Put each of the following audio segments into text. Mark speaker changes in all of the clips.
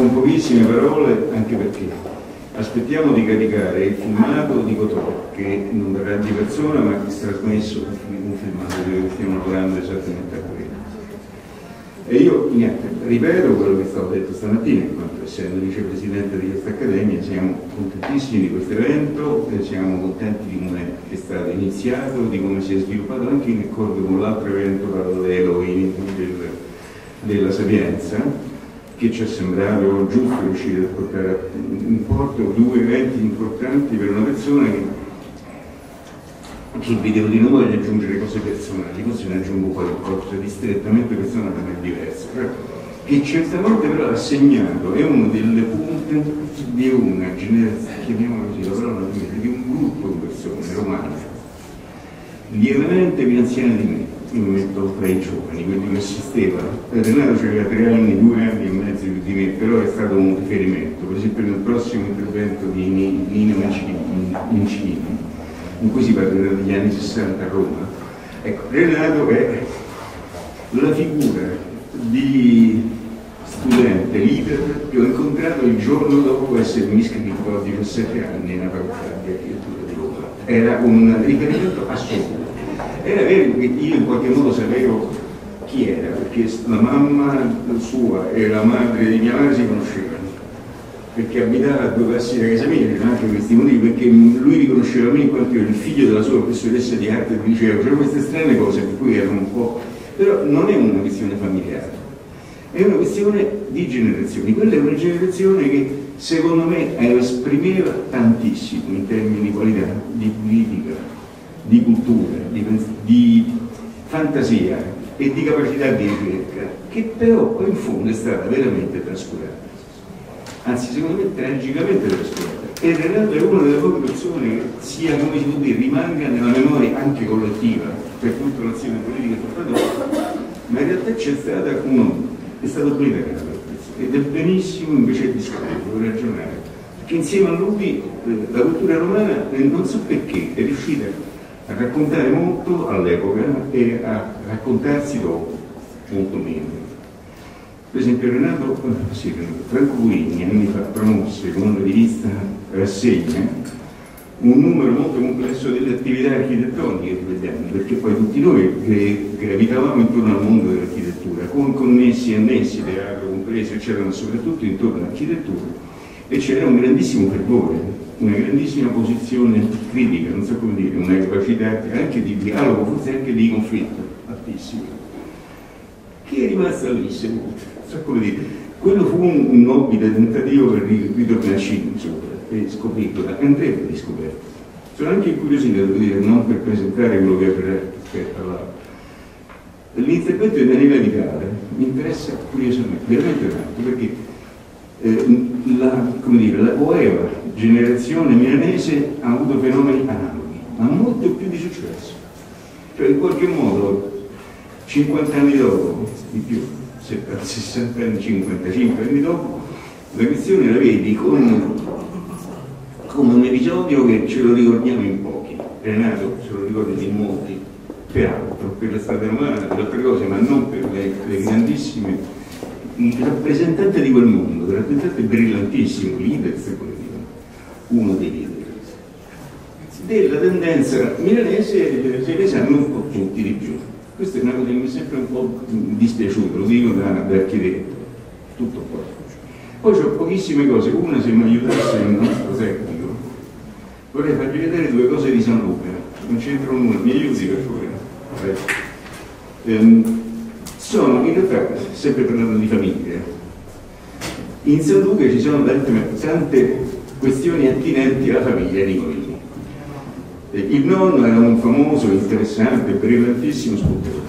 Speaker 1: con pochissime parole, anche perché aspettiamo di caricare il filmato di
Speaker 2: Cotò, che non verrà di persona ma che sarà trasmesso un filmato che stiamo lavorando esattamente a quello. E io niente, ripeto quello che stavo detto stamattina, in quanto essendo vicepresidente di questa accademia siamo contentissimi di questo evento, siamo contenti di come è stato iniziato, di come si è sviluppato anche in accordo con l'altro evento parallelo in, del, della Sapienza che ci è sembrato giusto riuscire a portare in porto due eventi importanti per una persona che, che vedevo di nuovo di aggiungere cose personali, così ne aggiungo qualcosa di strettamente personale ma è diverso, che certamente però ha segnato, è uno delle punte di una generazione, chiamiamola così la parola, di un gruppo di persone romane, lievemente più anziane di me, metto tra i giovani, quelli che assistevano. Renato c'era cioè, tre anni, due anni e mezzo più di me, però è stato un riferimento. Per esempio nel prossimo intervento di Nino Mancini, in cui si parla degli anni 60 a Roma, ecco, Renato è la figura di studente leader che ho incontrato il giorno dopo essermi iscritto a 17 anni nella facoltà di architettura di Roma. Era un riferimento assoluto era vero che io in qualche modo sapevo chi era, perché la mamma sua e la madre di mia madre si conoscevano, perché abitava a due passi da casa mia, c'erano anche questi motivi, perché lui riconosceva me in quanto io il figlio della sua professoressa di arte del liceo, c'erano queste strane cose per cui erano un po'... però non è una questione familiare, è una questione di generazioni, quella è una generazione che secondo me esprimeva tantissimo in termini di qualità di vita di cultura, di, di fantasia e di capacità di ricerca che però in fondo è stata veramente trascurata anzi secondo me tragicamente trascurata e Renato è una delle poche persone che sia come si può dire rimanga nella memoria anche collettiva per tutta l'azione politica che ha fatto ma in realtà c'è stata un è stato prima Renato ed è benissimo invece discutere, ragionare perché insieme a lui eh, la cultura romana non so perché è riuscita a a raccontare molto all'epoca e a raccontarsi dopo molto meno. Per esempio Renato, eh, sì, Renato Franco Guigni anni fa promosse con la rivista Rassegna un numero molto complesso delle attività architettoniche che vediamo, perché poi tutti noi che eh, gravitavamo intorno al mondo dell'architettura, con connessi e annessi, teatro compreso, c'erano soprattutto intorno all'architettura, e c'era un grandissimo fervore una grandissima posizione critica, non so come dire, una capacità anche di dialogo, forse anche di conflitto altissima, che è rimasta lì seduta, non so come dire. Quello fu un, un nobile tentativo per ritornarci sopra e scoprirla, andrebbe riscoperto. Sono anche incuriosito, devo dire, non per presentare quello che avrà aspetta là. L'intervento di Daniele Di Cale mi interessa curiosamente, veramente tanto, perché eh, la, come dire, la coeva generazione milanese ha avuto fenomeni analoghi, ma molto più di successo. Cioè in qualche modo 50 anni dopo, di più, 60 anni, 55 anni dopo, la questione la vedi con, come un episodio che ce lo ricordiamo in pochi. Renato se lo ricorda in molti, peraltro, per la strada romana, per altre cose, ma non per le, le grandissime il rappresentante di quel mondo, il rappresentante brillantissimo, leader, secondo me, uno dei leader, della tendenza milanese se ne sanno un po' tutti di più. Questa è una cosa che mi è sempre un po' dispiaciuta, lo dico da, da architetto, tutto qua. Poi ho pochissime cose, una se mi aiutasse il nostro tecnico, vorrei farvi vedere due cose di San Luca, non c'entro nulla, mi aiuti per favore. Ehm, sono in realtà, sempre parlando di famiglie, in San Luca ci sono tante, tante questioni attinenti alla famiglia Nicolini. Il nonno era un famoso, interessante, brillantissimo scultore.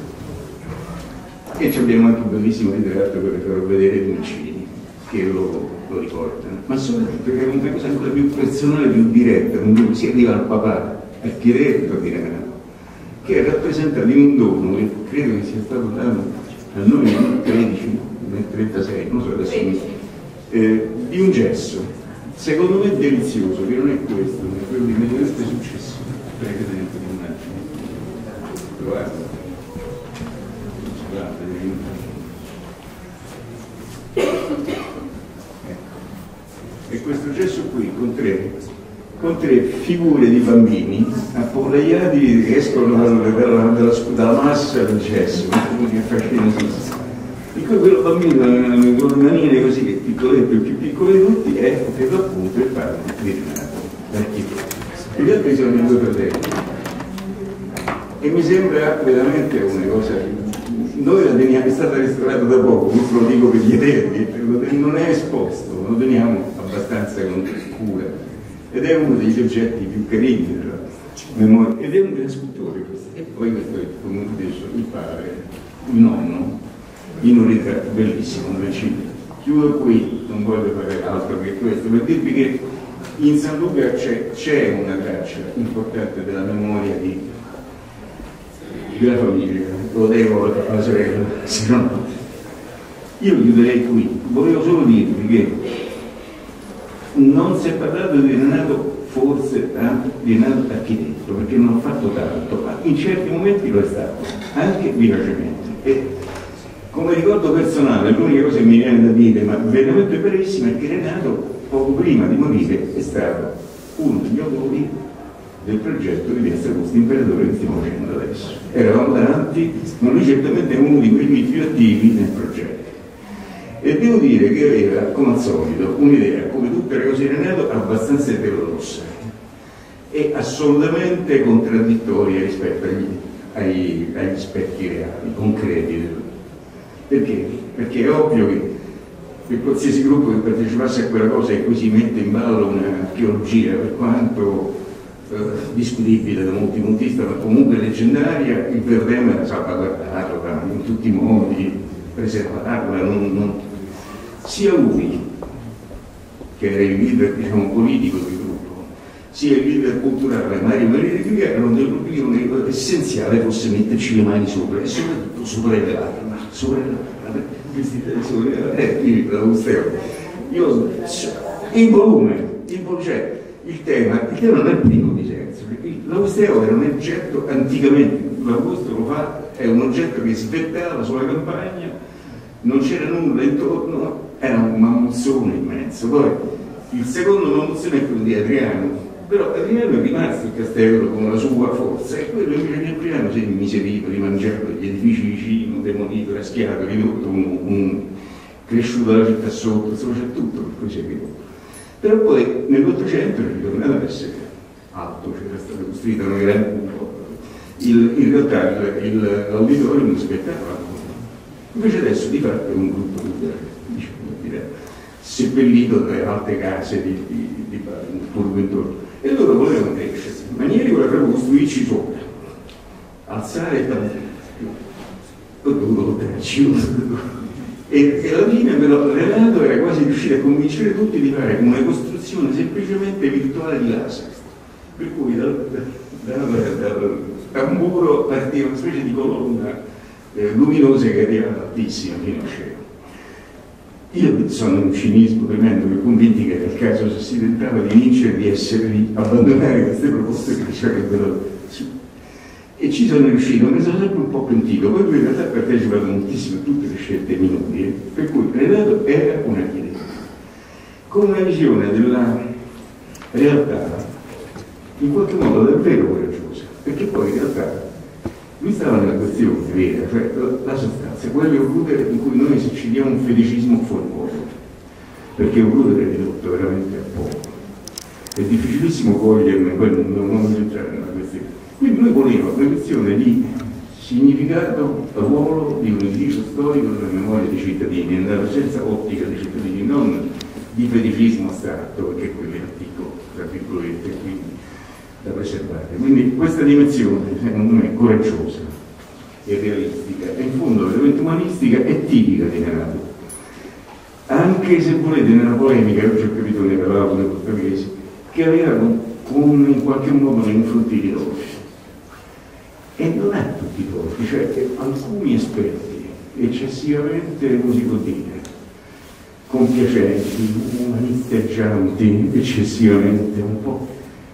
Speaker 2: E ci abbiamo anche un bellissimo ritratto che vi farò vedere di Mancini, che lo, lo ricorda. Ma soprattutto perché era una cosa ancora più personale, più diretta, quando si arriva al papà, al diretto di Rana, che è rappresentato in un dono che credo che sia stato dato al eh, 2013, nel 36, non so adesso, eh, di un gesso, secondo me delizioso, che non è questo, ma è quello di immediatamente successo. precedente di un attimo. Guarda, scusate, ecco. E questo gesso qui con tre con tre figure di bambini appollaiati che escono dalla, dalla, dalla, dalla massa del cesso, che affascina in cui quello bambino eh, con le manine così che piccoletto, il più piccolo di tutti, è per l'appunto il padre di Renato, l'architetto. E gli altri sono i due fratelli. E mi sembra veramente una cosa noi la teniamo, è stata ristorata da poco, questo lo dico per gli eterni, non è esposto, lo teniamo abbastanza con cura ed è uno degli oggetti più carini della memoria, ed è un gran scultore E poi come adesso mi pare il nonno in un ritratto bellissimo del Cile. Chiudo qui, non voglio fare altro che questo, per dirvi che in San Luca c'è, una traccia importante della memoria di, della famiglia, lo devo alla sorella, se no. Io chiuderei qui, volevo solo dirvi che non si è parlato di Renato forse eh, di Renato architetto perché non ha fatto tanto ma in certi momenti lo è stato anche vivacemente e
Speaker 3: come ricordo personale l'unica
Speaker 2: cosa che mi viene da dire ma veramente brevissima è che Renato poco prima di morire è stato uno degli autori del progetto di Piazza Costa Imperatore che stiamo facendo adesso eravamo davanti ma lui certamente è uno di quelli più attivi nel progetto e devo dire che aveva, come al solito, un'idea, come tutte le cose di Renato, abbastanza eterodossa e assolutamente contraddittoria rispetto agli, agli, agli aspetti reali, concreti. Perché? Perché è ovvio che per qualsiasi gruppo che partecipasse a quella cosa e cui si mette in ballo una per quanto eh, discutibile da molti punti di vista, ma comunque leggendaria, il problema era salvaguardarla in tutti i modi, preservarla, non, non sia lui, che era il leader diciamo, politico del gruppo, sia il leader culturale Mario Marini Griglia, erano dell'opinione essenziale fosse metterci le mani sopra e soprattutto sopra sollevarla, sollevarla, eh, quindi da Io, in volume, in volume, cioè, il tema, il tema non è privo di senso, l'Austeo era un oggetto anticamente, l'Augusto lo fa, è un oggetto che svettava sulla campagna, non c'era nulla intorno, era un mammuzzone immenso. Poi il secondo mammuzzone è quello di Adriano, però Adriano è rimasto il castello con la sua forza e quello invece di Adriano si mise vivo, rimangiava gli edifici vicino, demolito, raschiato, ridotto, un, un, cresciuto la città sotto, insomma c'è tutto per cui si è ridotto. Però poi nell'Ottocento è ritornato ad essere alto, c'era stata costruita una grande il, in realtà l'auditorio non si aspettava invece adesso di fatto è un gruppo di seppellito dalle alte case di, di, di tutto intorno. E loro volevano crescere. Manieri voleva proprio costruirci sopra, alzare il tappeto. Ho dovuto buttarci E, e, la linea me l'ho era quasi riuscito a convincere tutti di fare una costruzione semplicemente virtuale di laser per cui dal, dal, dal, dal tamburo partiva una specie di colonna eh, luminosa che arrivava altissima fino a cielo io sono un cinismo tremendo, mi convinti che nel caso se si tentava di vincere, di essere, di abbandonare queste proposte che sarebbero e ci sono riuscito, mi sono sempre un po' pentito, poi lui in realtà partecipato moltissimo a tutte le scelte minori, per cui Predato era una chiesa, con una visione della realtà in qualche modo davvero coraggiosa, perché poi in realtà questa è cioè, la questione, vera, cioè lascia stare, se quello è un router in cui noi esercitiamo un feticismo fuori luogo, perché un router è ridotto veramente a poco. È difficilissimo coglierne, quello non, non entrare nella questione. Quindi noi volevamo una questione di significato, ruolo di un edificio storico nella memoria dei cittadini, nella scienza ottica dei cittadini, non di feticismo astratto, perché quello è antico, tra virgolette, quindi da preservare. Quindi questa dimensione, secondo me, è coraggiosa e realistica, e in fondo veramente umanistica, è tipica di Nerato. Anche se volete, nella polemica, io ci ho capito ne parlavamo dei portoghesi, che aveva come in qualche modo nei confronti di Roche. E non è tutti i torti, cioè eh, alcuni esperti eccessivamente, come si può dire, compiacenti, umanisteggianti, eccessivamente un po'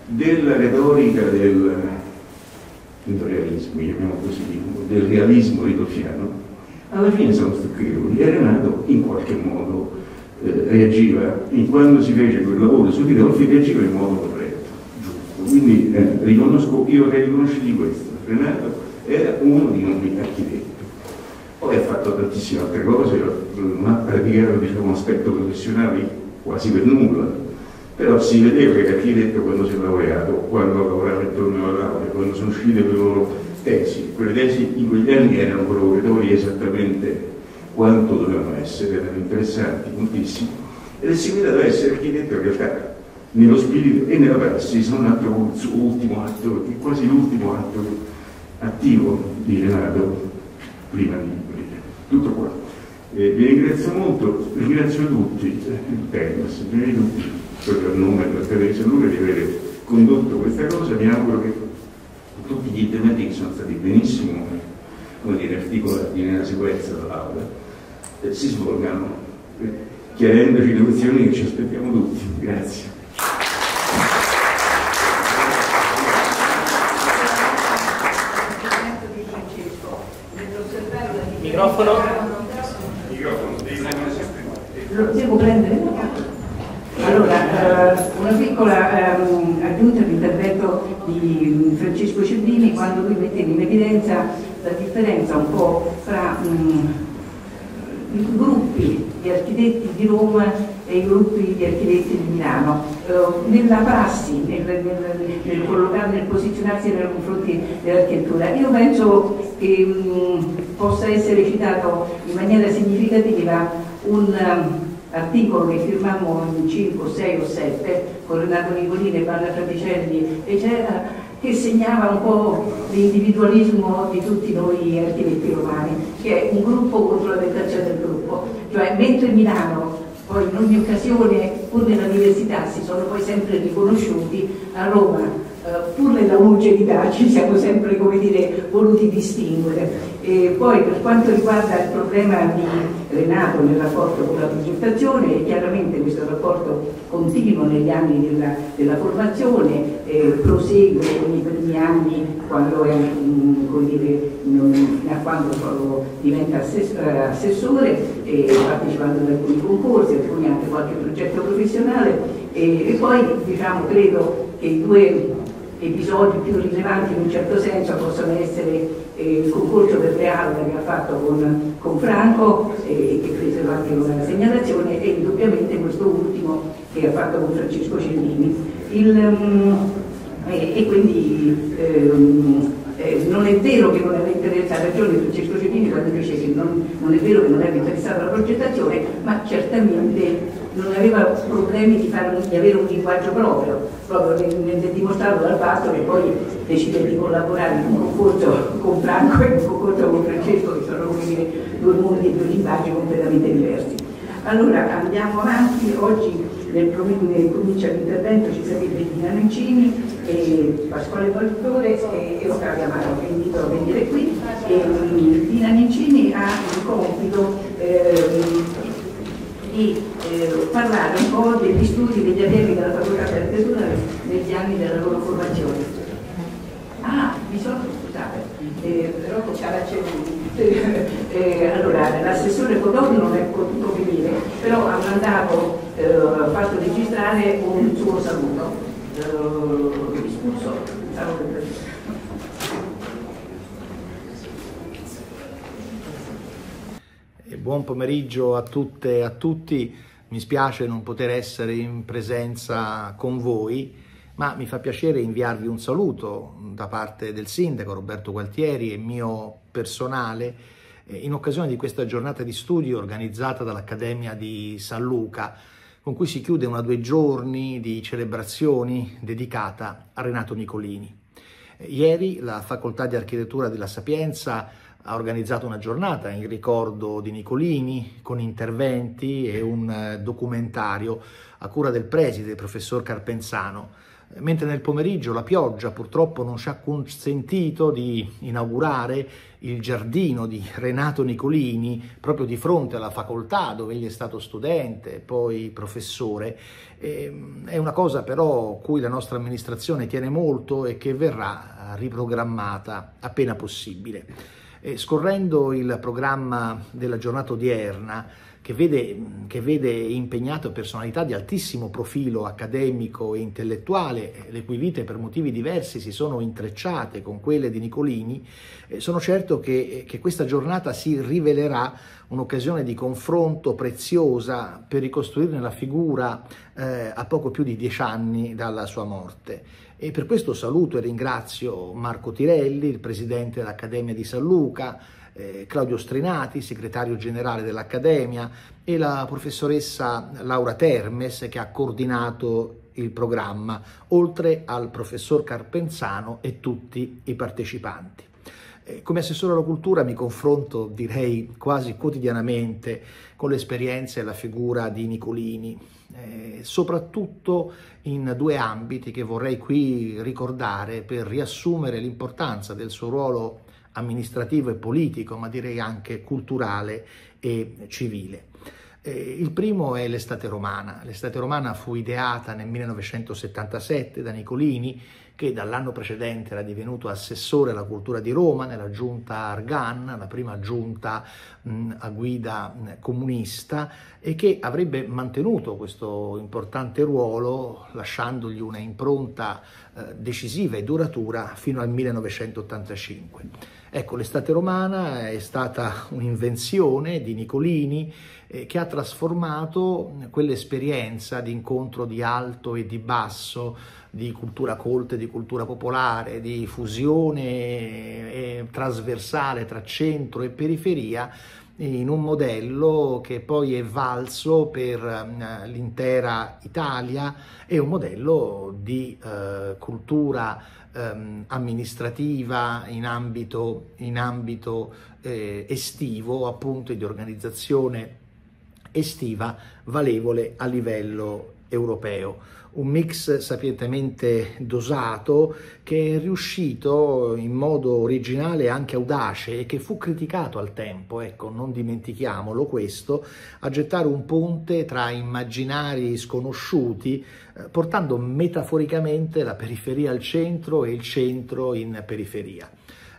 Speaker 2: della retorica del, eh, realismo, chiamiamo così, del realismo ridolfiano, alla fine sono stucchevoli e Renato in qualche modo eh, reagiva, quando si fece quel lavoro su Ridolfi reagiva in modo corretto, giusto. Quindi eh, riconosco, io riconosci di questo, Renato era uno di noi architetto. Poi ha fatto tantissime altre cose, ma praticava diciamo, un aspetto professionale quasi per nulla, però si vedeva che era architetto quando si è laureato, quando ha lavorato intorno alla laurea, quando sono uscite le loro tesi. Quelle tesi in quegli anni erano provocatori esattamente quanto dovevano essere, erano interessanti, moltissimi, ed è seguitato a essere architetto in realtà nello spirito e nella prassi, se non altro ultimo atto, quasi l'ultimo atto attivo di Renato prima di morire. Tutto qua. Eh, vi ringrazio molto, ringrazio tutti, eh, il eh, Termas, tutti soprannome per Federico lui di aver condotto questa cosa, mi auguro che tutti gli interventi che sono stati benissimo come dire, articolati nella sequenza dell'aula si svolgano eh, chiarendo le questioni che ci aspettiamo tutti. Grazie. Microfono.
Speaker 4: Microfono. Devo prendere? una piccola ehm, aggiunta all'intervento di mm, Francesco Cellini quando lui metteva in evidenza la differenza un po' tra mh, mm, i gruppi di architetti di Roma e i gruppi di architetti di Milano. Eh, nella prassi, nel, nel, nel, collocare, nel posizionarsi nei confronti dell'architettura, io penso che mh, mm, possa essere citato in maniera significativa un articolo che firmammo 5, 6 o 7 con Renato Nicolini, Barra Fraticelli eccetera che segnava un po' l'individualismo di tutti noi architetti romani che è un gruppo contro la tentazione del gruppo cioè mentre Milano poi in ogni occasione pur nella diversità si sono poi sempre riconosciuti a Roma eh, pur nella omogeneità ci siamo sempre come dire, voluti distinguere. E poi per quanto riguarda il problema di Renato nel rapporto con la progettazione, chiaramente questo rapporto continua negli anni della, della formazione, eh, prosegue nei primi anni quando è, mm, come dire, non, a quando diventa assessore, eh, partecipando ad alcuni concorsi, alcuni anche qualche progetto professionale e, e poi diciamo, credo che i due episodi più rilevanti in un certo senso possono essere eh, il concorso per le aule che ha fatto con, con Franco eh, e eh, che fecero anche una segnalazione e indubbiamente questo ultimo che ha fatto con Francesco Cellini. Il, um, eh, e quindi um, non è vero che non era interessato, ha ragione Francesco Cellini quando dice che non, non è vero che non era interessata la progettazione, ma certamente non aveva problemi di, fare, di avere un linguaggio proprio, proprio nel, dimostrato dal fatto che poi decide di collaborare in un concorso con Franco e in un concorso con Francesco, che sono dire, due mondi, due linguaggi completamente diversi. Allora andiamo avanti, oggi nel, nel comincia l'intervento ci sarebbe Dina Cini, Pasquale Voltore e, e Ottavia Mano, che invito a venire qui. E, Dina mm, Nicini ha il compito eh, e eh, parlare un po' degli studi degli allievi della facoltà di architettura negli anni della loro formazione. Ah, mi sono scusata, eh, però toccava la eh, allora, l'assessore Codoni non è potuto venire, però ha mandato, ha eh, fatto
Speaker 5: registrare un suo saluto,
Speaker 4: eh, discusso, saluto
Speaker 6: Buon pomeriggio a tutte e a tutti. Mi spiace non poter essere in presenza con voi, ma mi fa piacere inviarvi un saluto da parte del sindaco Roberto Gualtieri e mio personale eh, in occasione di questa giornata di studio organizzata dall'Accademia di San Luca, con cui si chiude una due giorni di celebrazioni dedicata a Renato Nicolini. Ieri la Facoltà di Architettura della Sapienza ha organizzato una giornata in ricordo di Nicolini con interventi e un eh, documentario a cura del preside, professor Carpenzano, mentre nel pomeriggio la pioggia purtroppo non ci ha consentito di inaugurare il giardino di Renato Nicolini proprio di fronte alla facoltà dove egli è stato studente, e poi professore. Ehm, è una cosa però cui la nostra amministrazione tiene molto e che verrà riprogrammata appena possibile. E scorrendo il programma della giornata odierna, che vede, che vede impegnato personalità di altissimo profilo accademico e intellettuale, eh, le cui vite per motivi diversi si sono intrecciate con quelle di Nicolini, eh, sono certo che, eh, che questa giornata si rivelerà un'occasione di confronto preziosa per ricostruirne la figura eh, a poco più di dieci anni dalla sua morte. E per questo saluto e ringrazio Marco Tirelli, il presidente dell'Accademia di San Luca, eh, Claudio Strenati, segretario generale dell'Accademia, e la professoressa Laura Termes che ha coordinato il programma, oltre al professor Carpenzano e tutti i partecipanti. Eh, come assessore alla cultura mi confronto, direi, quasi quotidianamente con l'esperienza e la figura di Nicolini, eh, soprattutto in due ambiti che vorrei qui ricordare per riassumere l'importanza del suo ruolo amministrativo e politico, ma direi anche culturale e civile. Eh, il primo è l'estate romana. L'estate romana fu ideata nel 1977 da Nicolini che dall'anno precedente era divenuto assessore alla cultura di Roma nella giunta Argan, la prima giunta mh, a guida mh, comunista, e che avrebbe mantenuto questo importante ruolo lasciandogli una impronta eh, decisiva e duratura fino al 1985. Ecco, l'estate romana è stata un'invenzione di Nicolini eh, che ha trasformato quell'esperienza di incontro di alto e di basso di cultura colta di cultura popolare, di fusione eh, trasversale tra centro e periferia, in un modello che poi è valso per eh, l'intera Italia, è un modello di eh, cultura ehm, amministrativa in ambito, in ambito eh, estivo, appunto di organizzazione estiva valevole a livello europeo un mix sapientemente dosato che è riuscito in modo originale e anche audace e che fu criticato al tempo, ecco, non dimentichiamolo questo, a gettare un ponte tra immaginari sconosciuti, eh, portando metaforicamente la periferia al centro e il centro in periferia.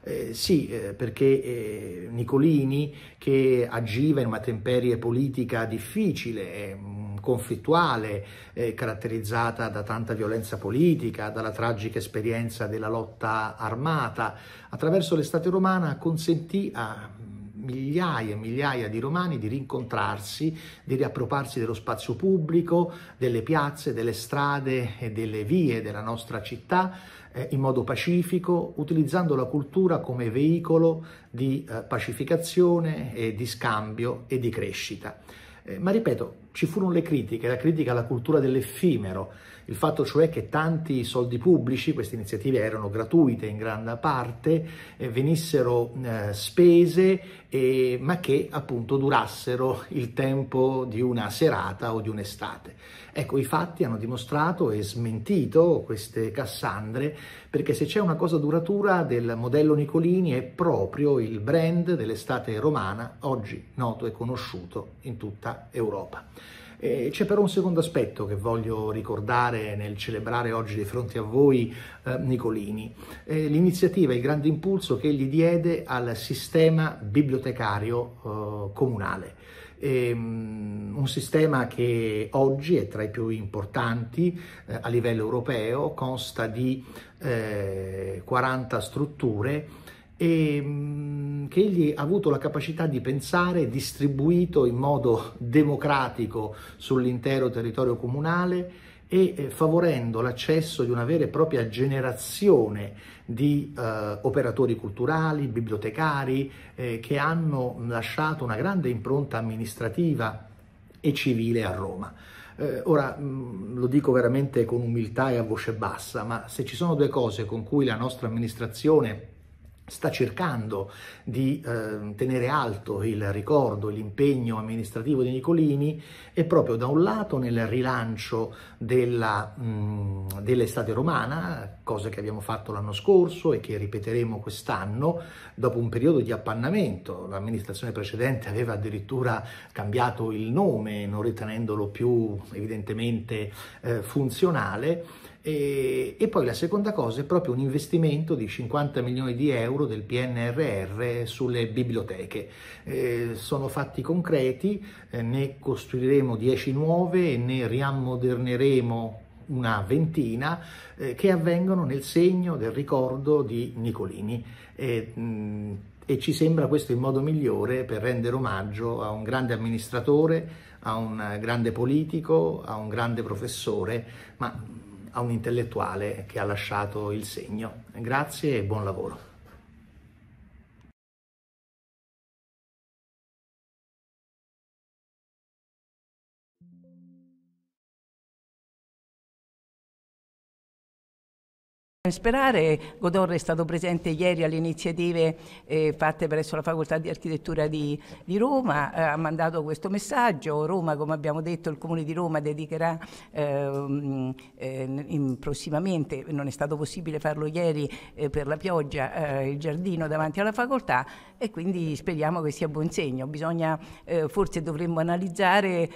Speaker 6: Eh, sì, eh, perché eh, Nicolini, che agiva in una temperie politica difficile, conflittuale, eh, caratterizzata da tanta violenza politica, dalla tragica esperienza della lotta armata, attraverso l'estate romana consentì a migliaia e migliaia di romani di rincontrarsi, di riappropriarsi dello spazio pubblico, delle piazze, delle strade e delle vie della nostra città eh, in modo pacifico, utilizzando la cultura come veicolo di eh, pacificazione, di scambio e di crescita. Eh, ma ripeto, ci furono le critiche, la critica alla cultura dell'effimero, il fatto cioè che tanti soldi pubblici, queste iniziative erano gratuite in gran parte, eh, venissero eh, spese, eh, ma che appunto durassero il tempo di una serata o di un'estate. Ecco, i fatti hanno dimostrato e smentito queste Cassandre perché se c'è una cosa duratura del modello Nicolini è proprio il brand dell'estate romana, oggi noto e conosciuto in tutta Europa. Eh, c'è però un secondo aspetto che voglio ricordare nel celebrare oggi di fronte a voi eh, Nicolini, eh, l'iniziativa, il grande impulso che gli diede al sistema bibliotecario eh, comunale. Ehm, un sistema che oggi è tra i più importanti eh, a livello europeo, consta di eh, 40 strutture e ehm, mh, che egli ha avuto la capacità di pensare distribuito in modo democratico sull'intero territorio comunale e eh, favorendo l'accesso di una vera e propria generazione di eh, operatori culturali, bibliotecari, eh, che hanno lasciato una grande impronta amministrativa e civile a Roma. Eh, ora mm, lo dico veramente con umiltà e a voce bassa, ma se ci sono due cose con cui la nostra amministrazione sta cercando di eh, tenere alto il ricordo, e l'impegno amministrativo di Nicolini e proprio da un lato nel rilancio mm, dell'estate romana, cosa che abbiamo fatto l'anno scorso e che ripeteremo quest'anno, dopo un periodo di appannamento, l'amministrazione precedente aveva addirittura cambiato il nome non ritenendolo più evidentemente eh, funzionale, e, e, poi la seconda cosa è proprio un investimento di 50 milioni di euro del PNRR sulle biblioteche. Eh, sono fatti concreti, eh, ne costruiremo 10 nuove e ne riammoderneremo una ventina eh, che avvengono nel segno del ricordo di Nicolini. E, mh, e ci sembra questo il modo migliore per rendere omaggio a un grande amministratore, a un eh, grande politico, a un grande professore, ma a un intellettuale che ha lasciato il segno.
Speaker 1: Grazie e buon lavoro.
Speaker 4: Eh, sperare, Godorre è stato presente ieri alle iniziative eh, fatte presso la Facoltà di Architettura di, di Roma, eh, ha mandato questo messaggio, Roma come abbiamo detto il Comune di Roma dedicherà ehm, eh, in, prossimamente, non è stato possibile farlo ieri eh, per la pioggia, eh, il giardino davanti alla facoltà e quindi speriamo che sia buon segno, Bisogna, forse dovremmo analizzare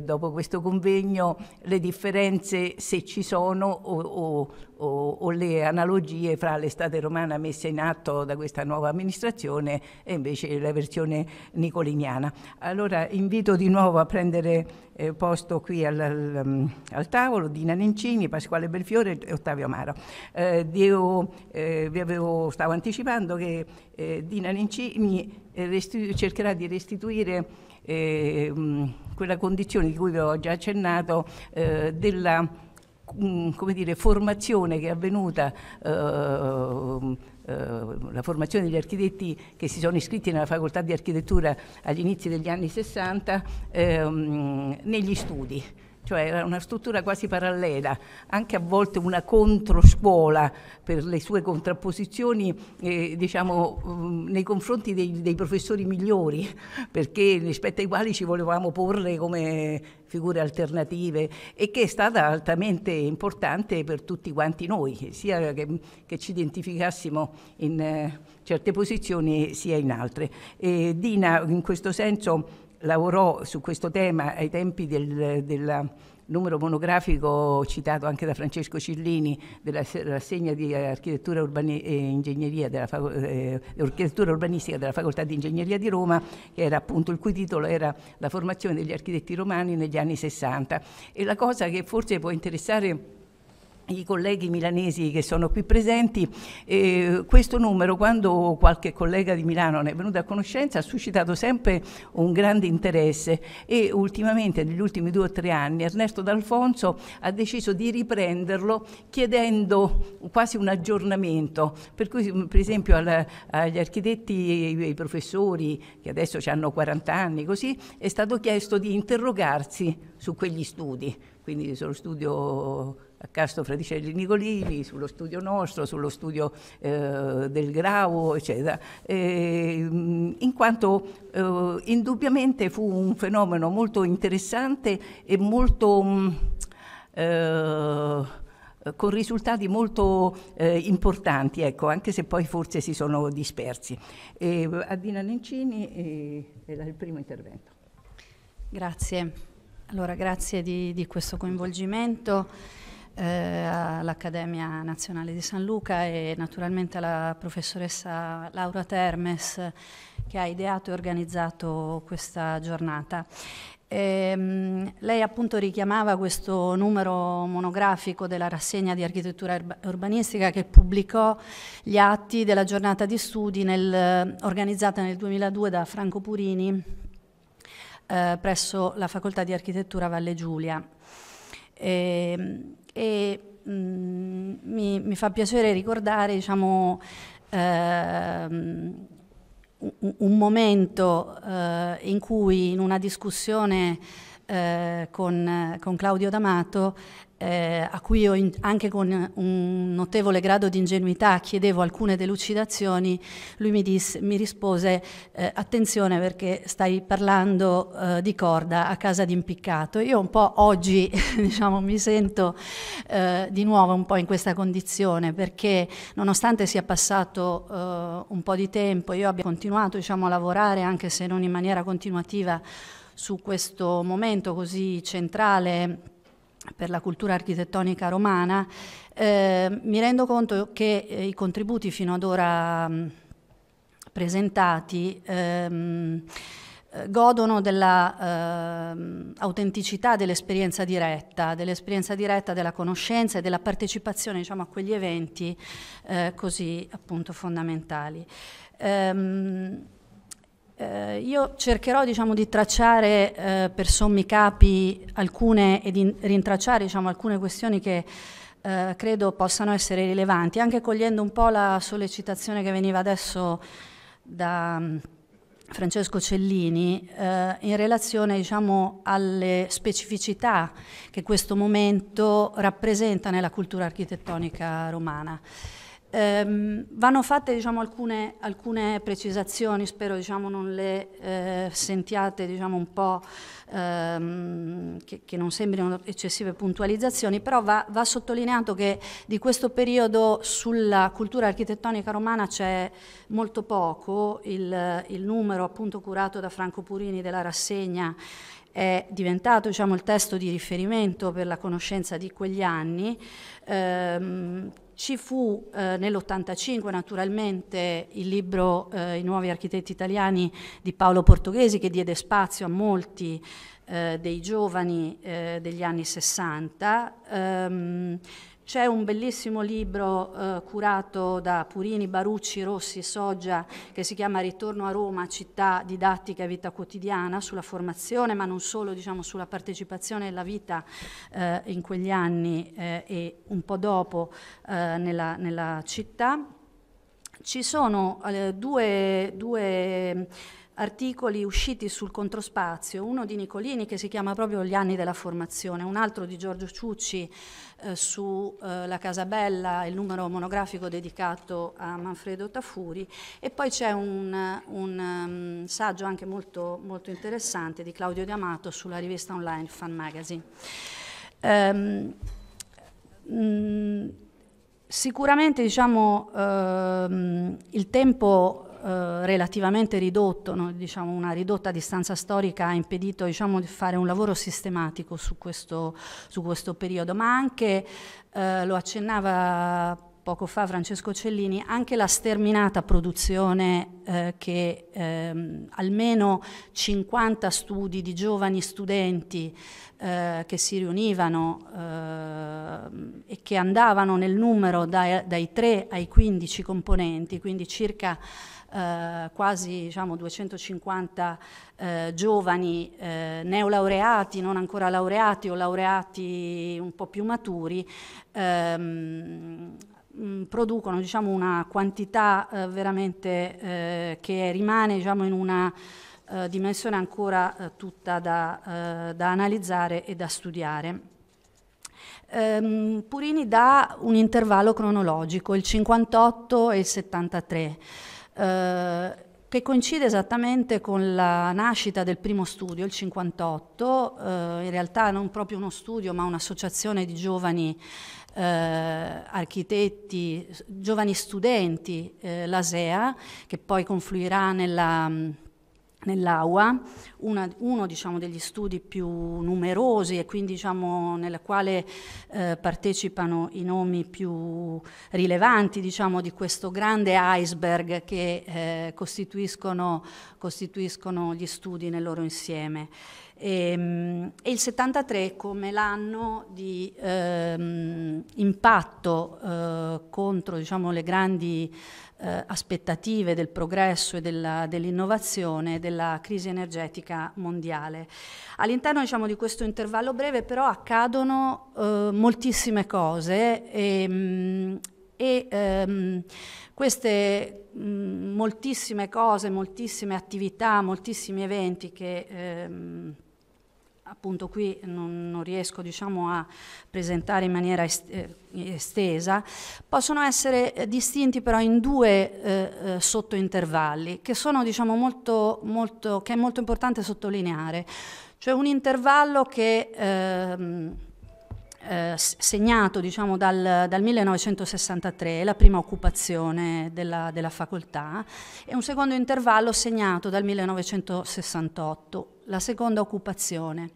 Speaker 4: dopo questo convegno le differenze se ci sono o, o o, o le analogie fra l'estate romana messa in atto da questa nuova amministrazione e invece la versione nicoliniana. Allora invito di nuovo a prendere eh, posto qui al, al, mm, al, tavolo Dina Nencini, Pasquale Belfiore e Ottavio Amaro. Eh, io eh, vi avevo, stavo anticipando che eh, Dina Nencini eh, cercherà di restituire mh, eh, mm, quella condizione di cui vi ho già accennato della Mm, come dire, formazione che è avvenuta, eh, eh, la formazione degli architetti che si sono iscritti nella facoltà di architettura agli inizi degli anni 60 ehm, negli studi cioè era una struttura quasi parallela, anche a volte una controscuola per le sue contrapposizioni eh, diciamo, mm, nei confronti dei, dei, professori migliori, perché rispetto ai quali ci volevamo porre come figure alternative e che è stata altamente importante per tutti quanti noi, sia che, che ci identificassimo in eh, certe posizioni sia in altre. E Dina in questo senso lavorò su questo tema ai tempi del, del numero monografico citato anche da Francesco Cillini della rassegna di architettura, urbani, eh, della, eh, architettura, urbanistica della Facoltà di Ingegneria di Roma, appunto, il cui titolo era La formazione degli architetti romani negli anni 60. E la cosa che forse può interessare i colleghi milanesi che sono qui presenti, eh, questo numero quando qualche collega di Milano ne è venuto a conoscenza ha suscitato sempre un grande interesse e ultimamente negli ultimi due o tre anni Ernesto D'Alfonso ha deciso di riprenderlo chiedendo quasi un aggiornamento, per cui per esempio al, agli architetti, e ai professori che adesso hanno 40 anni così, è stato chiesto di interrogarsi su quegli studi, quindi sullo studio a Castro Fraticelli Nicolini, sullo studio nostro, sullo studio eh, del Grau, eccetera, eh, in quanto eh, indubbiamente fu un fenomeno molto interessante e molto... Mh, eh, con risultati molto eh, importanti, ecco, anche se poi forse si sono dispersi. E, Adina Nencini
Speaker 5: è il primo intervento. Grazie. Allora, grazie di, di questo coinvolgimento eh, all'Accademia Nazionale di San Luca e naturalmente alla professoressa Laura Termes che ha ideato e organizzato questa giornata. E, ehm, lei appunto richiamava questo numero monografico della rassegna di architettura urbanistica che pubblicò gli atti della giornata di studi nel, organizzata nel 2002 da Franco Purini eh, presso la Facoltà di Architettura Valle Giulia. Ehm, e, e mm, mh, mi, mi, fa piacere ricordare diciamo, ehm, un, un, momento eh, in cui in una discussione eh, con, con Claudio D'Amato eh, a cui io in, anche con un notevole grado di ingenuità chiedevo alcune delucidazioni, lui mi, dis, mi rispose eh, attenzione perché stai parlando eh, di corda a casa di impiccato. Io un po' oggi diciamo, mi sento eh, di nuovo un po' in questa condizione perché nonostante sia passato eh, un po' di tempo, io abbia continuato diciamo, a lavorare anche se non in maniera continuativa su questo momento così centrale per la cultura architettonica romana, eh, mi rendo conto che eh, i contributi fino ad ora mm, presentati ehm, eh, godono dell'autenticità ehm, eh, dell'esperienza diretta, dell'esperienza diretta della conoscenza e della partecipazione diciamo, a quegli eventi eh, così appunto fondamentali. Ehm, eh, io cercherò diciamo, di tracciare eh, per sommi capi alcune e di rintracciare diciamo, alcune questioni che eh, credo possano essere rilevanti, anche cogliendo un po' la sollecitazione che veniva adesso da mm, Francesco Cellini eh, in relazione diciamo, alle specificità che questo momento rappresenta nella cultura architettonica romana. Ehm, vanno fatte diciamo, alcune, alcune, precisazioni, spero diciamo, non le eh, sentiate diciamo, un po' ehm, che, che, non sembrino eccessive puntualizzazioni, però va, va sottolineato che di questo periodo sulla cultura architettonica romana c'è molto poco, il, il numero appunto curato da Franco Purini della rassegna è diventato diciamo, il testo di riferimento per la conoscenza di quegli anni. Ehm, ci fu eh, nell'85 naturalmente il libro eh, I nuovi architetti italiani di Paolo Portoghesi che diede spazio a molti eh, dei giovani eh, degli anni 60. Um, ehm, c'è un bellissimo libro eh, curato da Purini, Barucci, Rossi, Soggia, che si chiama Ritorno a Roma, città, didattica e vita quotidiana, sulla formazione, ma non solo, diciamo, sulla partecipazione alla vita eh, in quegli anni eh, e un po' dopo eh, nella, nella, città. Ci sono eh, due... due articoli usciti sul controspazio, uno di Nicolini che si chiama proprio Gli anni della formazione, un altro di Giorgio Ciucci eh, sulla eh, Casabella, il numero monografico dedicato a Manfredo Tafuri e poi c'è un, un um, saggio anche molto, molto, interessante di Claudio D'Amato sulla rivista online Fan Magazine. Um, ehm, mh, mm, sicuramente diciamo, um, il tempo eh, relativamente ridotto, no? diciamo una ridotta distanza storica ha impedito diciamo, di fare un lavoro sistematico su questo, su questo periodo, ma anche, eh, lo accennava poco fa Francesco Cellini, anche la sterminata produzione eh, che ehm, almeno 50 studi di giovani studenti eh, che si riunivano eh, e che andavano nel numero dai, dai 3 ai 15 componenti, quindi circa eh, quasi diciamo, 250 eh, giovani eh, neolaureati, non ancora laureati o laureati un po' più maturi, ehm, mm, producono diciamo, una quantità eh, veramente eh, che rimane diciamo, in una dimensione ancora tutta da, da analizzare e da studiare. Ehm, Purini dà un intervallo cronologico, il 58 e il 73. Eh, che coincide esattamente con la nascita del primo studio, il 58, eh, in realtà non proprio uno studio ma un'associazione di giovani eh, architetti, giovani studenti, eh, l'ASEA, che poi confluirà nella nell'AUA, una, uno diciamo, degli studi più numerosi e quindi diciamo, nella quale eh, partecipano i nomi più rilevanti diciamo, di questo grande iceberg che eh, costituiscono, costituiscono gli studi nel loro insieme. E, ehm, e, il 73 come l'anno di ehm, impatto eh, contro diciamo, le grandi eh, aspettative del progresso e dell'innovazione della crisi energetica mondiale. All'interno diciamo, di questo intervallo breve però accadono eh, moltissime cose e, mm, e ehm, queste mh, mm, moltissime cose, moltissime attività, moltissimi eventi che ehm, appunto qui non, non riesco diciamo, a presentare in maniera eh, estesa, possono essere eh, distinti però in due eh, eh, sottointervalli che sono diciamo, molto, molto, che è molto importante sottolineare, cioè un intervallo che... Ehm, eh, segnato diciamo, dal, dal, 1963, la prima occupazione della, della facoltà, e un secondo intervallo segnato dal 1968, la seconda occupazione.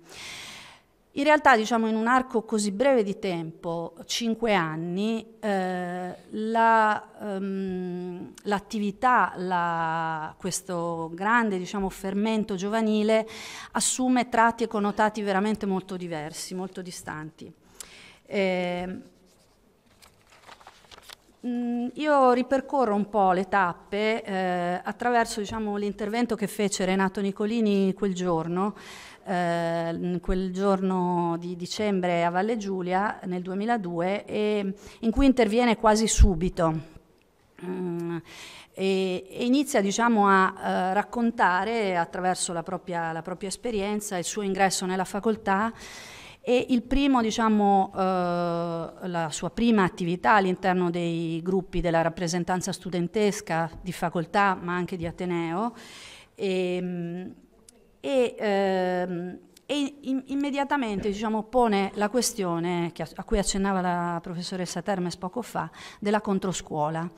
Speaker 5: In realtà, diciamo, in un arco così breve di tempo, cinque anni, eh, la, um, l'attività, la, questo grande diciamo, fermento giovanile assume tratti e connotati veramente molto diversi, molto distanti. Eh, Mm, io ripercorro un po' le tappe eh, attraverso diciamo, l'intervento che fece Renato Nicolini quel giorno, eh, quel giorno di dicembre a Valle Giulia nel 2002, e, in cui interviene quasi subito. Mm, e, e, inizia diciamo, a eh, raccontare attraverso la propria, la propria esperienza il suo ingresso nella facoltà e il primo, diciamo, eh, la sua prima attività all'interno dei gruppi della rappresentanza studentesca di facoltà ma anche di Ateneo ehm, e, ehm, e, eh, e in, immediatamente diciamo, pone la questione a, a cui accennava la professoressa Termes poco fa della controscuola.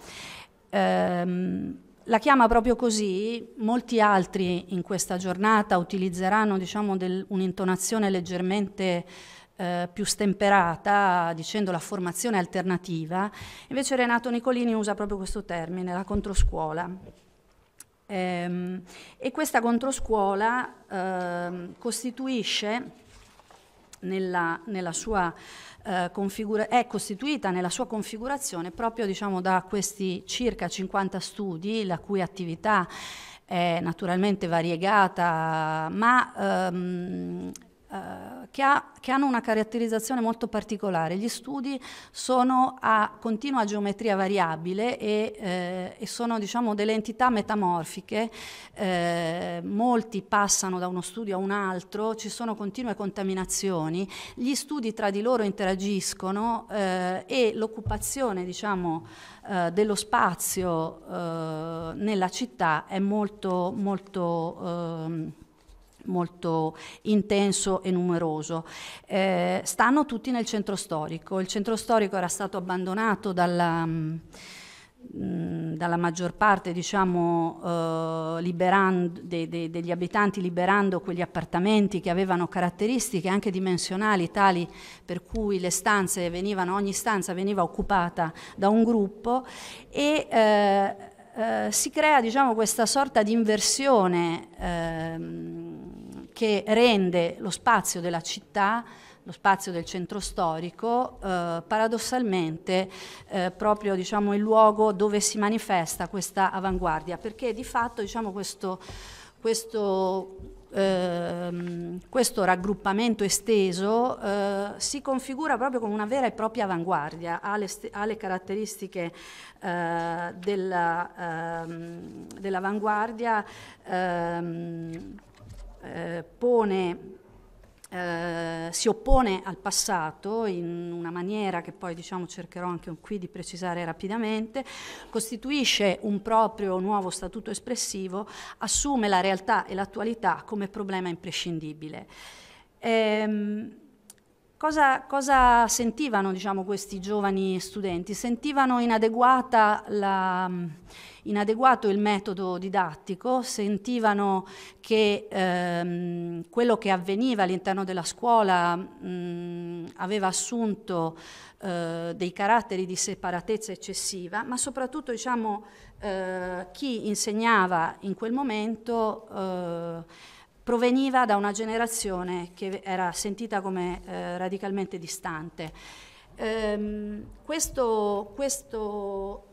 Speaker 5: Eh, la chiama proprio così, molti altri in questa giornata utilizzeranno diciamo, del, un'intonazione leggermente eh, più stemperata, dicendo la formazione alternativa, invece Renato Nicolini usa proprio questo termine, la controscuola. Ehm, e questa controscuola eh, costituisce nella, nella sua eh, è costituita nella sua configurazione proprio diciamo, da questi circa 50 studi, la cui attività è naturalmente variegata, ma ehm, eh, che, ha, che, hanno una caratterizzazione molto particolare. Gli studi sono a continua geometria variabile e, eh, e sono diciamo, delle entità metamorfiche, eh, molti passano da uno studio a un altro, ci sono continue contaminazioni, gli studi tra di loro interagiscono eh, e l'occupazione diciamo, eh, dello spazio nella città è molto, molto ehm, molto intenso e numeroso. Eh, stanno tutti nel centro storico. Il centro storico era stato abbandonato dalla, mh, mm, dalla maggior parte diciamo, eh, liberando, de, de, degli abitanti, liberando quegli appartamenti che avevano caratteristiche anche dimensionali tali per cui le stanze venivano, ogni stanza veniva occupata da un gruppo e eh, eh, si crea diciamo, questa sorta di inversione ehm, che rende lo spazio della città, lo spazio del centro storico, eh, paradossalmente eh, proprio diciamo, il luogo dove si manifesta questa avanguardia, perché di fatto diciamo, questo, questo Ehm, questo raggruppamento esteso eh, si configura proprio come una vera e propria avanguardia, ha le, ha le caratteristiche eh, ehm, dell'avanguardia, dell ehm, eh, pone eh, si oppone al passato in una maniera che poi diciamo, cercherò anche qui di precisare rapidamente, costituisce un proprio nuovo statuto espressivo, assume la realtà e l'attualità come problema imprescindibile. Ehm, Cosa, cosa, sentivano diciamo, questi giovani studenti? Sentivano inadeguata la, inadeguato il metodo didattico, sentivano che ehm, quello che avveniva all'interno della scuola mh, aveva assunto eh, dei caratteri di separatezza eccessiva, ma soprattutto diciamo, eh, chi insegnava in quel momento eh, proveniva da una generazione che era sentita come eh, radicalmente distante. Ehm, questo, questo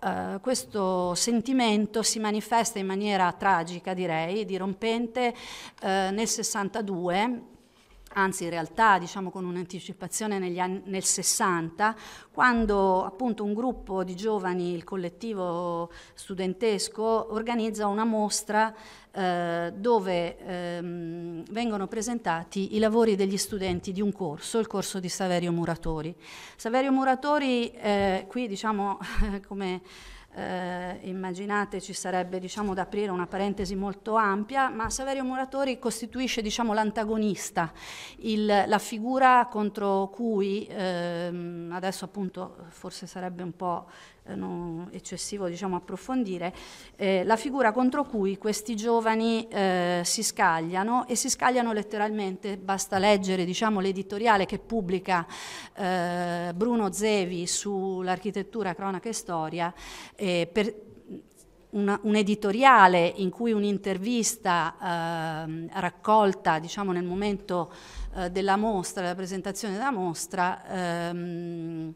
Speaker 5: eh, questo sentimento si manifesta in maniera tragica, direi, dirompente uh, nel 62 anzi in realtà diciamo con un'anticipazione negli anni, nel 60, quando appunto un gruppo di giovani, il collettivo studentesco, organizza una mostra eh, dove ehm, vengono presentati i lavori degli studenti di un corso, il corso di Saverio Muratori. Saverio Muratori eh, qui diciamo come eh, immaginate ci sarebbe diciamo, da aprire una parentesi molto ampia, ma Saverio Muratori costituisce diciamo, l'antagonista, la figura contro cui ehm, adesso appunto forse sarebbe un po' Eh, no, eccessivo diciamo, approfondire, eh, la figura contro cui questi giovani eh, si scagliano e si scagliano letteralmente, basta leggere diciamo, l'editoriale che pubblica eh, Bruno Zevi sull'architettura, cronaca e storia, eh, per, una, un editoriale in cui un'intervista ehm, raccolta diciamo, nel momento eh, della mostra, della presentazione della mostra, ehm,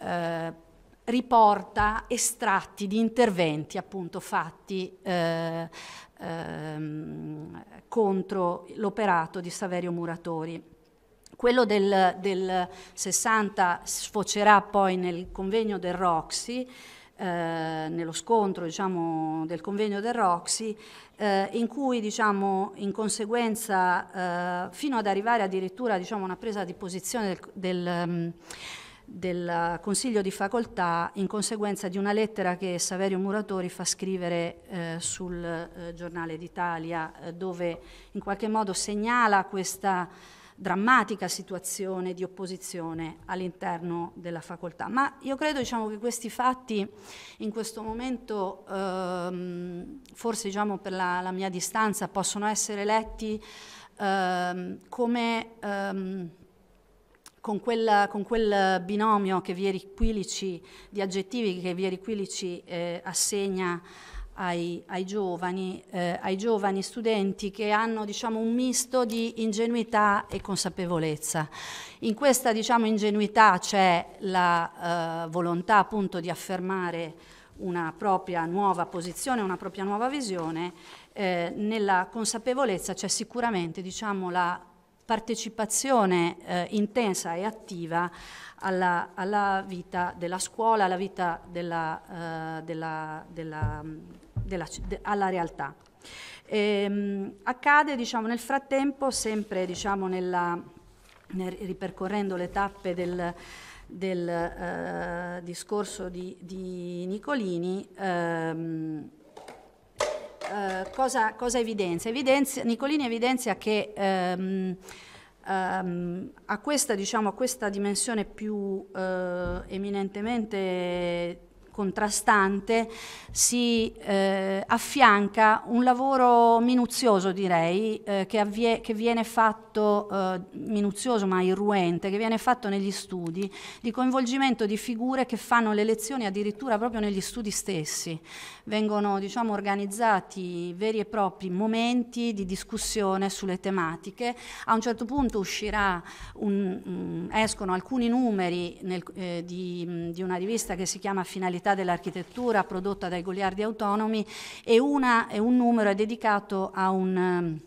Speaker 5: eh, riporta estratti di interventi appunto fatti eh, ehm, contro l'operato di Saverio Muratori. Quello del, del 60 sfocerà poi nel convegno del Roxy, eh, nello scontro diciamo, del convegno del Roxy, eh, in cui diciamo, in conseguenza, eh, fino ad arrivare addirittura diciamo, a diciamo, una presa di posizione del, del del Consiglio di Facoltà in conseguenza di una lettera che Saverio Muratori fa scrivere eh, sul eh, Giornale d'Italia, eh, dove in qualche modo segnala questa drammatica situazione di opposizione all'interno della facoltà. Ma io credo diciamo, che questi fatti in questo momento, ehm, forse diciamo, per la, la, mia distanza, possono essere letti ehm, come... Ehm, con quel, con quel binomio che Vieri Quilici, di aggettivi che Vieri Quilici eh, assegna ai, ai, giovani, eh, ai, giovani, studenti che hanno diciamo, un misto di ingenuità e consapevolezza. In questa diciamo, ingenuità c'è la eh, volontà appunto di affermare una propria nuova posizione, una propria nuova visione, eh, nella consapevolezza c'è sicuramente diciamo, la partecipazione eh, intensa e attiva alla, alla, vita della scuola, alla vita della, eh, della, della, della de, alla realtà. E, ehm, accade diciamo, nel frattempo, sempre diciamo, nella, nel, ripercorrendo le tappe del, del eh, discorso di, di Nicolini, ehm, eh, cosa, cosa evidenzia? evidenzia? Nicolini evidenzia che ehm, ehm, a, questa, diciamo, a, questa, dimensione più eh, eminentemente contrastante si eh, affianca un lavoro minuzioso direi eh, che, avvie, che, viene fatto eh, minuzioso ma irruente che viene fatto negli studi di coinvolgimento di figure che fanno le lezioni addirittura proprio negli studi stessi vengono diciamo organizzati veri e propri momenti di discussione sulle tematiche a un certo punto uscirà un, um, escono alcuni numeri nel, eh, di, di una rivista che si chiama Finalità modalità dell'architettura prodotta dai goliardi autonomi e, una, e un numero è dedicato a un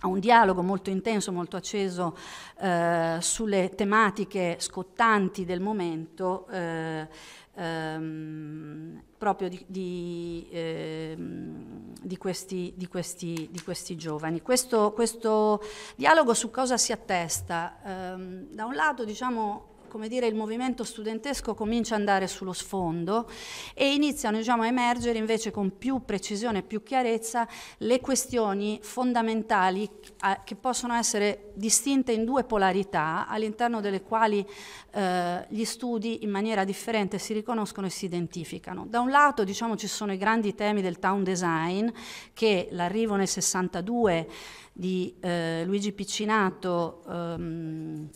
Speaker 5: a un dialogo molto intenso, molto acceso eh, sulle tematiche scottanti del momento, eh, ehm, proprio di, di, ehm, di, questi, questi, di, questi, giovani. Questo, questo, dialogo su cosa si attesta? Eh, da un lato diciamo come dire, il movimento studentesco comincia ad andare sullo sfondo e iniziano diciamo, a emergere invece con più precisione e più chiarezza le questioni fondamentali a, che possono essere distinte in due polarità all'interno delle quali eh, gli studi in maniera differente si riconoscono e si identificano. Da un lato diciamo, ci sono i grandi temi del town design che l'arrivo nel 62 di eh, Luigi Piccinato ehm,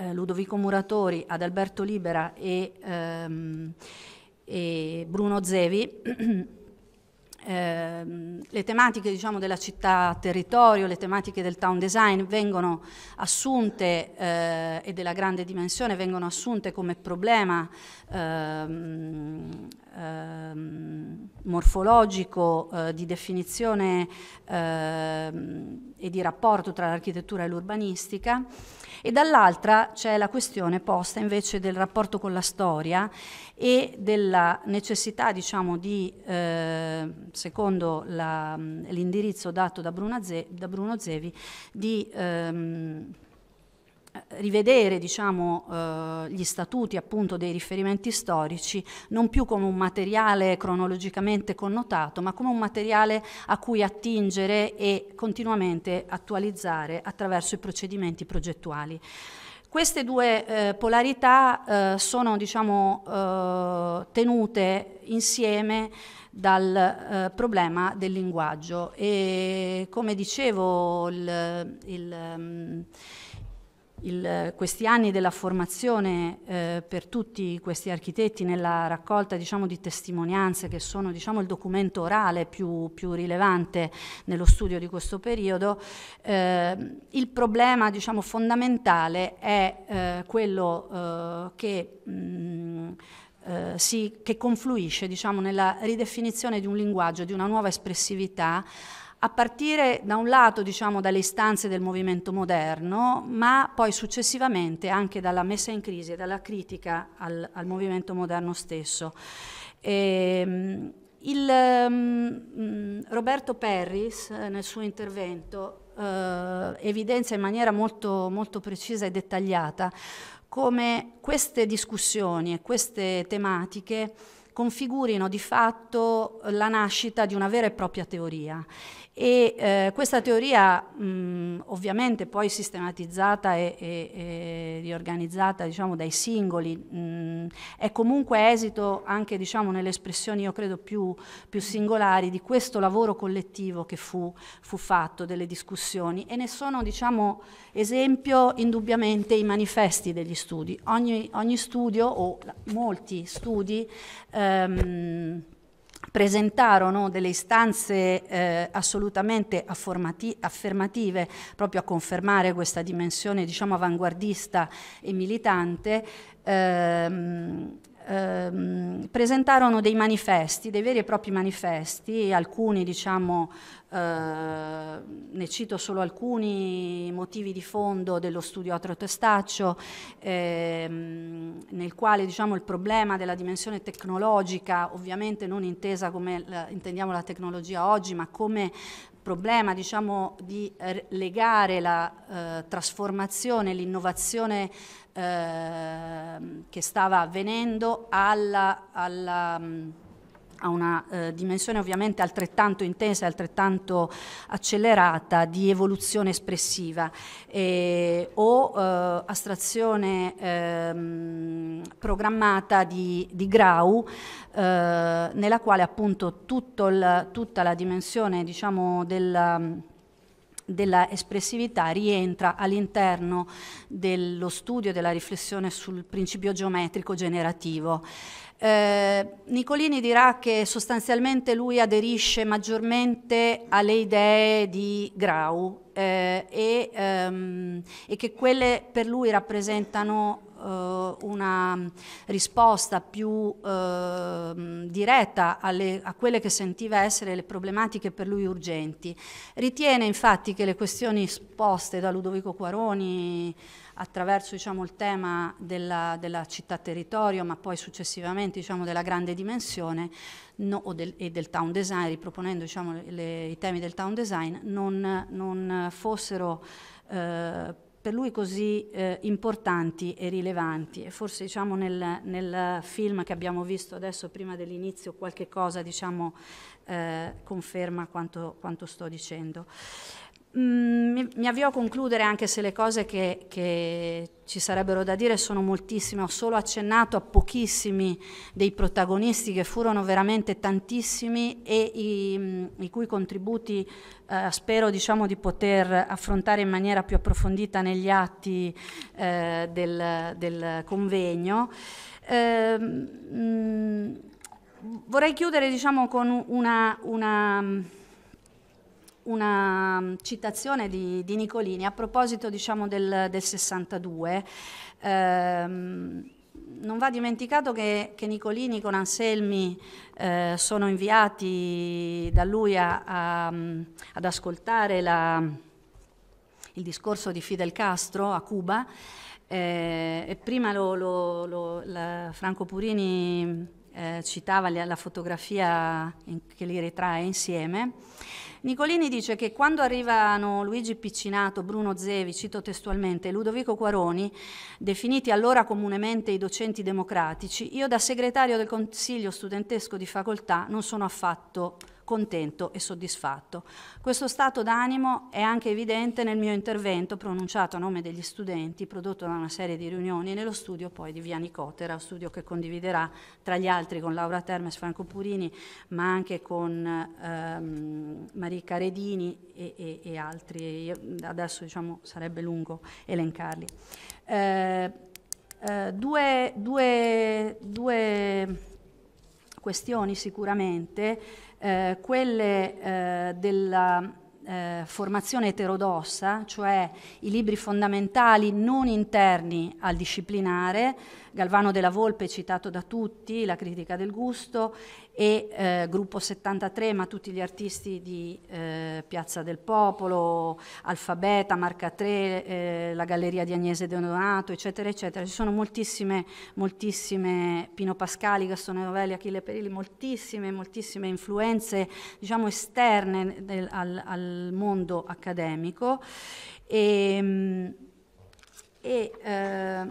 Speaker 5: eh, Ludovico Muratori, Adalberto Libera e, ehm, e Bruno Zevi. Eh, le tematiche diciamo, della città-territorio, le tematiche del town design vengono assunte eh, e della grande dimensione vengono assunte come problema ehm, ehm, morfologico eh, di definizione ehm, e di rapporto tra l'architettura e l'urbanistica e dall'altra c'è la questione posta invece del rapporto con la storia e della necessità, diciamo, di, eh, secondo l'indirizzo dato da Bruno, Ze- da Bruno Zevi, di... Ehm, rivedere diciamo, eh, gli statuti appunto, dei riferimenti storici non più come un materiale cronologicamente connotato, ma come un materiale a cui attingere e continuamente attualizzare attraverso i procedimenti progettuali. Queste due eh, polarità eh, sono diciamo, eh, tenute insieme dal eh, problema del linguaggio e come dicevo il, il mm, il, questi anni della formazione eh, per tutti questi architetti nella raccolta diciamo, di testimonianze che sono diciamo, il documento orale più, più, rilevante nello studio di questo periodo, eh, il problema diciamo, fondamentale è eh, quello eh, che, mh, mm, eh, si, che confluisce diciamo, nella ridefinizione di un linguaggio, di una nuova espressività a partire da un lato diciamo, dalle istanze del movimento moderno, ma poi successivamente anche dalla messa in crisi e dalla critica al, al movimento moderno stesso. E, ehm, il, um, Roberto Perris eh, nel suo intervento eh, evidenzia in maniera molto, molto precisa e dettagliata come queste discussioni e queste tematiche configurino di fatto la nascita di una vera e propria teoria e eh, questa teoria, mh, ovviamente poi sistematizzata e, e, e riorganizzata diciamo, dai singoli, mh, è comunque esito anche diciamo, nelle espressioni, io credo, più, più, singolari di questo lavoro collettivo che fu, fu fatto, delle discussioni. E ne sono diciamo, esempio indubbiamente i manifesti degli studi. Ogni, ogni studio, o molti studi, ehm, presentarono delle istanze eh, assolutamente affermative proprio a confermare questa dimensione diciamo avanguardista e militante ehm, ehm, presentarono dei manifesti, dei veri e propri manifesti, alcuni diciamo, eh, ne cito solo alcuni motivi di fondo dello studio Atro Testaccio, ehm, nel quale diciamo, il problema della dimensione tecnologica, ovviamente non intesa come la, intendiamo la tecnologia oggi, ma come problema diciamo, di eh, legare la eh, trasformazione, l'innovazione eh, che stava avvenendo alla, alla mh, ha una eh, dimensione ovviamente altrettanto intensa e altrettanto accelerata di evoluzione espressiva eh, o eh, astrazione ehm, programmata di, di Grau eh, nella quale appunto il, tutta la dimensione diciamo del della espressività rientra all'interno dello studio della riflessione sul principio geometrico generativo. Eh, Nicolini dirà che sostanzialmente lui aderisce maggiormente alle idee di Grau eh, e, ehm, e, che quelle per lui rappresentano eh, una risposta più ehm, diretta alle, a quelle che sentiva essere le problematiche per lui urgenti. Ritiene infatti che le questioni esposte da Ludovico Quaroni attraverso diciamo, il tema della, della città-territorio, ma poi successivamente diciamo, della grande dimensione no, del, e del town design, riproponendo diciamo, le, i temi del town design, non, non fossero eh, per lui così eh, importanti e rilevanti. E forse diciamo, nel, nel, film che abbiamo visto adesso, prima dell'inizio, qualche cosa diciamo, eh, conferma quanto, quanto sto dicendo. Mm, mi, avvio a concludere anche se le cose che, che, ci sarebbero da dire sono moltissime, ho solo accennato a pochissimi dei protagonisti che furono veramente tantissimi e i, i cui contributi eh, spero diciamo, di poter affrontare in maniera più approfondita negli atti eh, del, del, convegno. Eh, mm, vorrei chiudere diciamo, con una, una una mm, citazione di, di Nicolini a proposito diciamo, del, del 62. Ehm, non va dimenticato che, che Nicolini con Anselmi eh, sono inviati da lui a, a, mm, ad ascoltare la, il discorso di Fidel Castro a Cuba eh, e prima lo, lo, lo, la, Franco Purini eh, citava la, la fotografia in, che li ritrae insieme. Nicolini dice che quando arrivano Luigi Piccinato, Bruno Zevi, cito testualmente, e Ludovico Quaroni, definiti allora comunemente i docenti democratici, io da segretario del Consiglio studentesco di facoltà non sono affatto contento e soddisfatto. Questo stato d'animo è anche evidente nel mio intervento pronunciato a nome degli studenti, prodotto da una serie di riunioni nello studio poi di Via Nicotera, studio che condividerà tra gli altri con Laura Termes, Franco Purini, ma anche con ehm, Marica Redini e, e, e altri. Io adesso diciamo, sarebbe lungo elencarli. Eh, eh, due, due, due questioni sicuramente eh, quelle eh, della eh, formazione eterodossa, cioè i libri fondamentali non interni al disciplinare, Galvano della Volpe citato da tutti, La critica del gusto, e eh, Gruppo 73, ma tutti gli artisti di eh, Piazza del Popolo, Alfabeta, Marca 3, eh, la Galleria di Agnese De Donato, eccetera, eccetera. Ci sono moltissime, moltissime, Pino Pascali, Gastone Novelli, Achille Perilli, moltissime, moltissime influenze, diciamo, esterne del, al, al, mondo accademico. Ehm, e, e eh,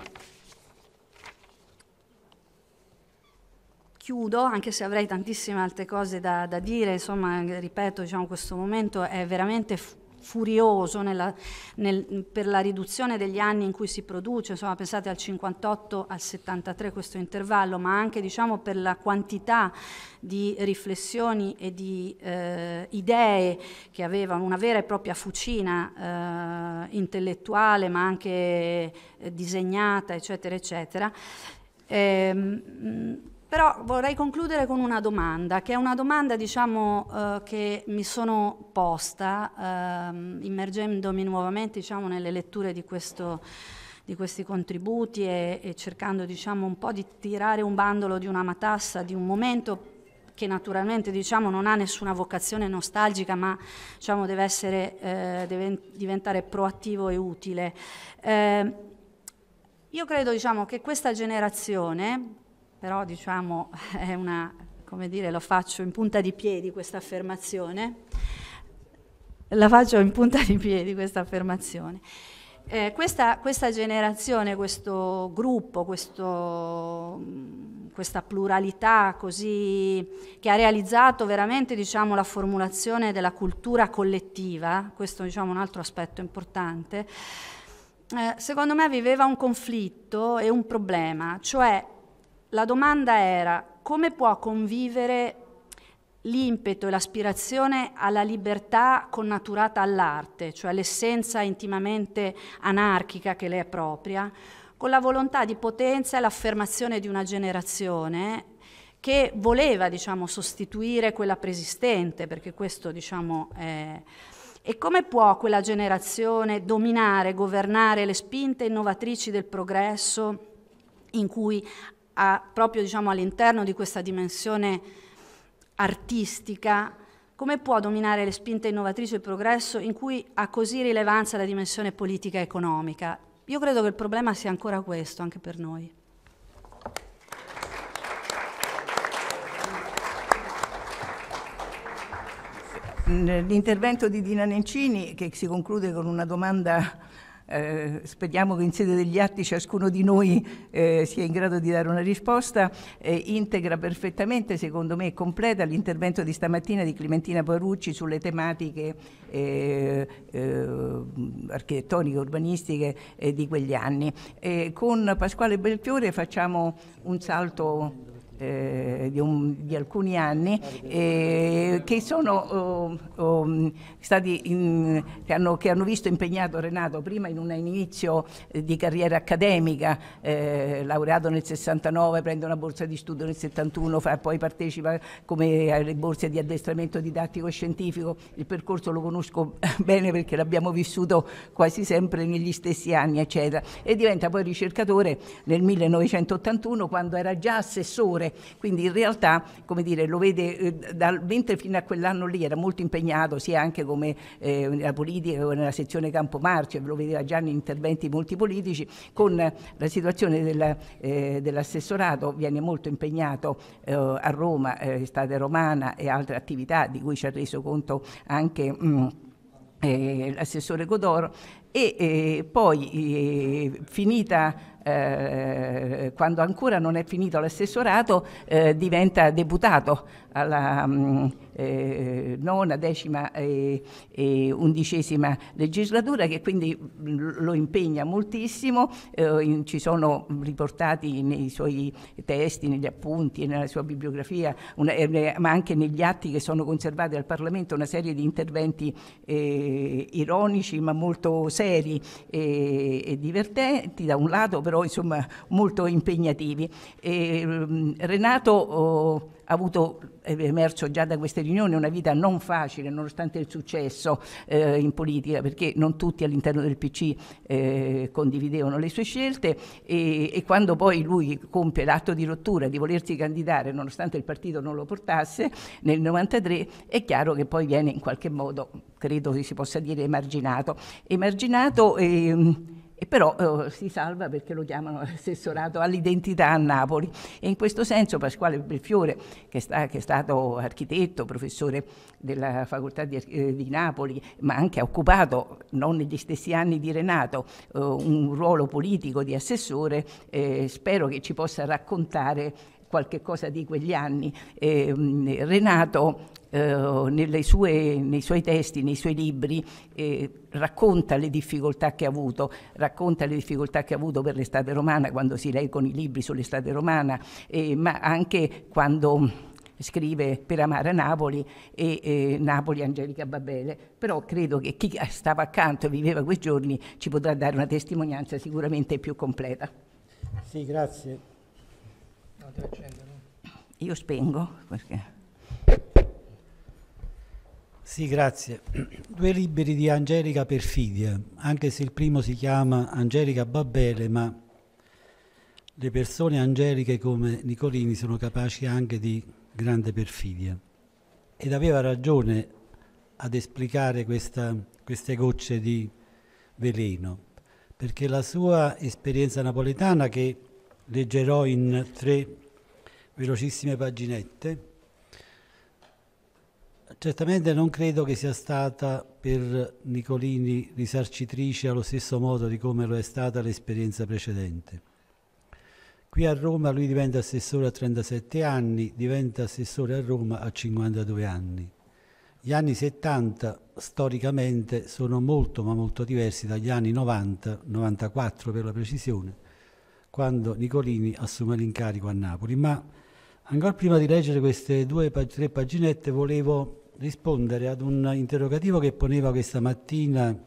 Speaker 5: chiudo, anche se avrei tantissime altre cose da, da dire, insomma, ripeto, diciamo, questo momento è veramente furioso nella, nel, per la riduzione degli anni in cui si produce, insomma pensate al 58 al 73 questo intervallo, ma anche diciamo, per la quantità di riflessioni e di eh, idee che aveva una vera e propria fucina eh, intellettuale, ma anche eh, disegnata, eccetera, eccetera. Ehm, però vorrei concludere con una domanda, che è una domanda diciamo, eh, che mi sono posta, eh, immergendomi nuovamente diciamo, nelle letture di, questo, di questi contributi e, e cercando diciamo, un po' di tirare un bandolo di una matassa di un momento che naturalmente diciamo, non ha nessuna vocazione nostalgica, ma diciamo, deve, essere, eh, deve, diventare proattivo e utile. Eh, io credo diciamo, che questa generazione, però diciamo è una, come dire, lo faccio in punta di piedi questa affermazione, la faccio in punta di piedi questa affermazione. Eh, questa, questa, generazione, questo gruppo, questo, mm, questa pluralità così, che ha realizzato veramente diciamo, la formulazione della cultura collettiva, questo è diciamo, un altro aspetto importante, eh, secondo me viveva un conflitto e un problema, cioè la domanda era come può convivere l'impeto e l'aspirazione alla libertà connaturata all'arte, cioè l'essenza intimamente anarchica che le è propria, con la volontà di potenza e l'affermazione di una generazione che voleva diciamo, sostituire quella preesistente, perché questo diciamo, è... E come può quella generazione dominare, governare le spinte innovatrici del progresso in cui a, proprio diciamo, all'interno di questa dimensione artistica, come può dominare le spinte innovatrici e il progresso in cui ha così rilevanza la dimensione politica e economica? Io credo che il problema sia ancora questo, anche per noi.
Speaker 4: L'intervento di Dina Nencini, che si conclude con una domanda eh, speriamo che in sede degli atti ciascuno di noi eh, sia in grado di dare una risposta, eh, integra perfettamente, secondo me, completa l'intervento di stamattina di Clementina Parucci sulle tematiche eh, eh, architettoniche, urbanistiche eh, di quegli anni. con Pasquale Belfiore facciamo un salto eh, di, un, di, alcuni anni eh, che, sono, oh, oh, stati in, che, hanno, che, hanno, visto impegnato Renato prima in un inizio eh, di carriera accademica, eh, laureato nel 69, prende una borsa di studio nel 71, fa, poi partecipa come alle borse di addestramento didattico e scientifico, il percorso lo conosco bene perché l'abbiamo vissuto quasi sempre negli stessi anni, eccetera, e diventa poi ricercatore nel 1981 quando era già assessore quindi in realtà, come dire, lo vede, eh, dal, mentre fino a quell'anno lì era molto impegnato sia anche come eh, nella politica, nella sezione Campomarcio, lo vedeva già in interventi molti politici, con la situazione della, eh, dell'assessorato viene molto impegnato eh, a Roma, eh, estate romana e altre attività di cui ci ha reso conto anche... Mm, eh, l'assessore Godoro e eh, poi eh, finita eh, quando ancora non è finito l'assessorato, eh, diventa deputato alla mm, eh, nona, decima e, e, undicesima legislatura che quindi mm, lo impegna moltissimo, eh, in, ci sono riportati nei suoi testi, negli appunti, nella sua bibliografia, una, eh, ma anche negli atti che sono conservati al Parlamento una serie di interventi eh, ironici ma molto seri e, eh, e, divertenti da un lato però insomma molto impegnativi. E, mm, Renato oh, avuto, è emerso già da queste riunioni, una vita non facile nonostante il successo eh, in politica, perché non tutti all'interno del PC eh, condividevano le sue scelte e, e quando poi lui compie l'atto di rottura di volersi candidare nonostante il partito non lo portasse nel 93, è chiaro che poi viene in qualche modo, credo si possa dire, emarginato. Emarginato... Eh, e però eh, si salva perché lo chiamano assessorato all'identità a Napoli. E in questo senso Pasquale Belfiore, che, sta, che è stato architetto, professore della facoltà di, eh, di, Napoli, ma anche ha occupato, non negli stessi anni di Renato, eh, un ruolo politico di assessore, eh, spero che ci possa raccontare qualche cosa di quegli anni. Eh, Renato eh, sue, nei suoi testi, nei suoi libri, eh, racconta le difficoltà che ha avuto, racconta le difficoltà che ha avuto per l'estate romana quando si leggono i libri sull'estate romana, eh, ma anche quando scrive per amare Napoli e eh, Napoli Angelica Babele, però credo che chi stava accanto e viveva quei giorni ci potrà dare una testimonianza sicuramente più completa.
Speaker 7: Sì, grazie.
Speaker 4: Io spengo
Speaker 7: perché... Sì, grazie. Due libri di Angelica Perfidia, anche se il primo si chiama Angelica Babbele, ma le persone angeliche come Nicolini sono capaci anche di grande perfidia. Ed aveva ragione ad esplicare questa, queste gocce di veleno, perché la sua esperienza napoletana, che leggerò in tre velocissime paginette. Certamente non credo che sia stata per Nicolini risarcitrice allo stesso modo di come lo è stata l'esperienza precedente. Qui a Roma lui diventa assessore a 37 anni, diventa assessore a Roma a 52 anni. Gli anni 70 storicamente sono molto ma molto diversi dagli anni 90, 94 per la precisione, quando Nicolini assume l'incarico a Napoli, ma Ancora prima di leggere queste due tre paginette volevo rispondere ad un interrogativo che poneva questa mattina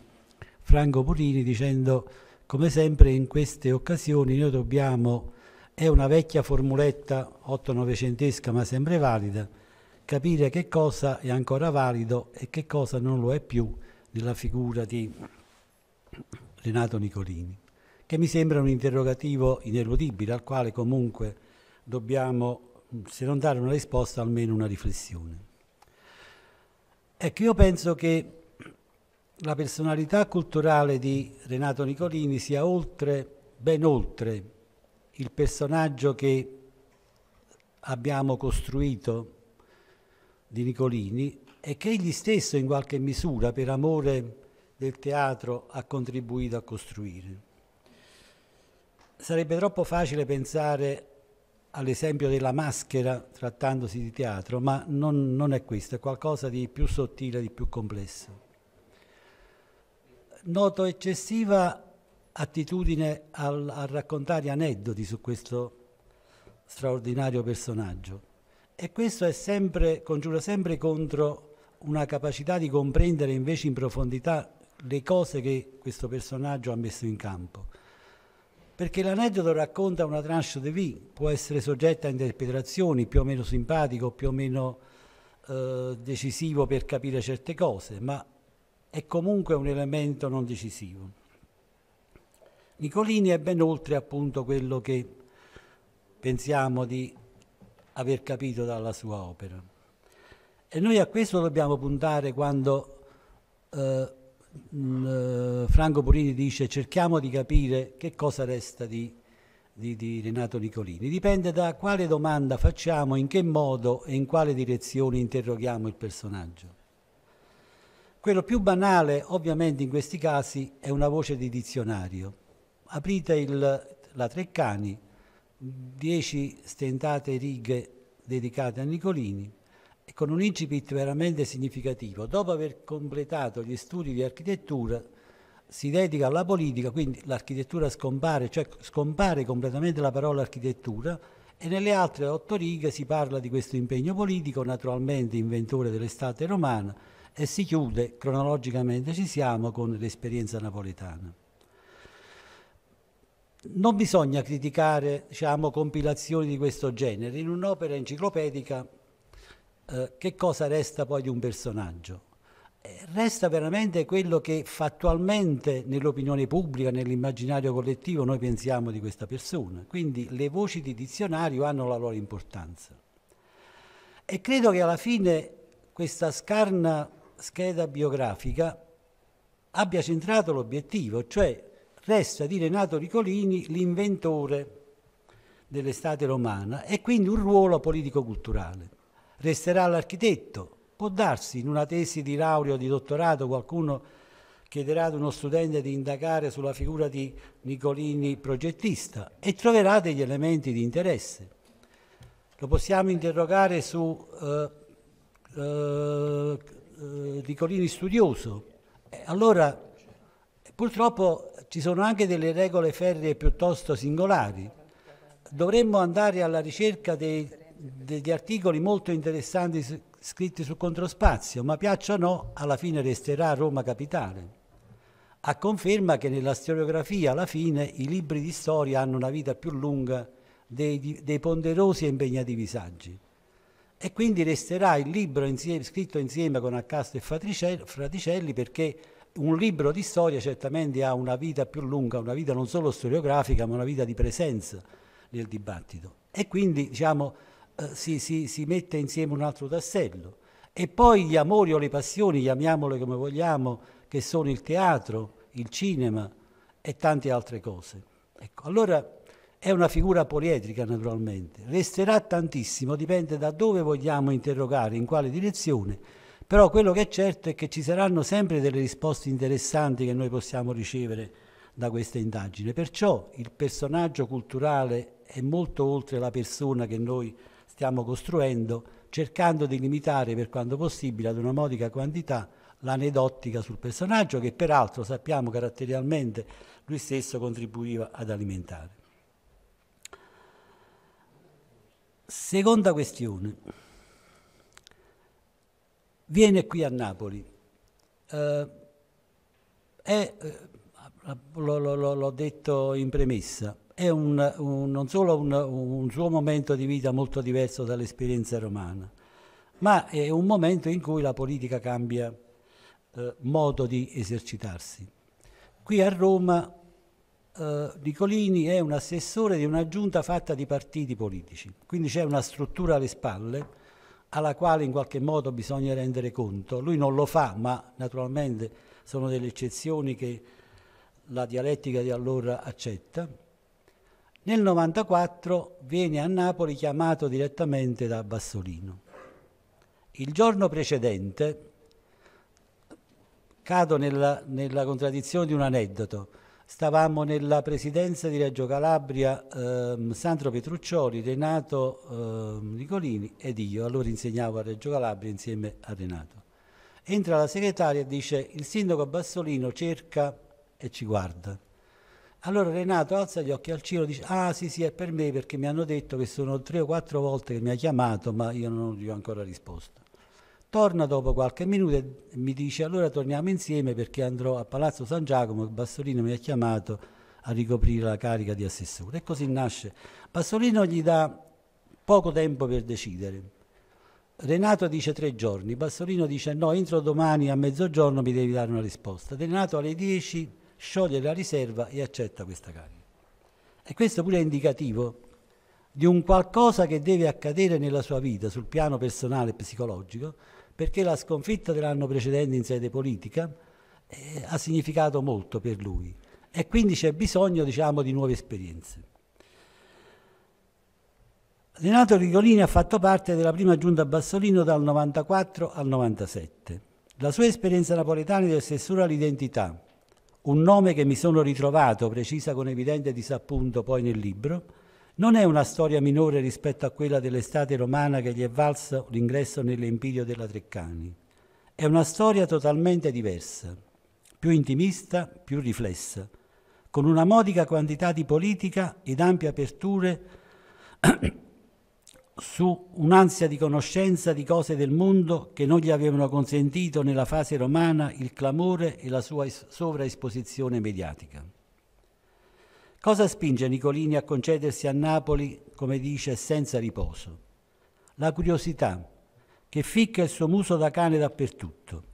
Speaker 7: Franco Purini dicendo come sempre in queste occasioni noi dobbiamo, è una vecchia formuletta 8 novecentesca ma sempre valida, capire che cosa è ancora valido e che cosa non lo è più nella figura di Renato Nicolini, che mi sembra un interrogativo ineludibile al quale comunque dobbiamo se non dare una risposta, almeno una riflessione. Ecco, io penso che la personalità culturale di Renato Nicolini sia oltre, ben oltre, il personaggio che abbiamo costruito di Nicolini e che egli stesso in qualche misura, per amore del teatro, ha contribuito a costruire. Sarebbe troppo facile pensare all'esempio della maschera trattandosi di teatro, ma non, non, è questo, è qualcosa di più sottile, di più complesso. Noto eccessiva attitudine al, a raccontare aneddoti su questo straordinario personaggio e questo è sempre, congiura sempre contro una capacità di comprendere invece in profondità le cose che questo personaggio ha messo in campo perché l'aneddoto racconta una tranche de vie, può essere soggetta a interpretazioni più o meno simpatico, più o meno eh, decisivo per capire certe cose, ma è comunque un elemento non decisivo. Nicolini è ben oltre appunto quello che pensiamo di aver capito dalla sua opera. E noi a questo dobbiamo puntare quando eh, Mm, eh, Franco Purini dice cerchiamo di capire che cosa resta di, di, di Renato Nicolini. Dipende da quale domanda facciamo, in che modo e in quale direzione interroghiamo il personaggio. Quello più banale, ovviamente in questi casi, è una voce di dizionario. Aprite il, la Treccani, dieci stentate righe dedicate a Nicolini, e con un incipit veramente significativo. Dopo aver completato gli studi di architettura si dedica alla politica, quindi l'architettura scompare, cioè scompare completamente la parola architettura e nelle altre otto righe si parla di questo impegno politico, naturalmente inventore dell'estate romana, e si chiude, cronologicamente ci siamo, con l'esperienza napoletana. Non bisogna criticare diciamo, compilazioni di questo genere. In un'opera enciclopedica eh, che cosa resta poi di un personaggio? Eh, resta veramente quello che fattualmente nell'opinione pubblica, nell'immaginario collettivo noi pensiamo di questa persona. Quindi le voci di dizionario hanno la loro importanza. E credo che alla fine questa scarna scheda biografica abbia centrato l'obiettivo, cioè resta di Renato Ricolini l'inventore dell'estate romana e quindi un ruolo politico-culturale resterà l'architetto. Può darsi, in una tesi di laurea o di dottorato qualcuno chiederà ad uno studente di indagare sulla figura di Nicolini progettista e troverà degli elementi di interesse. Lo possiamo interrogare su eh, eh, eh Nicolini studioso. Eh, allora, purtroppo ci sono anche delle regole ferree piuttosto singolari. Dovremmo andare alla ricerca dei degli articoli molto interessanti scritti sul controspazio, ma piacciono alla fine resterà Roma capitale. A conferma che nella storiografia alla fine i libri di storia hanno una vita più lunga dei, dei ponderosi e impegnativi saggi. E quindi resterà il libro insieme, scritto insieme con Accasto e Fraticelli perché un libro di storia certamente ha una vita più lunga, una vita non solo storiografica, ma una vita di presenza nel dibattito. E quindi, diciamo, eh, si, si, si mette insieme un altro tassello. E poi gli amori o le passioni, chiamiamole come vogliamo, che sono il teatro, il cinema e tante altre cose. Ecco, allora è una figura poliedrica naturalmente, resterà tantissimo, dipende da dove vogliamo interrogare, in quale direzione, però quello che è certo è che ci saranno sempre delle risposte interessanti che noi possiamo ricevere da questa indagine, perciò il personaggio culturale è molto oltre la persona che noi stiamo costruendo, cercando di limitare per quanto possibile ad una modica quantità l'anedottica sul personaggio che peraltro sappiamo caratterialmente lui stesso contribuiva ad alimentare. Seconda questione. Viene qui a Napoli. Eh, è, eh, l'ho detto in premessa, è un, un, non solo un, un, suo momento di vita molto diverso dall'esperienza romana, ma è un momento in cui la politica cambia eh, modo di esercitarsi. Qui a Roma eh, Nicolini è un assessore di una giunta fatta di partiti politici, quindi c'è una struttura alle spalle alla quale in qualche modo bisogna rendere conto. Lui non lo fa, ma naturalmente sono delle eccezioni che la dialettica di allora accetta. Nel 1994 viene a Napoli chiamato direttamente da Bassolino. Il giorno precedente cado nella, nella contraddizione di un aneddoto. Stavamo nella presidenza di Reggio Calabria, ehm, Sandro Petruccioli, Renato ehm, Nicolini ed io. Allora insegnavo a Reggio Calabria insieme a Renato. Entra la segretaria e dice il sindaco Bassolino cerca e ci guarda. Allora Renato alza gli occhi al cielo e dice, ah sì sì è per me perché mi hanno detto che sono tre o quattro volte che mi ha chiamato ma io non gli ho ancora risposto. Torna dopo qualche minuto e mi dice allora torniamo insieme perché andrò a Palazzo San Giacomo, Bassolino mi ha chiamato a ricoprire la carica di assessore. E così nasce. Bassolino gli dà poco tempo per decidere. Renato dice tre giorni, Bassolino dice no, entro domani a mezzogiorno mi devi dare una risposta. Renato alle 10 scioglie la riserva e accetta questa carica. E questo pure è indicativo di un qualcosa che deve accadere nella sua vita sul piano personale e psicologico, perché la sconfitta dell'anno precedente in sede politica eh, ha significato molto per lui e quindi c'è bisogno diciamo, di nuove esperienze. Renato Rigolini ha fatto parte della prima giunta a Bassolino dal 94 al 97. La sua esperienza napoletana di assessura all'identità, un nome che mi sono ritrovato, precisa con evidente disappunto poi nel libro, non è una storia minore rispetto a quella dell'estate romana che gli è valso l'ingresso nell'empirio della Treccani. È una storia totalmente diversa, più intimista, più riflessa, con una modica quantità di politica ed ampie aperture su un'ansia di conoscenza di cose del mondo che non gli avevano consentito nella fase romana il clamore e la sua is- sovraesposizione mediatica. Cosa spinge Nicolini a concedersi a Napoli, come dice, senza riposo? La curiosità, che ficca il suo muso da cane dappertutto.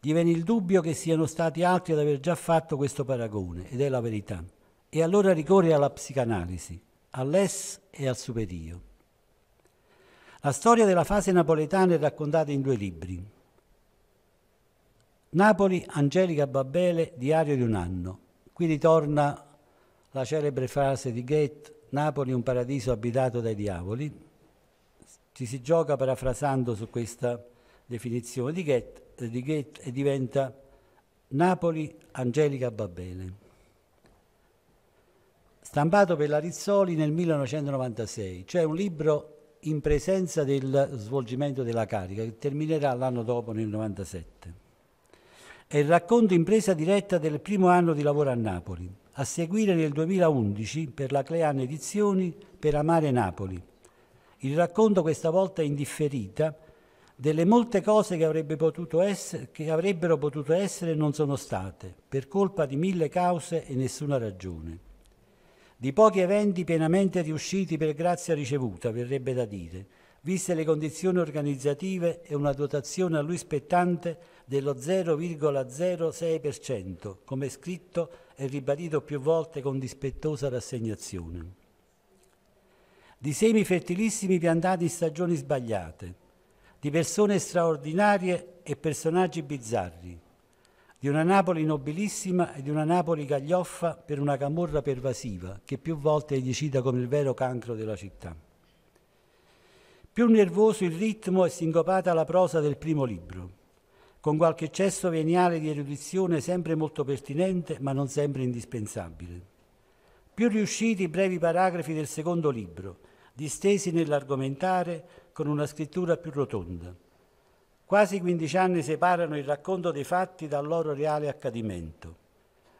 Speaker 7: Gli viene il dubbio che siano stati altri ad aver già fatto questo paragone, ed è la verità. E allora ricorre alla psicanalisi, all'es e al superio. La storia della fase napoletana è raccontata in due libri. Napoli, Angelica Babele, diario di un anno. Qui ritorna la celebre frase di Goethe, Napoli un paradiso abitato dai diavoli. Ci si gioca parafrasando su questa definizione di Goethe, di Goethe e diventa Napoli, Angelica Babele. stampato per la Rizzoli nel 1996, cioè un libro in presenza del svolgimento della carica, che terminerà l'anno dopo nel 97. È il racconto in presa diretta del primo anno di lavoro a Napoli, a seguire nel 2011 per la Clean Edizioni per Amare Napoli. Il racconto questa volta in differita delle molte cose che, avrebbe essere, che avrebbero potuto essere e non sono state, per colpa di mille cause e nessuna ragione. Di pochi eventi pienamente riusciti per grazia ricevuta, verrebbe da dire, viste le condizioni organizzative e una dotazione a lui spettante dello 0,06%, come scritto e ribadito più volte con dispettosa rassegnazione. Di semi fertilissimi piantati in stagioni sbagliate, di persone straordinarie e personaggi bizzarri, di una Napoli nobilissima e di una Napoli gaglioffa per una camorra pervasiva che più volte gli cita come il vero cancro della città. Più nervoso il ritmo e sincopata la prosa del primo libro, con qualche eccesso veniale di erudizione sempre molto pertinente ma non sempre indispensabile. Più riusciti i brevi paragrafi del secondo libro, distesi nell'argomentare con una scrittura più rotonda Quasi 15 anni separano il racconto dei fatti dal loro reale accadimento.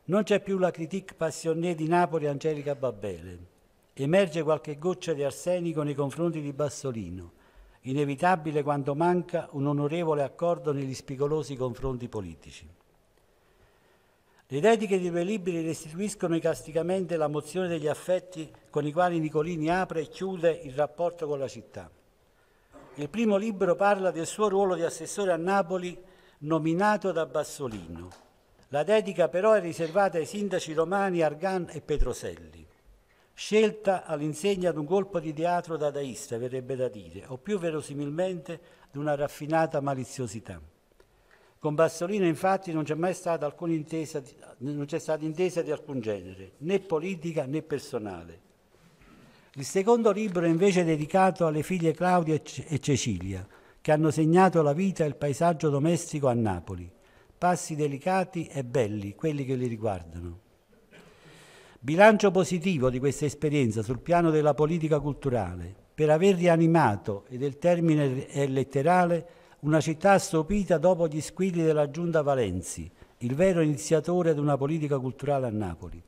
Speaker 7: Non c'è più la critique passionnée di Napoli Angelica Babbele. Emerge qualche goccia di arsenico nei confronti di Bassolino, inevitabile quando manca un onorevole accordo negli spigolosi confronti politici. Le dediche di due libri restituiscono icasticamente la mozione degli affetti con i quali Nicolini apre e chiude il rapporto con la città. Il primo libro parla del suo ruolo di assessore a Napoli nominato da Bassolino. La dedica però è riservata ai sindaci romani Argan e Petroselli, scelta all'insegna di un colpo di teatro dadaista, verrebbe da dire, o più verosimilmente di una raffinata maliziosità. Con Bassolino infatti non c'è mai stata, intesa, non c'è stata intesa di alcun genere, né politica né personale. Il secondo libro è invece dedicato alle figlie Claudia e Cecilia, che hanno segnato la vita e il paesaggio domestico a Napoli. Passi delicati e belli, quelli che li riguardano. Bilancio positivo di questa esperienza sul piano della politica culturale, per aver rianimato, ed il termine è letterale, una città stupita dopo gli squilli della giunta Valenzi, il vero iniziatore di una politica culturale a Napoli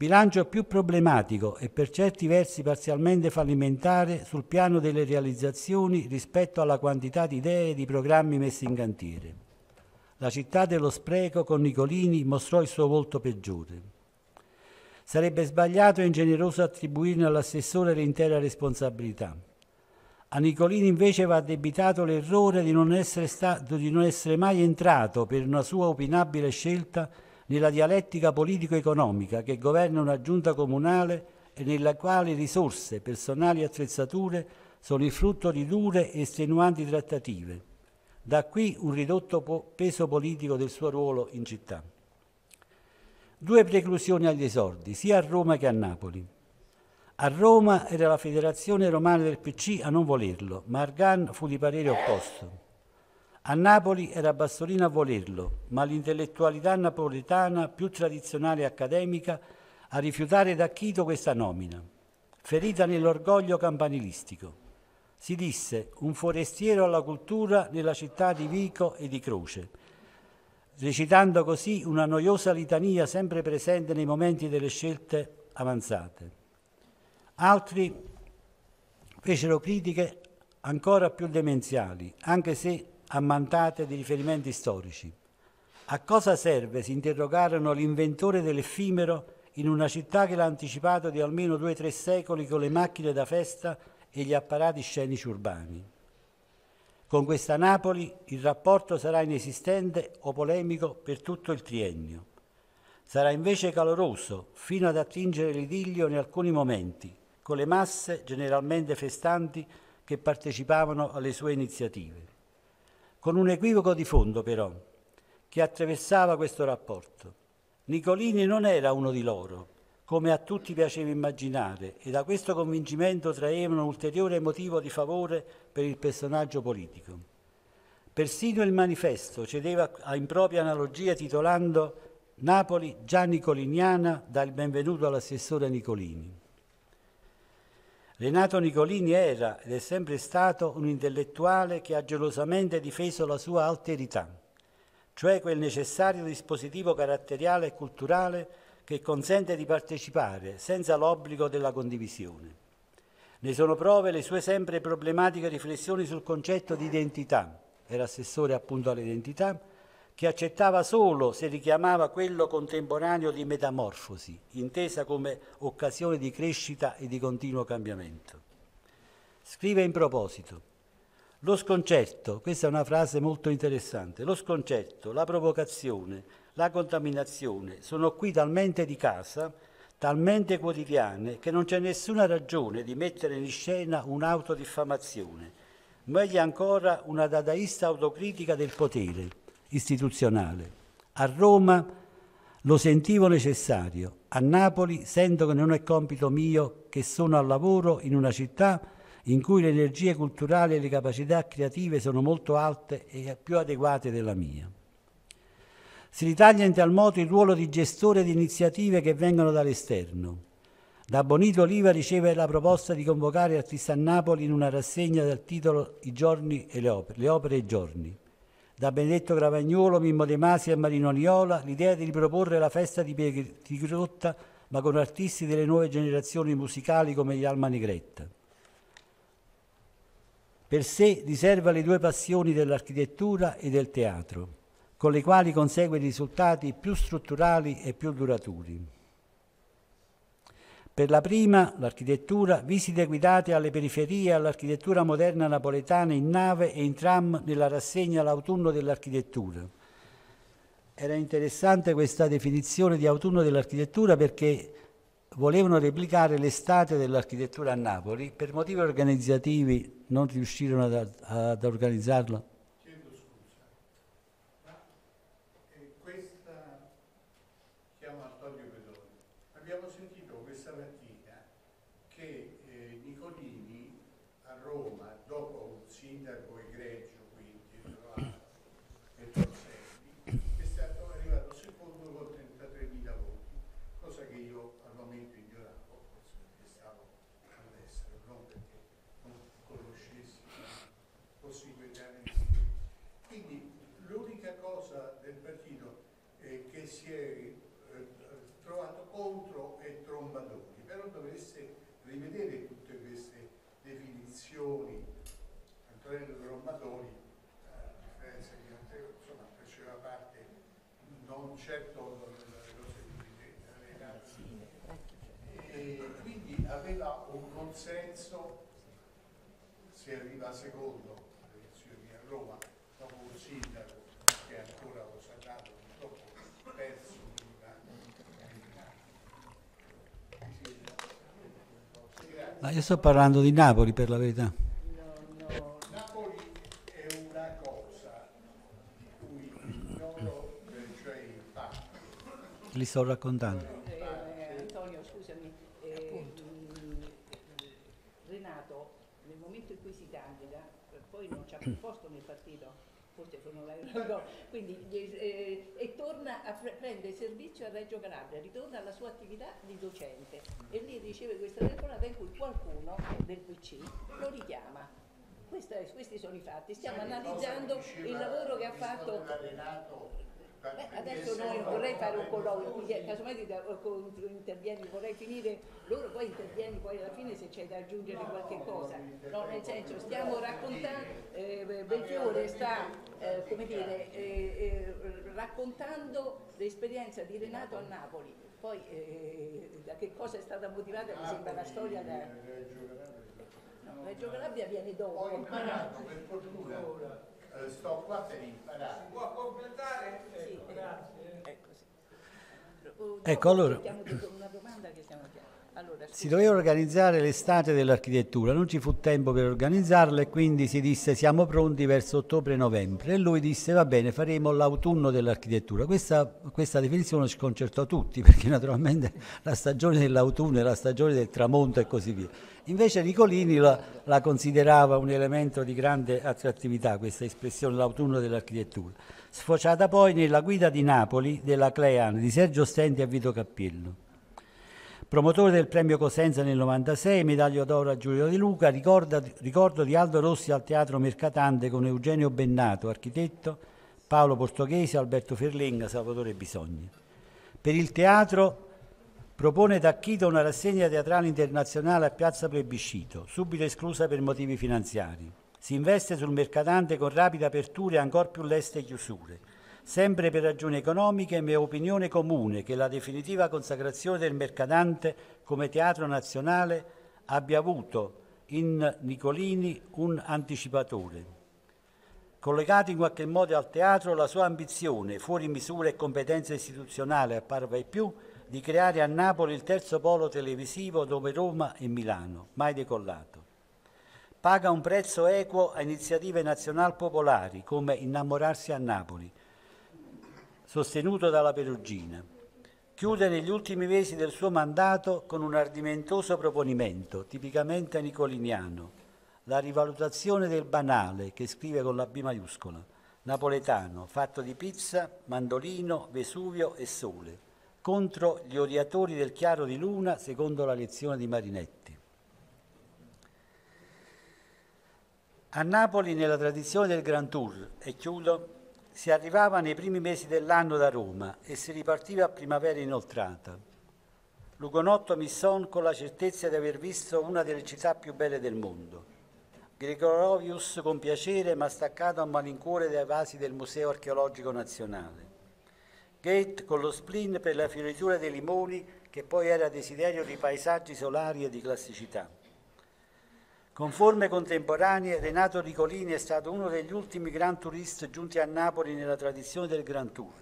Speaker 7: bilancio più problematico e per certi versi parzialmente fallimentare sul piano delle realizzazioni rispetto alla quantità di idee e di programmi messi in cantiere. La città dello spreco con Nicolini mostrò il suo volto peggiore. Sarebbe sbagliato e ingeneroso attribuirne all'assessore l'intera responsabilità. A Nicolini invece va addebitato l'errore di non essere, di non essere mai entrato per una sua opinabile scelta nella dialettica politico-economica che governa una giunta comunale e nella quale risorse, personali e attrezzature sono il frutto di dure e estenuanti trattative. Da qui un ridotto po peso politico del suo ruolo in città. Due preclusioni agli esordi, sia a Roma che a Napoli. A Roma era la Federazione Romana del PC a non volerlo, ma Argan fu di parere opposto. A Napoli era Bassolino a volerlo, ma l'intellettualità napoletana più tradizionale e accademica a rifiutare da Chito questa nomina, ferita nell'orgoglio campanilistico. Si disse un forestiero alla cultura nella città di Vico e di Croce, recitando così una noiosa litania sempre presente nei momenti delle scelte avanzate. Altri fecero critiche ancora più demenziali, anche se ammantate di riferimenti storici. A cosa serve, si interrogarono l'inventore dell'effimero in una città che l'ha anticipato di almeno due o tre secoli con le macchine da festa e gli apparati scenici urbani. Con questa Napoli il rapporto sarà inesistente o polemico per tutto il triennio. Sarà invece caloroso fino ad attingere l'idillio in alcuni momenti, con le masse generalmente festanti che partecipavano alle sue iniziative con un equivoco di fondo però, che attraversava questo rapporto. Nicolini non era uno di loro, come a tutti piaceva immaginare, e da questo convincimento traevano un ulteriore motivo di favore per il personaggio politico. Persino il manifesto cedeva a impropria analogia titolando Napoli già nicoliniana dal benvenuto all'assessore Nicolini. Renato Nicolini era ed è sempre stato un intellettuale che ha gelosamente difeso la sua alterità, cioè quel necessario dispositivo caratteriale e culturale che consente di partecipare senza l'obbligo della condivisione. Ne sono prove le sue sempre problematiche riflessioni sul concetto di identità, era assessore appunto all'identità, che accettava solo se richiamava quello contemporaneo di metamorfosi, intesa come occasione di crescita e di continuo cambiamento. Scrive in proposito, lo sconcerto, questa è una frase molto interessante, lo sconcerto, la provocazione, la contaminazione sono qui talmente di casa, talmente quotidiane, che non c'è nessuna ragione di mettere in scena un'autodiffamazione, meglio ancora una dadaista autocritica del potere istituzionale. A Roma lo sentivo necessario, a Napoli sento che non è compito mio che sono al lavoro in una città in cui le energie culturali e le capacità creative sono molto alte e più adeguate della mia. Si ritaglia in tal modo il ruolo di gestore di iniziative che vengono dall'esterno. Da Bonito Oliva riceve la proposta di convocare artista a Napoli in una rassegna dal titolo I giorni e le opere, le opere e i giorni da Benedetto Gravagnolo, Mimmo De Masi e Marino Aliola, l'idea di riproporre la festa di, Pieg- di ma con artisti delle nuove generazioni musicali come gli Alma Negretta. Per sé riserva le due passioni dell'architettura e del teatro, con le quali consegue risultati più strutturali e più duraturi. Per la prima, l'architettura, visite guidate alle periferie, all'architettura moderna napoletana in nave e in tram nella rassegna L'autunno dell'architettura. Era interessante questa definizione di autunno dell'architettura perché volevano replicare l'estate dell'architettura a Napoli, per motivi organizzativi non riuscirono ad, ad organizzarlo
Speaker 6: consenso si arriva secondo alle elezioni a Roma dopo un sindaco che ancora lo sagrato purtroppo perso
Speaker 2: prima
Speaker 7: Ma io sto parlando di Napoli per la verità. li sto raccontando.
Speaker 4: un posto nel partito, forse sono l'eurologo, quindi, eh, eh, e torna a pre- prendere servizio a Reggio Calabria, ritorna alla sua attività di docente e lì riceve questa telefonata in cui qualcuno del PC lo richiama. Questa, questi sono i fatti, stiamo analizzando il lavoro che ha fatto... Beh, adesso noi vorrei fare un colloquio, eh, casomai ti ecco, intervieni, vorrei finire, loro poi intervieni poi alla fine se c'è da aggiungere qualche cosa. No, nel senso, stiamo raccontando, eh, Belfiore sta, eh, come dire, eh, eh, raccontando l'esperienza di Renato a Napoli, poi eh, da che cosa è stata motivata mi sembra la storia da... Reggio Calabria viene dopo. Poi imparato,
Speaker 6: per fortuna
Speaker 4: eh, sto qua per imparare. Si può completare? Sì. Ecco. grazie. Ecco, sì. Ecco, allora. Una domanda che stiamo chiamando. Allora,
Speaker 7: si doveva organizzare l'estate dell'architettura, non ci fu tempo per organizzarla e quindi si disse siamo pronti verso ottobre-novembre e lui disse va bene faremo l'autunno dell'architettura. Questa, questa, definizione sconcertò tutti perché naturalmente la stagione dell'autunno è la stagione del tramonto e così via. Invece Nicolini la, la considerava un elemento di grande attrattività questa espressione l'autunno dell'architettura, sfociata poi nella guida di Napoli della Clean di Sergio Stenti a Vito Cappiello. Promotore del premio Cosenza nel 96, medaglio d'oro a Giulio De Luca, ricorda, ricordo di Aldo Rossi al Teatro Mercatante con Eugenio Bennato, architetto, Paolo Portoghese, Alberto Ferlenga, Salvatore Bisogni. Per il teatro propone Tacchito una rassegna teatrale internazionale a Piazza Plebiscito, subito esclusa per motivi finanziari. Si investe sul mercatante con rapide aperture e ancora più leste chiusure. Sempre per ragioni economiche, è mia opinione comune che la definitiva consacrazione del Mercadante come teatro nazionale abbia avuto in Nicolini un anticipatore. Collegato in qualche modo al teatro, la sua ambizione, fuori misura e competenza istituzionale apparve più, di creare a Napoli il terzo polo televisivo dove Roma e Milano, mai decollato. Paga un prezzo equo a iniziative nazional popolari come Innamorarsi a Napoli, sostenuto dalla Perugina. Chiude negli ultimi mesi del suo mandato con un ardimentoso proponimento, tipicamente nicoliniano, la rivalutazione del banale che scrive con la B maiuscola, napoletano, fatto di pizza, mandolino, Vesuvio e sole, contro gli odiatori del chiaro di luna secondo la lezione di Marinetti. A Napoli, nella tradizione del Grand Tour, e chiudo, si arrivava nei primi mesi dell'anno da Roma e si ripartiva a primavera inoltrata. Lugonotto Misson con la certezza di aver visto una delle città più belle del mondo. Gregorovius con piacere ma staccato a malincuore dai vasi del Museo Archeologico Nazionale. Gate con lo spleen per la fioritura dei limoni che poi era desiderio di paesaggi solari e di classicità. Con forme contemporanee, Renato Ricolini è stato uno degli ultimi Grand tourist giunti a Napoli nella tradizione del Grand Tour,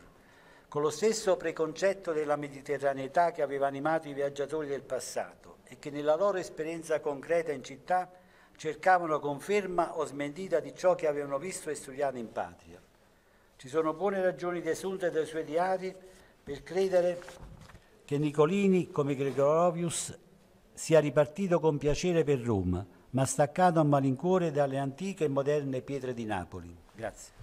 Speaker 7: con lo stesso preconcetto della mediterraneità che aveva animato i viaggiatori del passato e che nella loro esperienza concreta in città cercavano conferma o smentita di ciò che avevano visto e studiato in patria. Ci sono buone ragioni desunte dai suoi diari per credere che Nicolini, come Gregorovius, sia ripartito con piacere per Roma, ma staccato a malincuore dalle antiche e moderne pietre di Napoli. Grazie.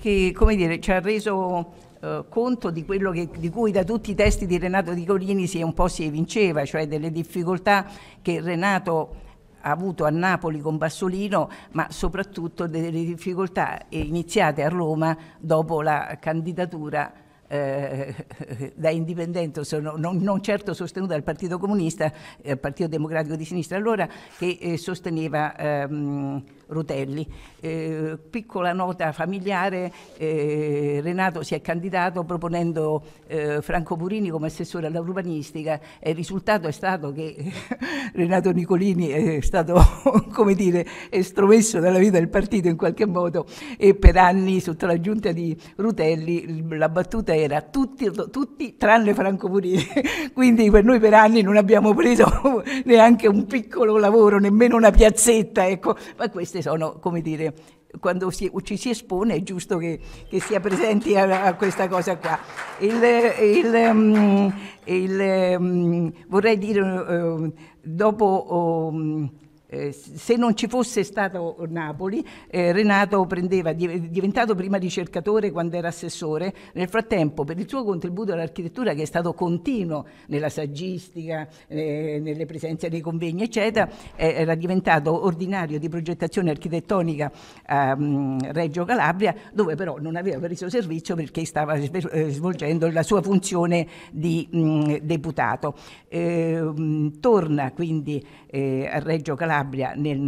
Speaker 4: che come dire, ci ha reso eh, conto di quello che, di cui da tutti i testi di Renato Di Corini si un po' si evinceva, cioè delle difficoltà che Renato avuto a Napoli con Bassolino, ma soprattutto delle difficoltà eh, iniziate a Roma dopo la candidatura eh, da indipendente, non, non, certo sostenuta dal Partito Comunista, eh, Partito Democratico di Sinistra allora, che eh, sosteneva... Ehm, Rutelli. Eh, piccola nota familiare, eh, Renato si è candidato proponendo eh, Franco Purini come assessore all'urbanistica e il risultato è stato che Renato Nicolini è stato, come dire, estromesso dalla vita del partito in qualche modo e per anni sotto la giunta di Rutelli la battuta era tutti, tutti tranne Franco Purini. Quindi per noi per anni non abbiamo preso neanche un piccolo lavoro, nemmeno una piazzetta, ecco, ma questo queste sono, come dire, quando si, ci si espone è giusto che, che sia presenti a, a, questa cosa qua. Il, il, mm, il, mm, vorrei dire, eh, dopo oh, mm, eh, se non ci fosse stato Napoli, eh, Renato prendeva, diventato prima ricercatore quando era assessore, nel frattempo per il suo contributo all'architettura che è stato continuo nella saggistica, eh, nelle presenze dei convegni eccetera, eh, era diventato ordinario di progettazione architettonica a um, ehm, Reggio Calabria dove però non aveva preso servizio perché stava eh, svolgendo la sua funzione di mh, deputato. Ehm, torna quindi a Reggio Calabria Calabria nel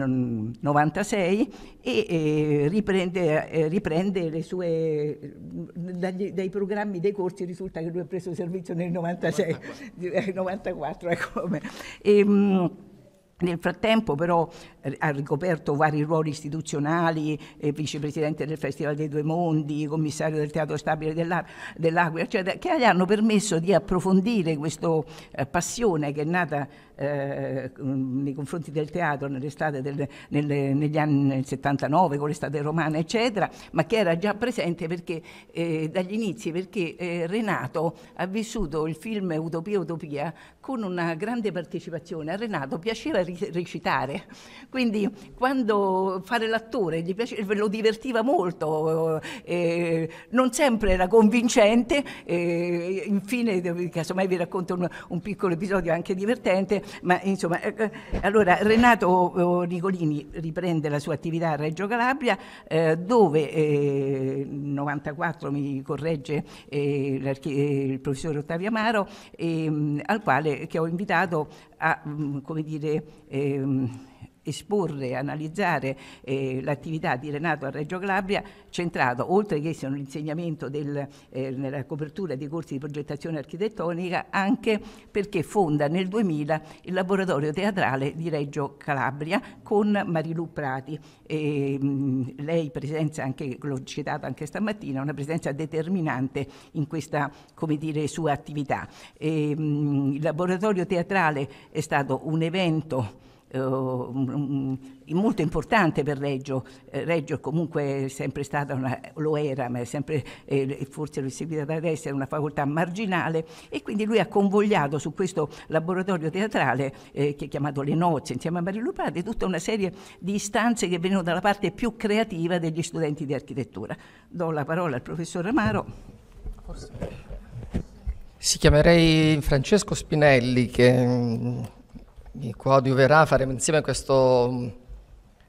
Speaker 4: 96 e eh, riprende, eh, riprende, le sue, dagli, dai programmi dei corsi risulta che lui ha preso servizio nel 96, 94, 94 è E, mh, ehm, nel frattempo però eh, ha ricoperto vari ruoli istituzionali, eh, vicepresidente del Festival dei Due Mondi, commissario del Teatro Stabile dell'Aquila, eccetera, che gli hanno permesso di approfondire questa eh, passione che è nata eh, mm, nei confronti del teatro nell'estate del, nel, negli anni 79 con l'estate romana, eccetera, ma che era già presente perché, eh, dagli inizi perché eh, Renato ha vissuto il film Utopia Utopia con una grande partecipazione. A Renato piaceva recitare, quindi quando fare l'attore piaceva, eh, lo divertiva molto, eh, eh, non sempre era convincente, eh, infine, casomai vi racconto un, un, piccolo episodio anche divertente, ma insomma, eh, eh allora Renato Nicolini riprende la sua attività a Reggio Calabria, dove nel 1994 mi corregge il professore Ottavio Amaro, ehm, al quale che ho invitato a, mm, come dire, ehm, esporre e analizzare eh, l'attività di Renato a Reggio Calabria centrato oltre che sull'insegnamento del, eh, nella copertura dei corsi di progettazione architettonica anche perché fonda nel 2000 il laboratorio teatrale di Reggio Calabria con Marilu Prati e, mh, lei presenza anche l'ho citato anche stamattina una presenza determinante in questa come dire sua attività e, mh, il laboratorio teatrale è stato un evento eh, um, molto importante per Reggio. Eh, Reggio comunque è sempre stata una, lo era, ma è sempre, eh, forse lo è seguita da essere una facoltà marginale e quindi lui ha convogliato su questo laboratorio teatrale eh, che è chiamato Le Nozze insieme a Mario Lupati tutta una serie di istanze che venivano dalla parte più creativa degli studenti di architettura. Do la parola al professor Amaro. Forse.
Speaker 1: Si chiamerei Francesco Spinelli che mm, qua a Duverà faremo insieme questo mm,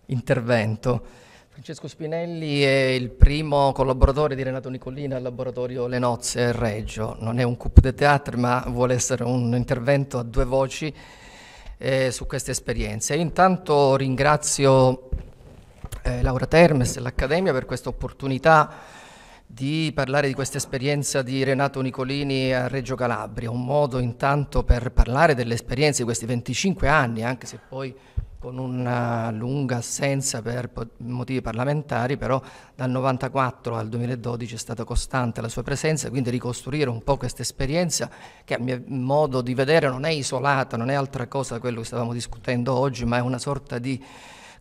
Speaker 1: intervento. Francesco Spinelli è il primo collaboratore di Renato Nicolina al laboratorio Le Nozze a Reggio. Non è un coup de théâtre, ma vuole essere un intervento a due voci eh, su queste esperienze. Io intanto ringrazio eh, Laura Termes e l'Accademia per questa opportunità di parlare di questa esperienza di Renato Nicolini a Reggio Calabria, un modo intanto per parlare dell'esperienza di questi 25 anni, anche se poi con una lunga assenza per motivi parlamentari, però dal 94 al 2012 è stata costante la sua presenza, quindi ricostruire un po' questa esperienza che a mio modo di vedere non è isolata, non è altra cosa da quello che stavamo discutendo oggi, ma è una sorta di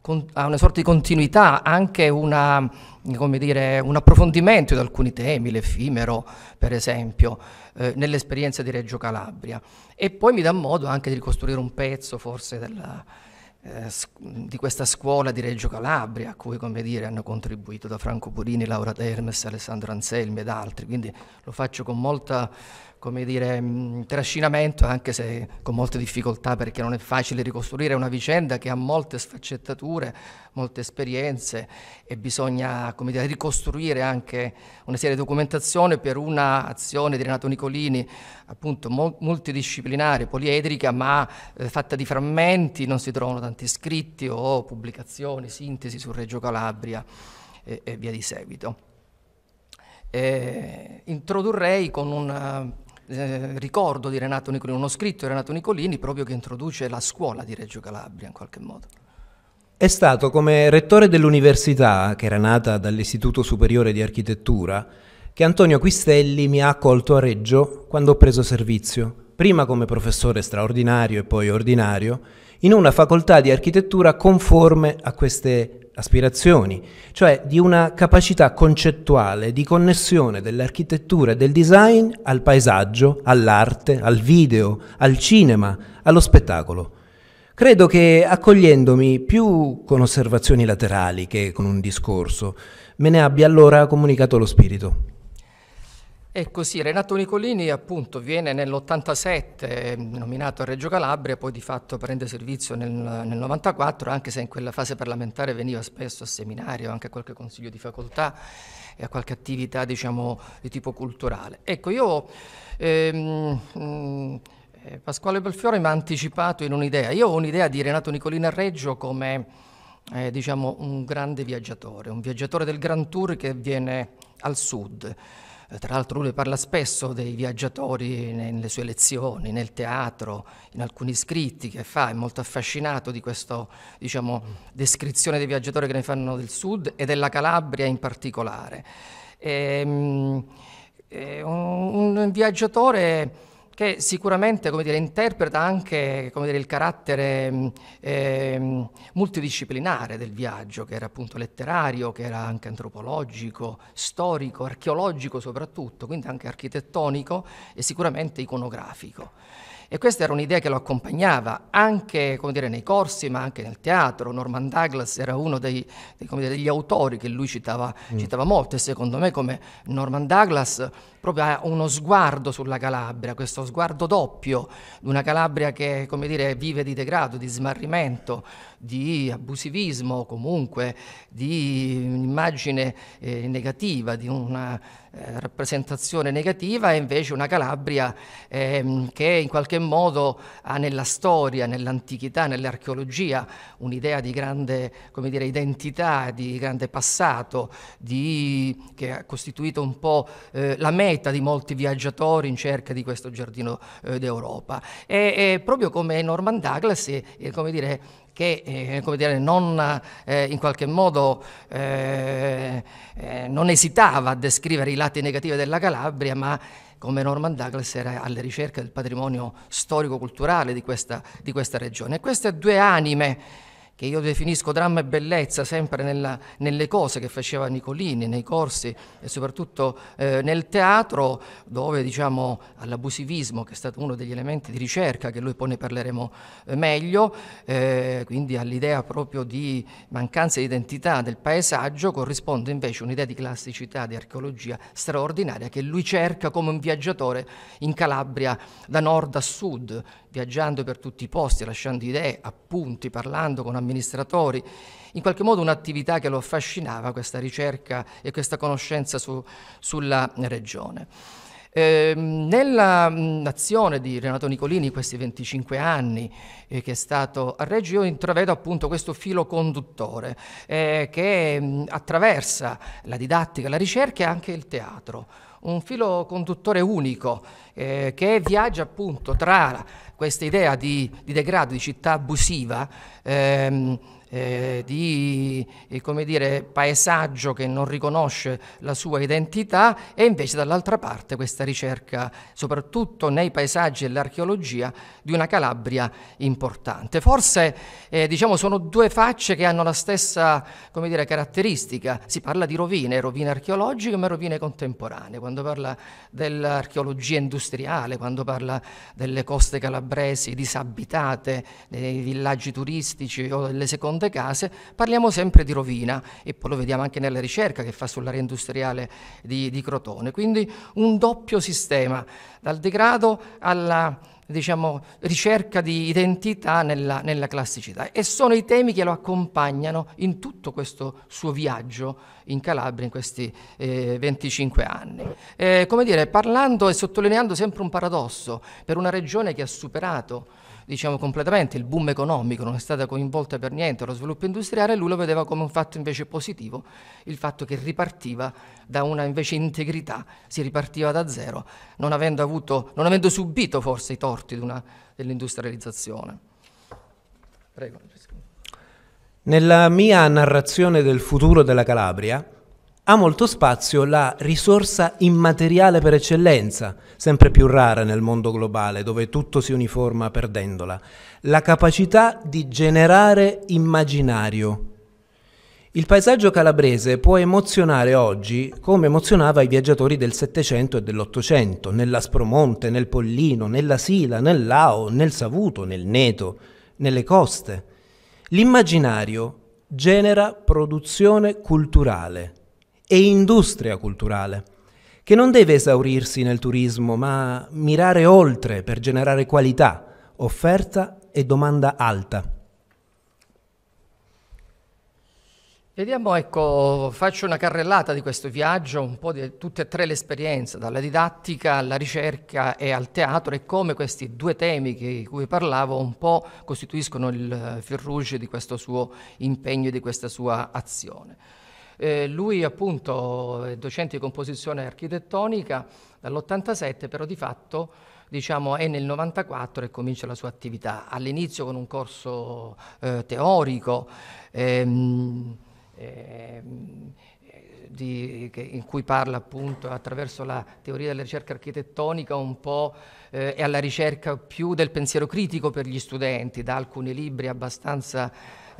Speaker 1: con, a una sorta di continuità, anche una, dire, un approfondimento di alcuni temi, l'effimero per esempio, eh, nell'esperienza di Reggio Calabria. E poi mi dà modo anche di ricostruire un pezzo forse della, eh, di questa scuola di Reggio Calabria a cui dire, hanno contribuito da Franco Purini, Laura Termes, Alessandro Anselmi ed altri, quindi lo faccio con molta come dire, mm, trascinamento, anche se con molte difficoltà, perché non è facile ricostruire una vicenda che ha molte sfaccettature, molte esperienze e bisogna come dire, ricostruire anche una serie di documentazioni per una azione di Renato Nicolini, appunto multidisciplinare, poliedrica, ma eh, fatta di frammenti, non si trovano tanti scritti o pubblicazioni, sintesi su Reggio Calabria e, e via di seguito. Eh, introdurrei con un eh, ricordo di Renato Nicolini, uno scritto di Renato Nicolini proprio che introduce la scuola di Reggio Calabria in qualche modo.
Speaker 8: È stato come rettore dell'università, che era nata dall'Istituto Superiore di Architettura, che Antonio Quistelli mi ha accolto a Reggio quando ho preso servizio, prima come professore straordinario e poi ordinario, in una facoltà di architettura conforme a queste aspirazioni, cioè di una capacità concettuale di connessione dell'architettura e del design al paesaggio, all'arte, al video, al cinema, allo spettacolo. Credo che accogliendomi più con osservazioni laterali che con un discorso, me ne abbia allora comunicato lo spirito.
Speaker 1: E così Renato Nicolini appunto viene nell'87 ehm, nominato a Reggio Calabria, poi di fatto prende servizio nel, nel 94, anche se in quella fase parlamentare veniva spesso a seminario, anche a qualche consiglio di facoltà e a qualche attività diciamo di tipo culturale. Ecco, io... Ehm, mh, mm, eh, Pasquale Belfiore mi ha anticipato in un'idea. Io ho un'idea di Renato Nicolini a Reggio come eh, diciamo, un grande viaggiatore, un viaggiatore del Grand Tour che viene al sud. Eh, tra l'altro lui parla spesso dei viaggiatori nelle sue lezioni, nel teatro, in alcuni scritti che fa, è molto affascinato di questa diciamo, descrizione dei viaggiatori che ne fanno del sud e della Calabria in particolare. E, ehm, um, un viaggiatore che sicuramente dire, interpreta anche dire, il carattere eh, multidisciplinare del viaggio, che era appunto letterario, che era anche antropologico, storico, archeologico soprattutto, quindi anche architettonico e sicuramente iconografico. E questa era un'idea che lo accompagnava anche dire, nei corsi, ma anche nel teatro. Norman Douglas era uno dei, dire, degli autori che lui citava, mm. citava, molto e secondo me come Norman Douglas proprio ha uno sguardo sulla Calabria, questo sguardo doppio di una Calabria che dire, vive di degrado, di smarrimento, di abusivismo comunque, di un'immagine eh, negativa, di una eh, rappresentazione negativa e invece una Calabria ehm, che in qualche modo ha nella storia, nell'antichità, nell'archeologia un'idea di grande dire, identità, di grande passato, di, che ha costituito un po' eh, la meta di molti viaggiatori in cerca di questo giardino eh, d'Europa. E, e, proprio come Norman Douglas, e, come dire, che eh, dire, non, eh, in qualche modo eh, eh, non esitava a descrivere i lati negativi della Calabria, ma come Norman Douglas era alla ricerca del patrimonio storico-culturale di, di questa, regione. E queste due anime che io definisco dramma e bellezza sempre nella, nelle cose che faceva Nicolini, nei corsi e soprattutto eh, nel teatro, dove diciamo all'abusivismo, che è stato uno degli elementi di ricerca, che lui poi ne parleremo eh, meglio, eh, quindi all'idea proprio di mancanza di identità del paesaggio, corrisponde invece un'idea di classicità, di archeologia straordinaria che lui cerca come un viaggiatore in Calabria da nord a sud, viaggiando per tutti i posti, lasciando idee, appunti, parlando con amministratori, in qualche modo un'attività che lo affascinava, questa ricerca e questa conoscenza su, sulla regione. Eh, nella mh, di Renato Nicolini, in questi 25 anni eh, che è stato a Reggio, io intravedo appunto questo filo conduttore eh, che mh, attraversa la didattica, la ricerca e anche il teatro un filo conduttore unico eh, che viaggia appunto tra questa idea di, di degrado, di città abusiva, ehm, eh, di eh, dire, paesaggio che non riconosce la sua identità e invece dall'altra parte questa ricerca, soprattutto nei paesaggi e nell'archeologia, di una Calabria importante. Forse eh, diciamo, sono due facce che hanno la stessa dire, caratteristica, si parla di rovine, rovine archeologiche ma rovine contemporanee, quando parla dell'archeologia industriale, quando parla delle coste calabresi disabitate, dei villaggi turistici o delle seconde seconde case, parliamo sempre di rovina e poi lo vediamo anche nella ricerca che fa sull'area industriale di, di Crotone. Quindi un doppio sistema, dal degrado alla diciamo, ricerca di identità nella, nella, classicità e sono i temi che lo accompagnano in tutto questo suo viaggio in Calabria in questi eh, 25 anni. Eh, come dire, parlando e sottolineando sempre un paradosso per una regione che ha superato diciamo completamente il boom economico, non è stata coinvolta per niente lo sviluppo industriale, lui lo vedeva come un fatto invece positivo, il fatto che ripartiva da una invece integrità, si ripartiva da zero, non avendo, avuto, non avendo subito forse i torti dell'industrializzazione. Prego.
Speaker 8: Nella mia narrazione del futuro della Calabria, ha molto spazio la risorsa immateriale per eccellenza, sempre più rara nel mondo globale dove tutto si uniforma perdendola, la capacità di generare immaginario. Il paesaggio calabrese può emozionare oggi come emozionava i viaggiatori del Settecento e dell'Ottocento, nell'Aspromonte, nel Pollino, nella Sila, nel Lao, nel Savuto, nel Neto, nelle coste. L'immaginario genera produzione culturale e industria culturale, che non deve esaurirsi nel turismo, ma mirare oltre per generare qualità, offerta e domanda alta.
Speaker 1: Vediamo, ecco, faccio una carrellata di questo viaggio, un po' di tutte e tre le esperienze, dalla didattica alla ricerca e al teatro, e come questi due temi di cui parlavo un po' costituiscono il eh, fil rouge di questo suo impegno e di questa sua azione. Eh, lui appunto è docente di composizione architettonica dall'87, però di fatto diciamo, è nel 94 e comincia la sua attività, all'inizio con un corso eh, teorico. Ehm, ehm, di, che, in cui parla appunto attraverso la teoria della ricerca architettonica un po' eh, è alla ricerca più del pensiero critico per gli studenti, da alcuni libri abbastanza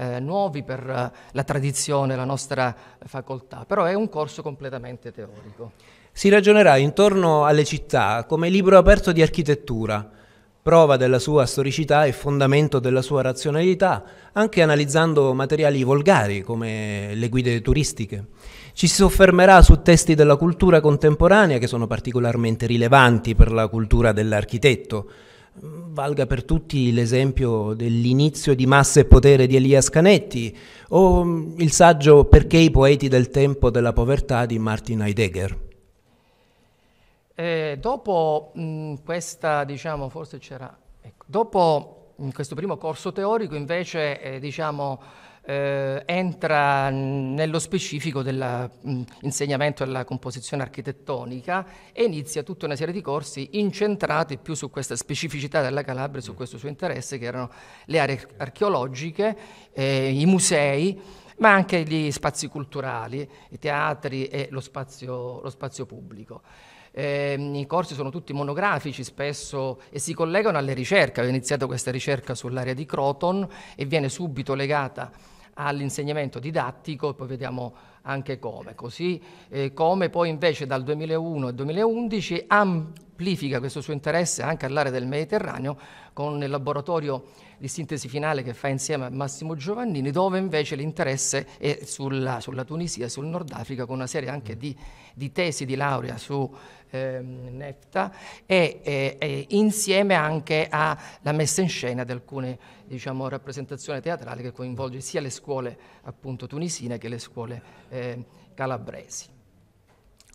Speaker 1: eh, nuovi per eh, la tradizione, la nostra facoltà, però è un corso completamente teorico. Si ragionerà intorno alle città
Speaker 8: come libro aperto di architettura, prova della sua storicità e fondamento della sua razionalità, anche analizzando materiali volgari come le guide turistiche. Ci si soffermerà su testi della cultura contemporanea che sono particolarmente rilevanti per la cultura dell'architetto, Valga per tutti l'esempio dell'inizio di Massa e Potere di Elia Scanetti o mm, il saggio Perché i poeti del tempo della povertà di Martin Heidegger.
Speaker 1: Eh, dopo mh, mm, questa, diciamo, forse c'era... Ecco, dopo in mm, questo primo corso teorico invece eh, diciamo, eh, entra nello specifico dell'insegnamento della mm, composizione architettonica e inizia tutta una serie di corsi incentrati più su questa specificità della Calabria, su mm. questo suo interesse, che erano le aree archeologiche, eh, i musei ma anche gli spazi culturali, i teatri e lo spazio, lo spazio pubblico eh, i corsi sono tutti monografici spesso e si collegano alle ricerche. Ho iniziato questa ricerca sull'area di Croton e viene subito legata all'insegnamento didattico, poi vediamo anche come. Così eh, come poi invece dal 2001 al 2011 amplifica questo suo interesse anche all'area del Mediterraneo con il laboratorio di sintesi finale che fa insieme a Massimo Giovannini, dove invece l'interesse è sulla, sulla Tunisia, sul Nord Africa, con una serie anche di, di tesi di laurea su eh, Nefta e, e, e, insieme anche alla messa in scena di alcune diciamo, rappresentazioni teatrali che coinvolge sia le scuole appunto tunisine che le scuole eh, calabresi.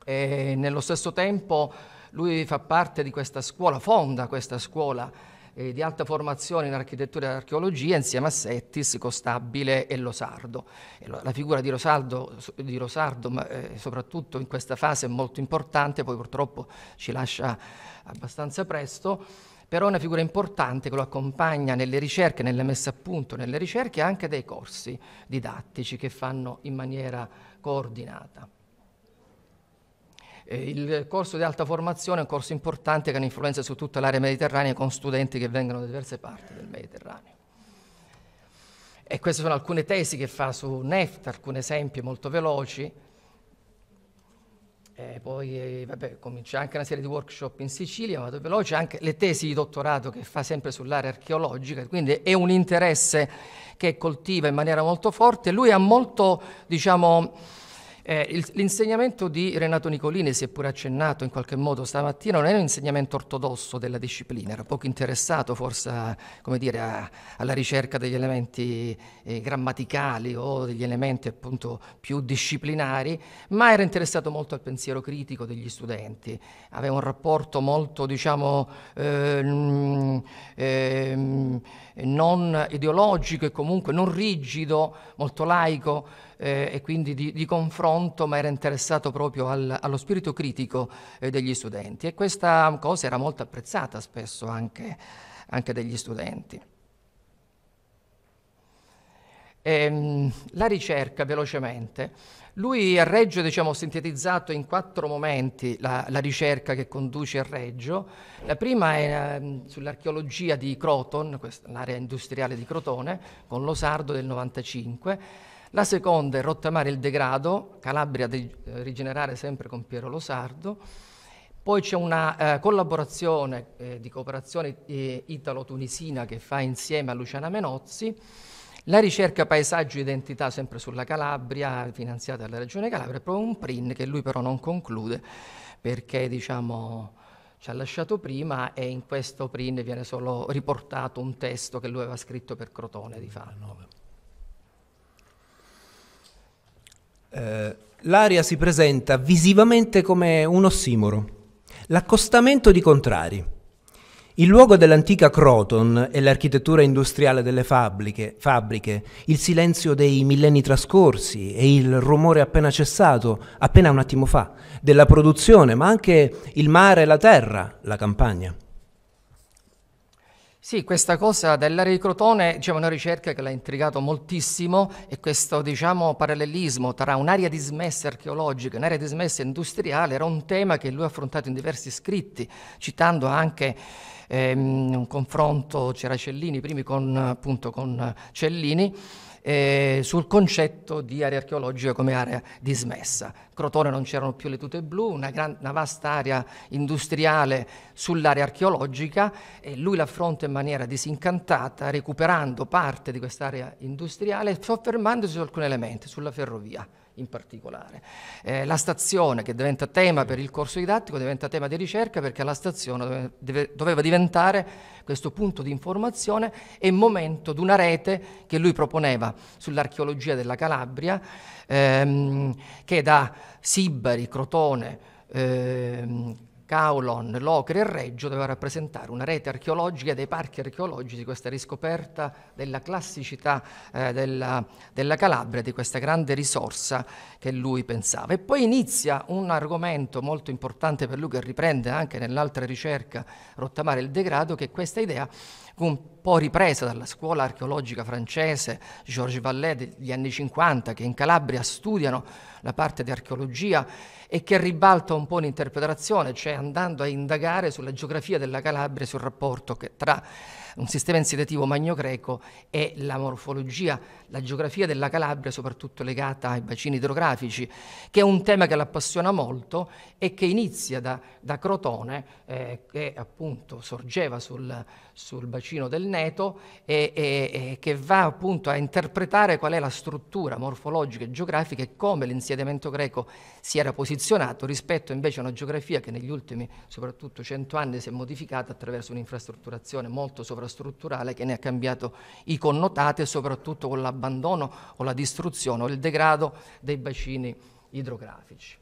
Speaker 1: E nello stesso tempo lui fa parte di questa scuola, fonda questa scuola eh, di alta formazione in architettura e archeologia insieme a Settis, Costabile e Losardo. E la figura di Rosaldo, di Rosardo, ma, eh, soprattutto in questa fase, è molto importante, poi purtroppo ci lascia abbastanza presto però è una figura importante che lo accompagna nelle ricerche, nelle messe a punto, nelle ricerche anche dei corsi didattici che fanno in maniera coordinata. Eh, il corso di alta formazione è un corso importante che ha un'influenza su tutta l'area mediterranea con studenti che vengono da diverse parti del Mediterraneo. E queste sono alcune tesi che fa su Neft, alcuni esempi molto veloci. E poi eh, vabbè, comincia anche una serie di workshop in Sicilia, vado veloce, anche le tesi di dottorato che fa sempre sull'area archeologica, quindi è un interesse che coltiva in maniera molto forte. Lui ha molto, diciamo, eh, il, l'insegnamento di Renato Nicolini, si è pure accennato in qualche modo stamattina, non è un insegnamento ortodosso della disciplina, era poco interessato forse a, dire, a, alla ricerca degli elementi eh, grammaticali o degli elementi appunto più disciplinari, ma era interessato molto al pensiero critico degli studenti, aveva un rapporto molto diciamo ehm, ehm, non ideologico e comunque non rigido, molto laico eh, e quindi di, di, confronto, ma era interessato proprio al, allo spirito critico eh, degli studenti. E questa cosa era molto apprezzata spesso anche, anche dagli studenti. E, ehm, la ricerca, velocemente, lui a Reggio diciamo, ha sintetizzato in quattro momenti la, la, ricerca che conduce a Reggio. La prima è eh, sull'archeologia di Croton, l'area industriale di Crotone, con lo sardo del 95. La seconda è Rottamare il degrado, Calabria de eh, rigenerare sempre con Piero Losardo. Poi c'è una eh, collaborazione eh, di cooperazione eh, italo-tunisina che fa insieme a Luciana Menozzi. La ricerca paesaggio identità sempre sulla Calabria, finanziata dalla Regione Calabria, è proprio un PRIN che lui però non conclude perché diciamo, ci ha lasciato prima e in questo PRIN viene solo riportato un testo che lui aveva scritto per Crotone di fatto.
Speaker 8: Eh, l'aria si presenta visivamente come un ossimoro, l'accostamento di contrari. Il luogo dell'antica Croton e l'architettura industriale delle fabbriche, fabbriche, il silenzio dei millenni trascorsi e il rumore appena cessato, appena un attimo fa, della produzione, ma anche il mare e la terra, la campagna.
Speaker 1: Sì, questa cosa dell'area della ricrotone diciamo, è una ricerca che l'ha intrigato moltissimo e questo diciamo, parallelismo tra un'area dismessa archeologica e un'area dismessa industriale era un tema che lui ha affrontato in diversi scritti, citando anche ehm, un confronto c'era Cellini, primi con, appunto, con Cellini, eh, sul concetto di area archeologica come area dismessa. Crotone non c'erano più le tute blu, una, gran, una vasta area industriale sull'area archeologica e lui l'affronta in maniera disincantata, recuperando parte di quest'area industriale, soffermandosi su alcuni elementi, sulla ferrovia in particolare. Eh, la stazione che diventa tema per il corso didattico, diventa tema di ricerca perché la stazione dove, deve, doveva diventare questo punto di informazione e momento di una rete che lui proponeva sull'archeologia della Calabria, ehm, che da Sibari, Crotone, ehm, Caulon, Locri e Reggio doveva rappresentare una rete archeologica dei parchi archeologici, questa riscoperta della classicità eh, della, della, Calabria, di questa grande risorsa che lui pensava. E poi inizia un argomento molto importante per lui che riprende anche nell'altra ricerca Rottamare il degrado, che è questa idea Ecco, un po' ripresa dalla scuola archeologica francese Georges Vallée degli anni 50, che in Calabria studiano la parte di archeologia e che ribalta un po' l'interpretazione, cioè andando a indagare sulla geografia della Calabria, sul rapporto che tra un sistema insidativo magno-greco e la morfologia, la geografia della Calabria, soprattutto legata ai bacini idrografici, che è un tema che l'appassiona molto e che inizia da, da Crotone, eh, che appunto sorgeva sul sul bacino del Neto e, e, e, che va appunto a interpretare qual è la struttura morfologica e geografica e come l'insediamento greco si era posizionato rispetto invece a una geografia che negli ultimi soprattutto cento anni si è modificata attraverso un'infrastrutturazione molto sovrastrutturale che ne ha cambiato i connotati soprattutto con l'abbandono o la distruzione o il degrado dei bacini idrografici.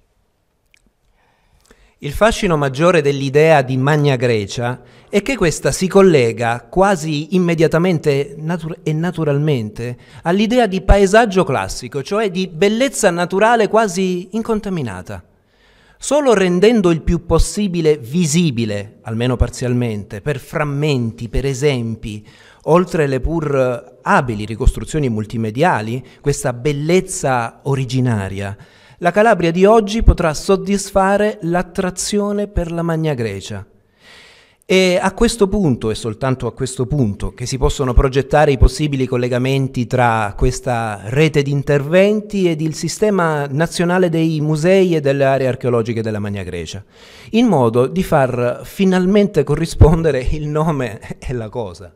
Speaker 8: Il fascino maggiore dell'idea di Magna Grecia è che questa si collega quasi immediatamente natur e naturalmente all'idea di paesaggio classico, cioè di bellezza naturale quasi incontaminata. Solo rendendo il più possibile visibile, almeno parzialmente, per frammenti, per esempi, oltre le pur abili ricostruzioni multimediali, questa bellezza originaria, la Calabria di oggi potrà soddisfare l'attrazione per la Magna Grecia. E a questo punto, e soltanto a questo punto, che si possono progettare i possibili collegamenti tra questa rete di interventi ed il sistema nazionale dei musei e delle aree archeologiche della Magna Grecia, in modo di far finalmente corrispondere il nome e la cosa.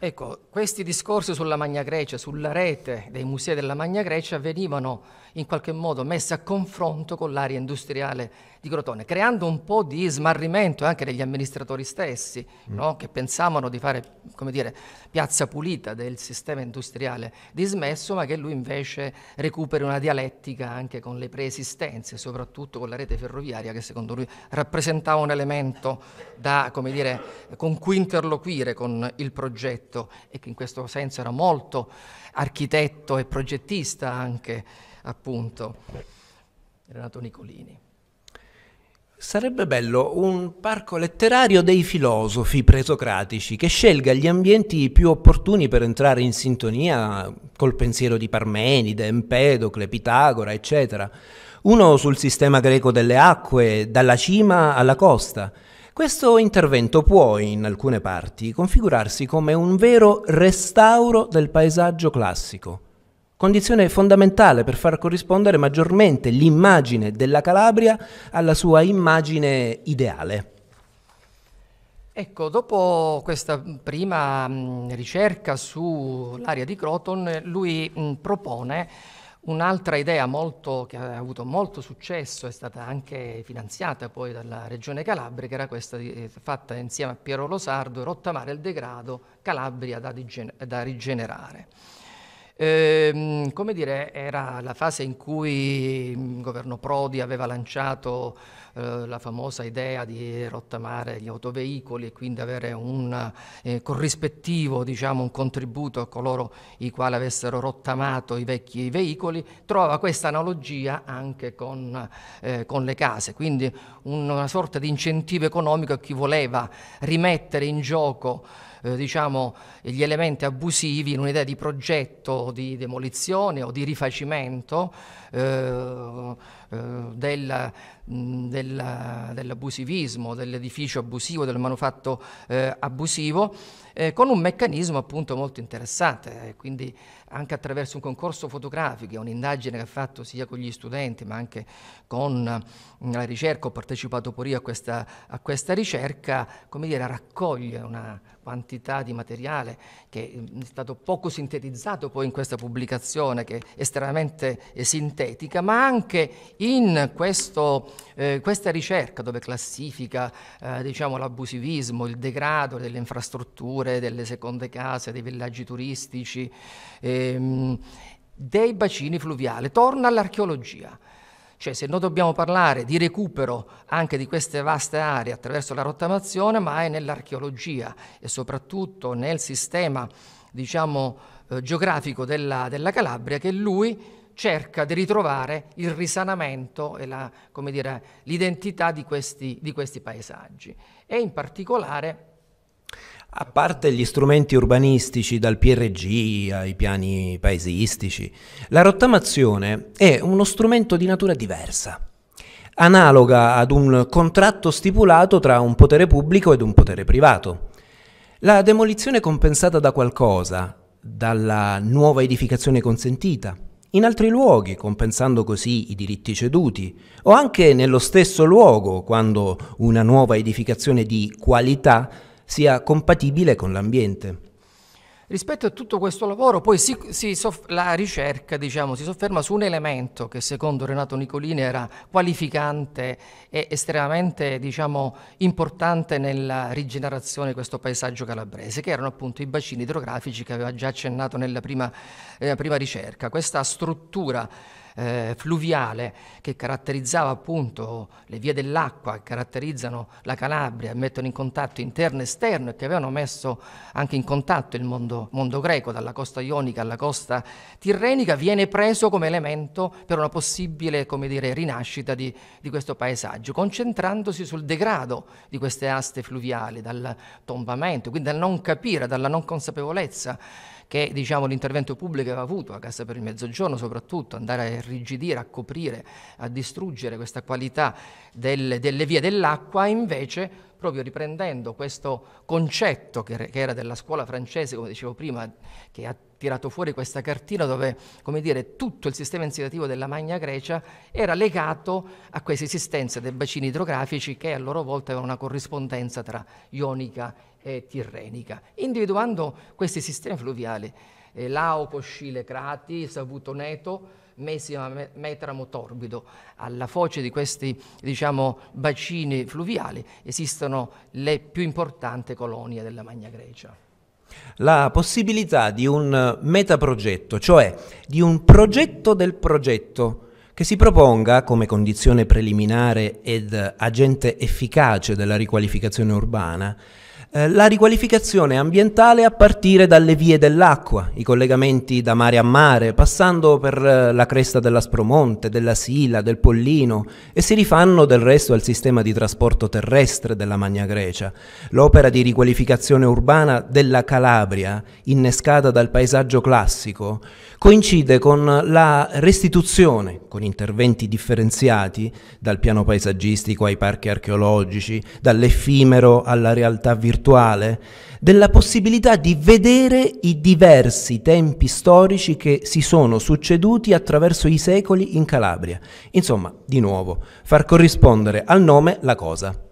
Speaker 1: Ecco, questi discorsi sulla Magna Grecia, sulla rete dei musei della Magna Grecia, venivano in qualche modo messe a confronto con l'area industriale di Crotone, creando un po' di smarrimento anche degli amministratori stessi, mm. no? che pensavano di fare dire, piazza pulita del sistema industriale dismesso, ma che lui invece recupera una dialettica anche con le preesistenze, soprattutto con la rete ferroviaria, che secondo lui rappresentava un elemento da dire, con cui interloquire con il progetto e che in questo senso era molto architetto e progettista anche appunto Renato Nicolini. Sarebbe bello un parco
Speaker 8: letterario dei filosofi presocratici che scelga gli ambienti più opportuni per entrare in sintonia col pensiero di Parmenide, Empedocle, Pitagora, eccetera. Uno sul sistema greco delle acque, dalla cima alla costa. Questo intervento può, in alcune parti, configurarsi come un vero restauro del paesaggio classico condizione fondamentale per far corrispondere maggiormente l'immagine della Calabria alla sua immagine ideale.
Speaker 1: Ecco, dopo questa prima mh, ricerca sull'area di Croton, lui mh, propone Un'altra idea molto, che ha avuto molto successo, è stata anche finanziata poi dalla Regione Calabria, che era questa di, eh, fatta insieme a Piero Losardo, rottamare il degrado Calabria da, da rigenerare. Ehm, come dire, era la fase in cui il mm, governo Prodi aveva lanciato eh, la famosa idea di rottamare gli autoveicoli e quindi avere un eh, corrispettivo, diciamo, un contributo a coloro i quali avessero rottamato i vecchi veicoli, trova questa analogia anche con, eh, con le case, quindi una sorta di incentivo economico a chi voleva rimettere in gioco eh, diciamo, gli elementi abusivi in un'idea di progetto di demolizione o di rifacimento eh, eh del, del, dell'abusivismo, dell'edificio abusivo, del manufatto eh, abusivo, eh, con un meccanismo appunto molto interessante, eh, quindi anche attraverso un concorso fotografico, un'indagine che ha fatto sia con gli studenti ma anche con la ricerca, ho partecipato pure io a questa, a questa ricerca, come dire, raccoglie una quantità di materiale che mm, è stato poco sintetizzato poi in questa pubblicazione, che è estremamente eh, sintetica, ma anche in questo, eh, questa ricerca dove classifica eh, diciamo, l'abusivismo, il degrado delle infrastrutture, delle seconde case, dei villaggi turistici, ehm, dei bacini fluviali. Torna all'archeologia. Cioè se noi dobbiamo parlare di recupero anche di queste vaste aree attraverso la rottamazione, ma è nell'archeologia e soprattutto nel sistema diciamo, eh, geografico della, della Calabria che lui cerca di ritrovare il risanamento e la, dire, l'identità di questi, di questi paesaggi. E in particolare
Speaker 8: a parte gli strumenti urbanistici dal PRG ai piani paesistici, la rottamazione è uno strumento di natura diversa, analoga ad un contratto stipulato tra un potere pubblico ed un potere privato. La demolizione compensata da qualcosa, dalla nuova edificazione consentita, in altri luoghi, compensando così i diritti ceduti, o anche nello stesso luogo, quando una nuova edificazione di qualità sia compatibile con l'ambiente.
Speaker 1: Rispetto a tutto questo lavoro, poi si, si soff- la ricerca diciamo, si sofferma su un elemento che secondo Renato Nicolini era qualificante e estremamente diciamo, importante nella rigenerazione di questo paesaggio calabrese, che erano appunto i bacini idrografici che aveva già accennato nella prima, eh, prima ricerca. Questa struttura eh, fluviale che caratterizzava appunto le vie dell'acqua, che caratterizzano la Calabria, mettono in contatto interno e esterno e che avevano messo anche in contatto il mondo, mondo greco, dalla costa ionica alla costa tirrenica, viene preso come elemento per una possibile come dire, rinascita di, di questo paesaggio, concentrandosi sul degrado di queste aste fluviali, dal tombamento, quindi dal non capire, dalla non consapevolezza che diciamo, l'intervento pubblico aveva avuto, la Cassa per il Mezzogiorno soprattutto, andare a irrigidire, a coprire, a distruggere questa qualità del, delle vie dell'acqua, invece proprio riprendendo questo concetto che, era della scuola francese, come dicevo prima, che ha tirato fuori questa cartina dove, come dire, tutto il sistema insidativo della Magna Grecia era legato a questa esistenza dei bacini idrografici che a loro volta avevano una corrispondenza tra Ionica e tirrenica, individuando questi sistemi fluviali, eh, Laoco, Scile, Crati, Neto, Mesima, Metramo, Torbido. Alla foce di questi diciamo, bacini fluviali esistono le più importanti colonie della Magna Grecia
Speaker 8: la possibilità di un metaprogetto, cioè di un progetto del progetto che si proponga come condizione preliminare ed agente efficace della riqualificazione urbana eh, la riqualificazione ambientale a partire dalle vie dell'acqua, i collegamenti da mare a mare, passando per eh, la cresta dell'Aspromonte, della Sila, del Pollino e si rifanno del resto al sistema di trasporto terrestre della Magna Grecia. L'opera di riqualificazione urbana della Calabria, innescata dal paesaggio classico, coincide con la restituzione, con interventi differenziati dal piano paesaggistico ai parchi archeologici, dall'effimero alla realtà virtuale, della possibilità di vedere i diversi tempi storici che si sono succeduti attraverso i secoli in Calabria. Insomma, di nuovo, far corrispondere al nome la cosa.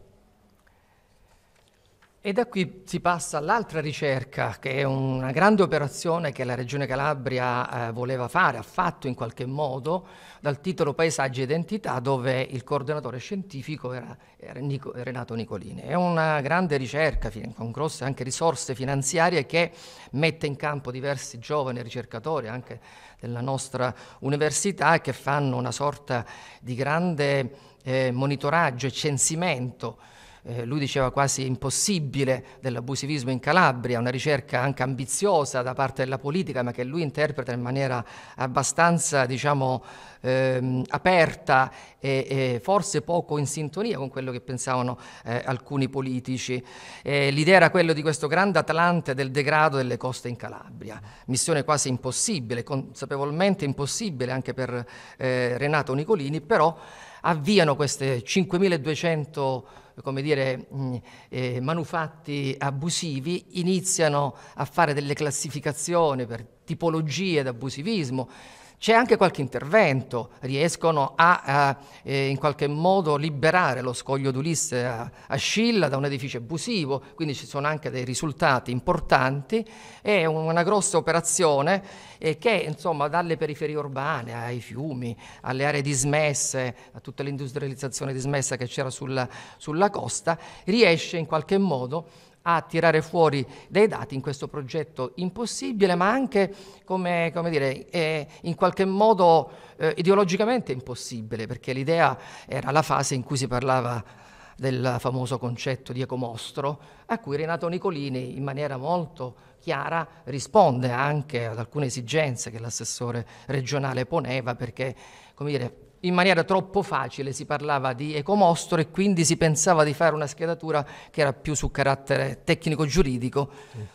Speaker 1: E da qui si passa all'altra ricerca, che è una grande operazione che la Regione Calabria eh, voleva fare, ha fatto in qualche modo, dal titolo Paesaggi e Identità, dove il coordinatore scientifico era, era Nico, Renato Nicolini. È una grande ricerca con grosse anche risorse finanziarie che mette in campo diversi giovani ricercatori anche della nostra università che fanno una sorta di grande eh, monitoraggio e censimento eh, lui diceva quasi impossibile, dell'abusivismo in Calabria, una ricerca anche ambiziosa da parte della politica, ma che lui interpreta in maniera abbastanza, diciamo, ehm, aperta e, e, forse poco in sintonia con quello che pensavano eh, alcuni politici. Eh, l'idea era quella di questo grande Atlante del degrado delle coste in Calabria, missione quasi impossibile, consapevolmente impossibile anche per eh, Renato Nicolini, però avviano queste 5200 come dire, mm, eh, manufatti abusivi, iniziano a fare delle classificazioni per tipologie d'abusivismo c'è anche qualche intervento, riescono a, a eh, in qualche modo liberare lo scoglio d'Ulisse a, a Scilla da un edificio abusivo, quindi ci sono anche dei risultati importanti, è una grossa operazione eh, che insomma dalle periferie urbane ai fiumi, alle aree dismesse, a tutta l'industrializzazione dismessa che c'era sulla, sulla costa, riesce in qualche modo a tirare fuori dei dati in questo progetto impossibile, ma anche come, come dire, eh, in qualche modo eh, ideologicamente impossibile, perché l'idea era la fase in cui si parlava del famoso concetto di ecomostro, a cui Renato Nicolini in maniera molto chiara risponde anche ad alcune esigenze che l'assessore regionale poneva, perché come dire, in maniera troppo facile si parlava di ecomostro e quindi si pensava di fare una schedatura che era più su carattere tecnico-giuridico,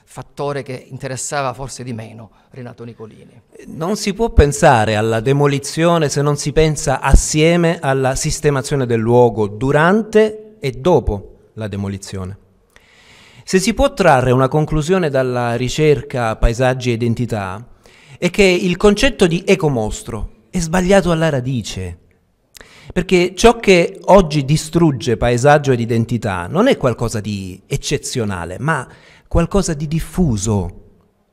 Speaker 1: fattore che interessava forse di meno Renato Nicolini.
Speaker 8: Non si può pensare alla demolizione se non si pensa assieme alla sistemazione del luogo durante e dopo la demolizione. Se si può trarre una conclusione dalla ricerca paesaggi e identità, è che il concetto di ecomostro è sbagliato alla radice. Perché ciò che oggi distrugge paesaggio ed identità non è qualcosa di eccezionale, ma qualcosa di diffuso,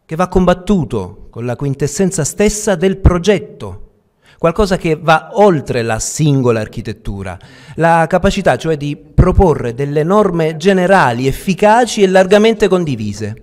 Speaker 8: che va combattuto con la quintessenza stessa del progetto, qualcosa che va oltre la singola architettura, la capacità cioè di proporre delle norme generali, efficaci e largamente condivise.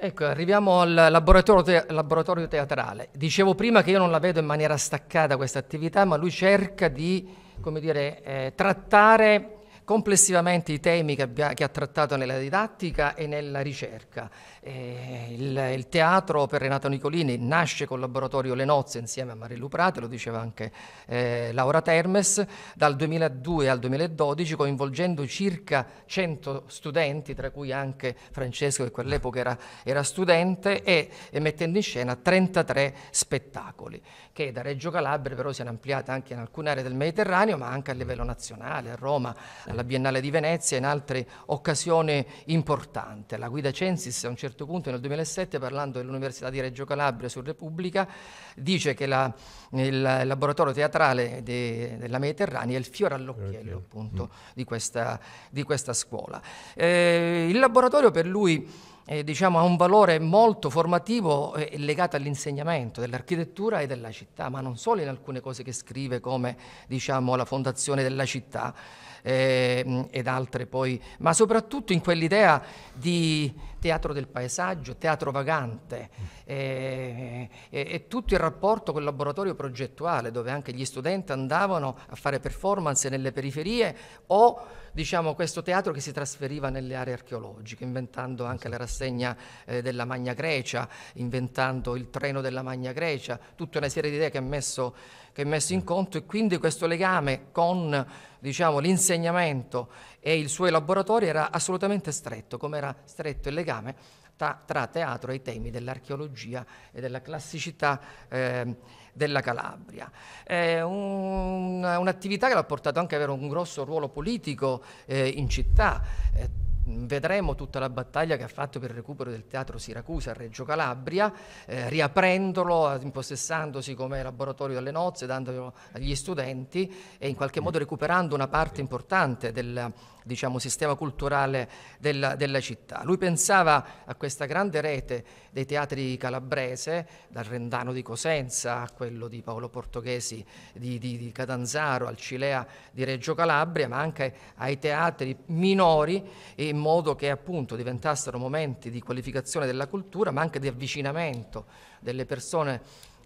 Speaker 1: Ecco, arriviamo al laboratorio, te- laboratorio, teatrale. Dicevo prima che io non la vedo in maniera staccata questa attività, ma lui cerca di, come dire, eh, trattare complessivamente i temi che, abbia, che, ha trattato nella didattica e nella ricerca. Eh, il, il, teatro per Renato Nicolini nasce col laboratorio Le Nozze insieme a Marillu Prate, lo diceva anche eh, Laura Termes, dal 2002 al 2012 coinvolgendo circa 100 studenti, tra cui anche Francesco che quell'epoca era, era, studente, e, e mettendo in scena 33 spettacoli che da Reggio Calabria però si sono ampliate anche in alcune aree del Mediterraneo ma anche a livello nazionale, a Roma, a alla Biennale di Venezia e in altre occasioni importanti. La guida Censis a un certo punto nel 2007 parlando dell'Università di Reggio Calabria su Repubblica dice che la, il laboratorio teatrale de, della Mediterranea è il fiore all'occhiello appunto mm. di, questa, di, questa, scuola. Eh, il laboratorio per lui... Eh, diciamo, ha un valore molto formativo eh, legato all'insegnamento dell'architettura e della città, ma non solo in alcune cose che scrive come diciamo, la fondazione della città eh, ed altre poi, ma soprattutto in quell'idea di teatro del paesaggio, teatro vagante mm. eh, e, tutto il rapporto col laboratorio progettuale dove anche gli studenti andavano a fare performance nelle periferie o diciamo questo teatro che si trasferiva nelle aree archeologiche, inventando anche la esatto. rassegna eh, della Magna Grecia, inventando il treno della Magna Grecia, tutta una serie di idee che ha messo che è messo in conto e quindi questo legame con diciamo, l'insegnamento e il suo laboratorio era assolutamente stretto, come era stretto il legame tra, tra teatro e i temi dell'archeologia e della classicità eh, della Calabria. È un, un'attività che l'ha portato anche ad avere un grosso ruolo politico eh, in città. Eh, vedremo tutta la battaglia che ha fatto per il recupero del teatro Siracusa a Reggio Calabria, eh, riaprendolo, impossessandosi come laboratorio alle nozze, dandolo agli studenti e in qualche mm. modo recuperando una parte importante del, diciamo, sistema culturale della, della, città. Lui pensava a questa grande rete dei teatri calabrese, dal Rendano di Cosenza a quello di Paolo Portoghesi di, di, di Catanzaro, al Cilea di Reggio Calabria, ma anche ai teatri minori, in modo che appunto diventassero momenti di qualificazione della cultura, ma anche di avvicinamento delle persone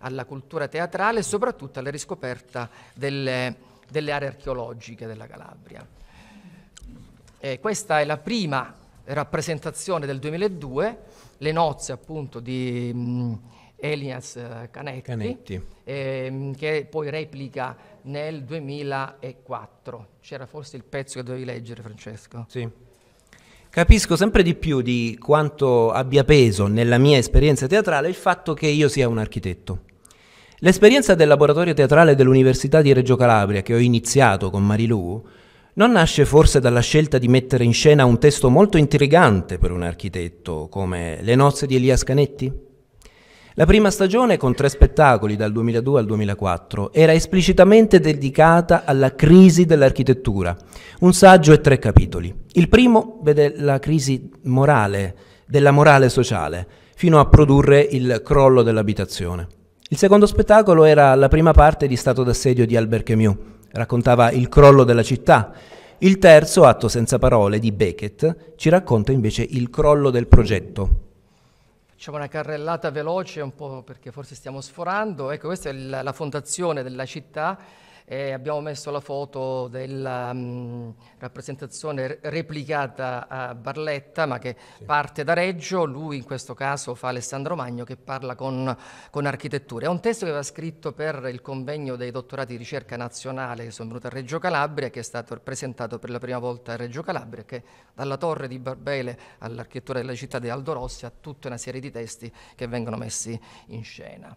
Speaker 1: alla cultura teatrale e soprattutto alla riscoperta delle, delle aree archeologiche della Calabria. Eh, questa è la prima rappresentazione del 2002, le nozze appunto di mh, mm, Elias eh, Canetti, Canetti. Ehm, che poi replica nel 2004. C'era forse il pezzo che dovevi leggere Francesco? Sì.
Speaker 8: Capisco sempre di più di quanto abbia peso nella mia esperienza teatrale il fatto che io sia un architetto. L'esperienza del laboratorio teatrale dell'Università di Reggio Calabria, che ho iniziato con Marilu, non nasce forse dalla scelta di mettere in scena un testo molto intrigante per un architetto come Le nozze di Elia Scanetti? La prima stagione, con tre spettacoli dal 2002 al 2004, era esplicitamente dedicata alla crisi dell'architettura, un saggio e tre capitoli. Il primo vede la crisi morale, della morale sociale, fino a produrre il crollo dell'abitazione. Il secondo spettacolo era la prima parte di Stato d'assedio di Albert Camus, raccontava il crollo della città. Il terzo, Atto senza parole, di Beckett, ci racconta invece il crollo del progetto.
Speaker 1: Facciamo una carrellata veloce, un po' perché forse stiamo sforando. Ecco, questa è la fondazione della città e abbiamo messo la foto della mh, mm, rappresentazione replicata a Barletta, ma che sì. parte da Reggio, lui in questo caso fa Alessandro Magno che parla con, con architettura. È un testo che aveva scritto per il convegno dei dottorati di ricerca nazionale che sono venuti a Reggio Calabria, che è stato presentato per la prima volta a Reggio Calabria, che dalla torre di Barbele all'architettura della città di Aldo Rossi ha tutta una serie di testi che vengono messi in scena.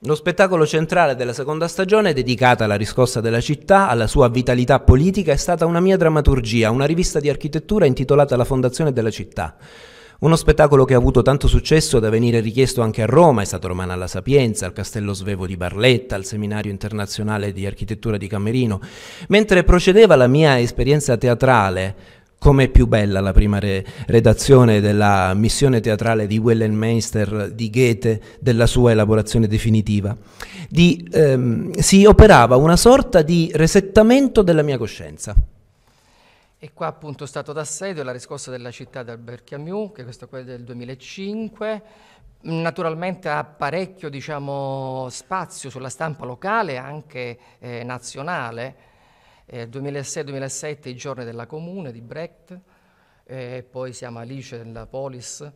Speaker 8: Lo spettacolo centrale della seconda stagione, dedicata alla riscossa della città, alla sua vitalità politica, è stata una mia drammaturgia, una rivista di architettura intitolata La Fondazione della città. Uno spettacolo che ha avuto tanto successo da venire richiesto anche a Roma, è stato Romana alla Sapienza, al Castello Svevo di Barletta, al Seminario Internazionale di Architettura di Camerino. Mentre procedeva la mia esperienza teatrale, Com'è più bella la prima re redazione della missione teatrale di Wellenmeister di Goethe, della sua elaborazione definitiva? Di, ehm, si operava una sorta di resettamento della mia coscienza.
Speaker 1: E qua appunto stato d'assedio la riscossa della città di Albert Camus, che questo è del 2005, naturalmente ha parecchio diciamo, spazio sulla stampa locale e anche eh, nazionale, eh, 2006-2007 i giorni della comune di Brecht, eh, poi siamo Alice nella Polis,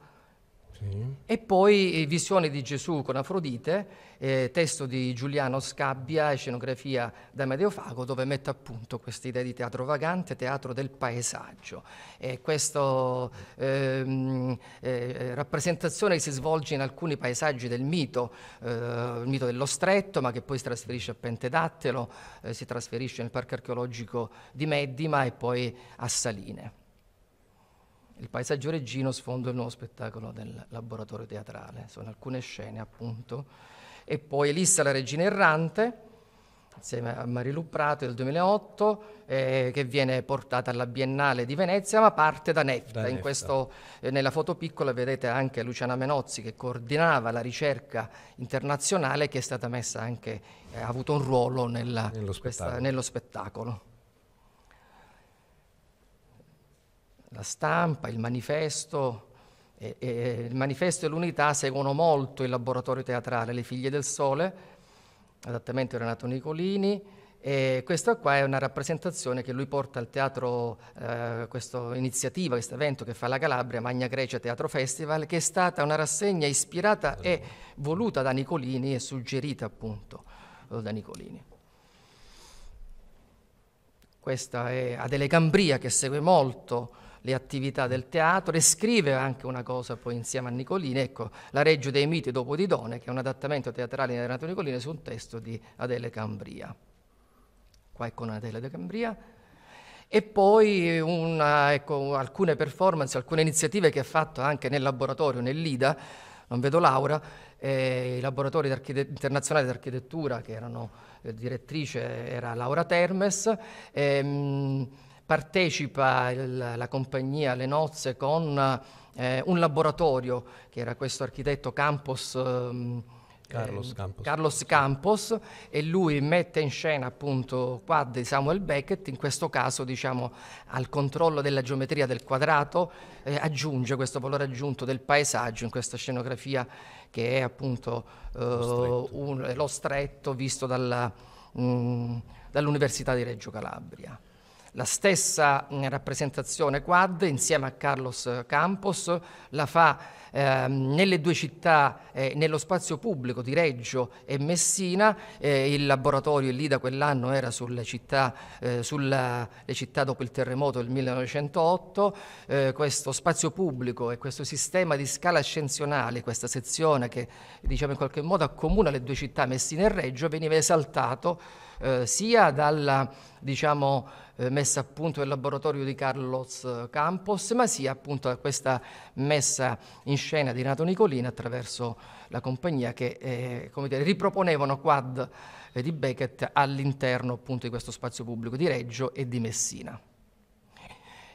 Speaker 1: sì. E poi eh, Visione di Gesù con Afrodite, eh, testo di Giuliano Scabbia e scenografia da Medeofago, dove mette a punto questa idea di teatro vagante, teatro del paesaggio. E questa ehm, eh, eh, rappresentazione si svolge in alcuni paesaggi del mito, eh, il mito dello stretto, ma che poi si trasferisce a Pentedattelo, eh, si trasferisce nel parco archeologico di Meddima e poi a Saline. Il paesaggio reggino sfondo il nuovo spettacolo del laboratorio teatrale, sono alcune scene appunto, e poi Elissa la regina errante, insieme a Marilu Prato del 2008, eh, che viene portata alla Biennale di Venezia, ma parte da Nefta. Da Nefta. Questo, eh, nella foto piccola vedete anche Luciana Menozzi che coordinava la ricerca internazionale che è stata messa anche, eh, ha avuto un ruolo nella, nello spettacolo. Questa, nello spettacolo. la stampa, il manifesto, eh, eh, il manifesto e l'unità seguono molto il laboratorio teatrale, le figlie del sole, adattamento di Renato Nicolini, e questa qua è una rappresentazione che lui porta al teatro, eh, questa iniziativa, questo evento che fa la Calabria, Magna Grecia Teatro Festival, che è stata una rassegna ispirata e voluta da Nicolini e suggerita appunto da Nicolini. Questa è Adele Cambria che segue molto le attività del teatro e scrive anche una cosa poi insieme a Nicolini, ecco, La Reggio dei Miti dopo Didone, che è un adattamento teatrale di Renato Nicolini su un testo di Adele Cambria. Qua è con Adele Cambria. E poi una, ecco, alcune performance, alcune iniziative che ha fatto anche nel laboratorio, nell'IDA, non vedo Laura, eh, i laboratori internazionali di architettura che erano eh, direttrice era Laura Termes. Ehm, partecipa il, la compagnia alle nozze con eh, un laboratorio che era questo architetto Campos. Ehm, Carlos eh, Campos. Carlos Campos. e lui mette in scena appunto qua di Samuel Beckett, in questo caso diciamo al controllo della geometria del quadrato eh, aggiunge questo valore aggiunto del paesaggio in questa scenografia che è appunto eh, lo, stretto. Un, lo, stretto. visto dalla, mh, mm, dall'Università di Reggio Calabria. La stessa eh, rappresentazione Quad, insieme a Carlos Campos, la fa eh, nelle due città, eh, nello spazio pubblico di Reggio e Messina. Eh, il laboratorio lì da quell'anno era sulle città, eh, sulla, città dopo il terremoto del 1908. Eh, questo spazio pubblico e questo sistema di scala ascensionale, questa sezione che diciamo in qualche modo accomuna le due città, Messina e Reggio, veniva esaltato eh, sia dalla diciamo, eh, messa a punto del laboratorio di Carlos Campos, ma sia appunto da questa messa in scena di Renato Nicolini attraverso la compagnia che eh, dire, riproponevano quad eh, di Beckett all'interno appunto di questo spazio pubblico di Reggio e di Messina.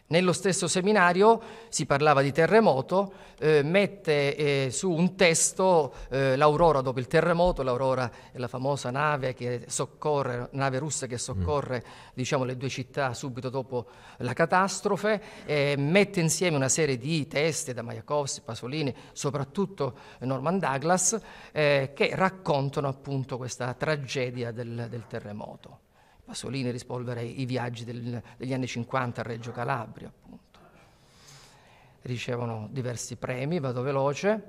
Speaker 1: Nello stesso seminario si parlava di terremoto, eh, mette eh, su un testo eh, l'aurora dopo il terremoto, l'aurora è la famosa nave che soccorre, nave russa che soccorre mm. diciamo, le due città subito dopo la catastrofe, mette insieme una serie di testi da Mayakovsky, Pasolini, soprattutto Norman Douglas, eh, che raccontano appunto questa tragedia del, del terremoto. Pasolini rispolvere i viaggi del, degli anni 50 a Reggio Calabria, appunto. Ricevono diversi premi, vado veloce,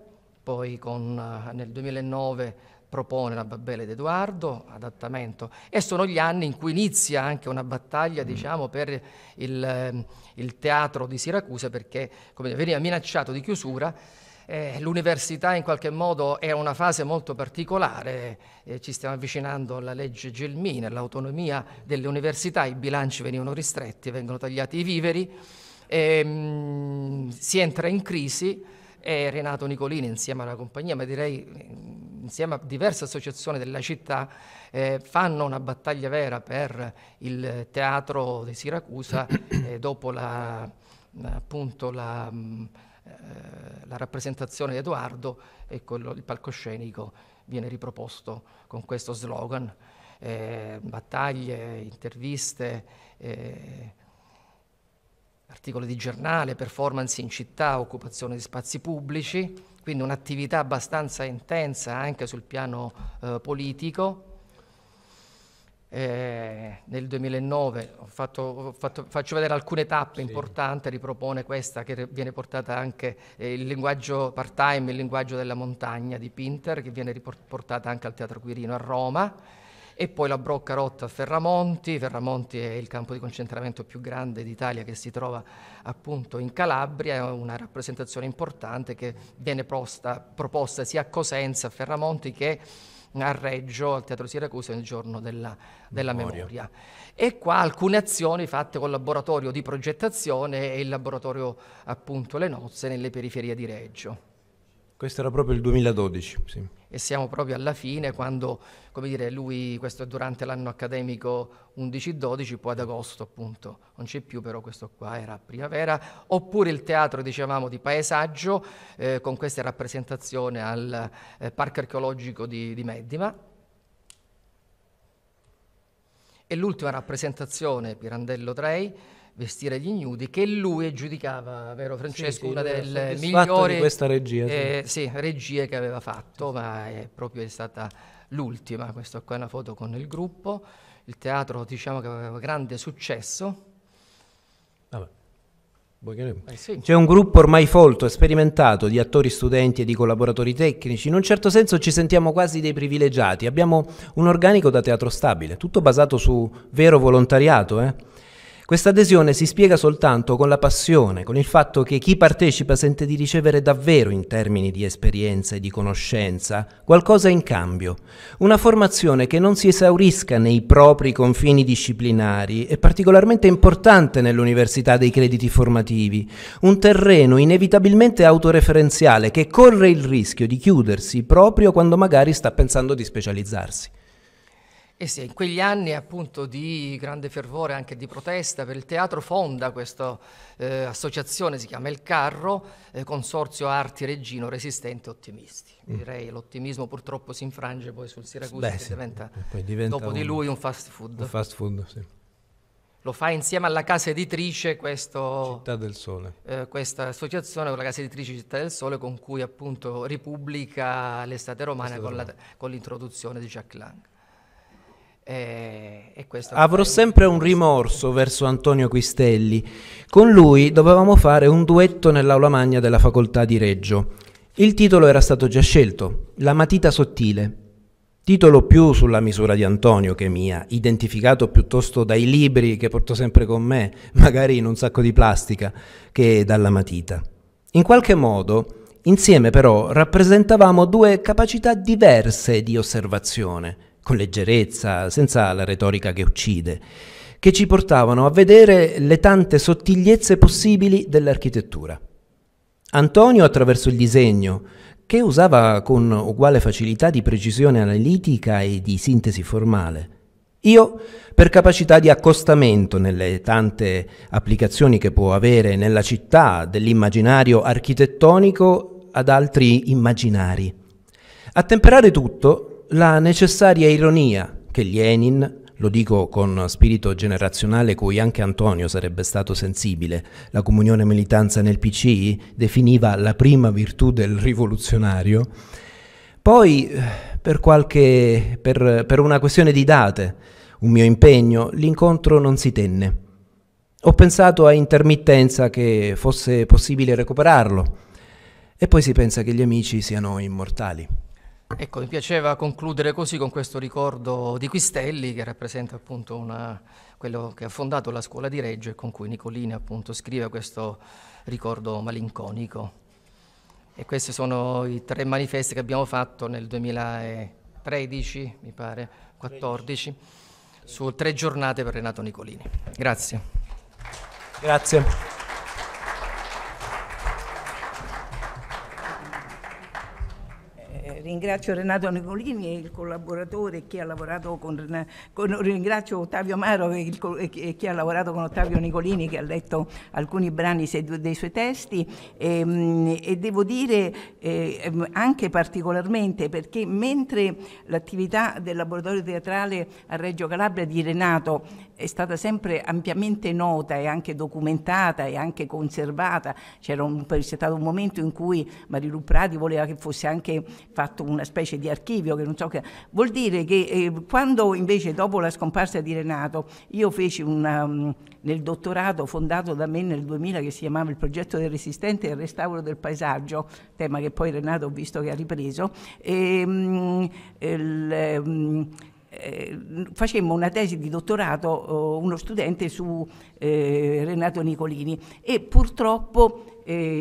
Speaker 1: poi con, eh, nel 2009 propone la Babele d'Edoardo, adattamento, e sono gli anni in cui inizia anche una battaglia mm. diciamo, per il, il, teatro di Siracusa perché dire, veniva minacciato di chiusura eh, l'università in qualche modo è una fase molto particolare, eh, ci stiamo avvicinando alla legge Gelmini, all'autonomia delle università, i bilanci venivano ristretti, vengono tagliati i viveri, ehm, si entra in crisi e Renato Nicolini insieme alla compagnia, ma direi mm, insieme a diverse associazioni della città, eh, fanno una battaglia vera per il teatro di Siracusa eh, dopo la, appunto la, mm, eh, la rappresentazione di Edoardo e quello, il palcoscenico viene riproposto con questo slogan, eh, battaglie, interviste, eh, articoli di giornale, performance in città, occupazione di spazi pubblici, quindi un'attività abbastanza intensa anche sul piano eh, politico eh, nel 2009, ho fatto, ho fatto, faccio vedere alcune tappe sì. importanti, ripropone questa che viene portata anche eh, il linguaggio part-time, il linguaggio della montagna di Pinter, che viene riportata anche al Teatro Quirino a Roma, e poi la Brocca Rotta a Ferramonti, Ferramonti è il campo di concentramento più grande d'Italia che si trova appunto in Calabria, è una rappresentazione importante che viene posta, proposta sia a Cosenza, a Ferramonti che a Reggio, al Teatro Siracusa, nel giorno della, della memoria. memoria. E qua alcune azioni fatte col laboratorio di progettazione e il laboratorio appunto Le Nozze nelle periferie di Reggio.
Speaker 8: Questo era proprio il 2012, sì.
Speaker 1: E siamo proprio alla fine quando, come dire, lui, questo è durante l'anno accademico 11-12, poi ad agosto appunto, non c'è più però questo qua era primavera, oppure il teatro, dicevamo, di paesaggio eh, con questa rappresentazione al eh, Parco Archeologico di, di Meddima. E l'ultima rappresentazione, Pirandello Trei, vestire gli ignudi, che lui giudicava, vero Francesco, sì, sì, una delle migliori regia, eh, sì. regie che aveva fatto, ma è proprio stata l'ultima. Questa qua è una foto con il gruppo. Il teatro diciamo che aveva grande successo. Vabbè. Eh sì. C'è un
Speaker 8: gruppo ormai folto e sperimentato di attori studenti e di collaboratori tecnici. In un certo senso ci sentiamo quasi dei privilegiati. Abbiamo un organico da teatro stabile, tutto basato su vero volontariato. Eh? Questa adesione si spiega soltanto con la passione, con il fatto che chi partecipa sente di ricevere davvero in termini di esperienza e di conoscenza qualcosa in cambio, una formazione che non si esaurisca nei propri confini disciplinari è particolarmente importante nell'università dei crediti formativi, un terreno inevitabilmente autoreferenziale che corre il rischio di chiudersi proprio quando magari sta pensando di specializzarsi.
Speaker 1: E eh sì, in quegli anni appunto di grande fervore anche di protesta per il teatro fonda questa eh, associazione, si chiama Il Carro, eh, Consorzio Arti Regino Resistente Ottimisti. Mm. Direi l'ottimismo purtroppo si infrange poi sul Siracusa Beh, sì. diventa, diventa, dopo un, di lui un fast food. Un fast food, sì. Lo fa insieme alla casa editrice questo, Città del Sole. Eh, questa associazione con la casa editrice Città del Sole con cui appunto ripubblica l'estate romana con, la, con l'introduzione di Jacques Lang. E, e Avrò sempre un
Speaker 8: rimorso verso Antonio Quistelli. Con lui dovevamo fare un duetto nell'aula magna della facoltà di Reggio. Il titolo era stato già scelto, La matita sottile. Titolo più sulla misura di Antonio che mia, identificato piuttosto dai libri che porto sempre con me, magari in un sacco di plastica, che dalla matita. In qualche modo, insieme però, rappresentavamo due capacità diverse di osservazione con leggerezza, senza la retorica che uccide, che ci portavano a vedere le tante sottigliezze possibili dell'architettura. Antonio attraverso il disegno, che usava con uguale facilità di precisione analitica e di sintesi formale. Io per capacità di accostamento nelle tante applicazioni che può avere nella città dell'immaginario architettonico ad altri immaginari. A temperare tutto la necessaria ironia che Lenin, lo dico con spirito generazionale cui anche Antonio sarebbe stato sensibile, la comunione militanza nel PCI definiva la prima virtù del rivoluzionario, poi eh, per, qualche, per, per una questione di date, un mio impegno, l'incontro non si tenne. Ho pensato a intermittenza che fosse possibile recuperarlo e poi si pensa che gli amici siano immortali.
Speaker 1: Ecco, mi piaceva concludere così con questo ricordo di Quistelli che rappresenta appunto una, quello che ha fondato la scuola di Reggio e con cui Nicolini appunto scrive questo ricordo malinconico. E questi sono i tre manifesti che abbiamo fatto nel 2013, mi pare, 14, su tre giornate per Renato Nicolini. Grazie.
Speaker 4: Grazie. ringrazio Renato Nicolini, il collaboratore, chi ha lavorato con, con ringrazio Ottavio Amaro e, il, e chi ha lavorato con Ottavio Nicolini che ha letto alcuni brani dei suoi testi e, ehm, e devo dire eh, anche particolarmente perché mentre l'attività del laboratorio teatrale a Reggio Calabria di Renato è stata sempre ampiamente nota e anche documentata e anche conservata. C'era un, c'è stato un momento in cui Marilu Prati voleva che fosse anche fatto una specie di archivio, che non so che... Vuol dire che eh, quando invece dopo la scomparsa di Renato io feci una, um, nel dottorato fondato da me nel 2000 che si chiamava il progetto del resistente e il restauro del paesaggio, tema che poi Renato ho visto che ha ripreso, e, mm, il, mm, eh, facemmo una tesi di dottorato, oh, uno studente su eh, Renato Nicolini e purtroppo eh,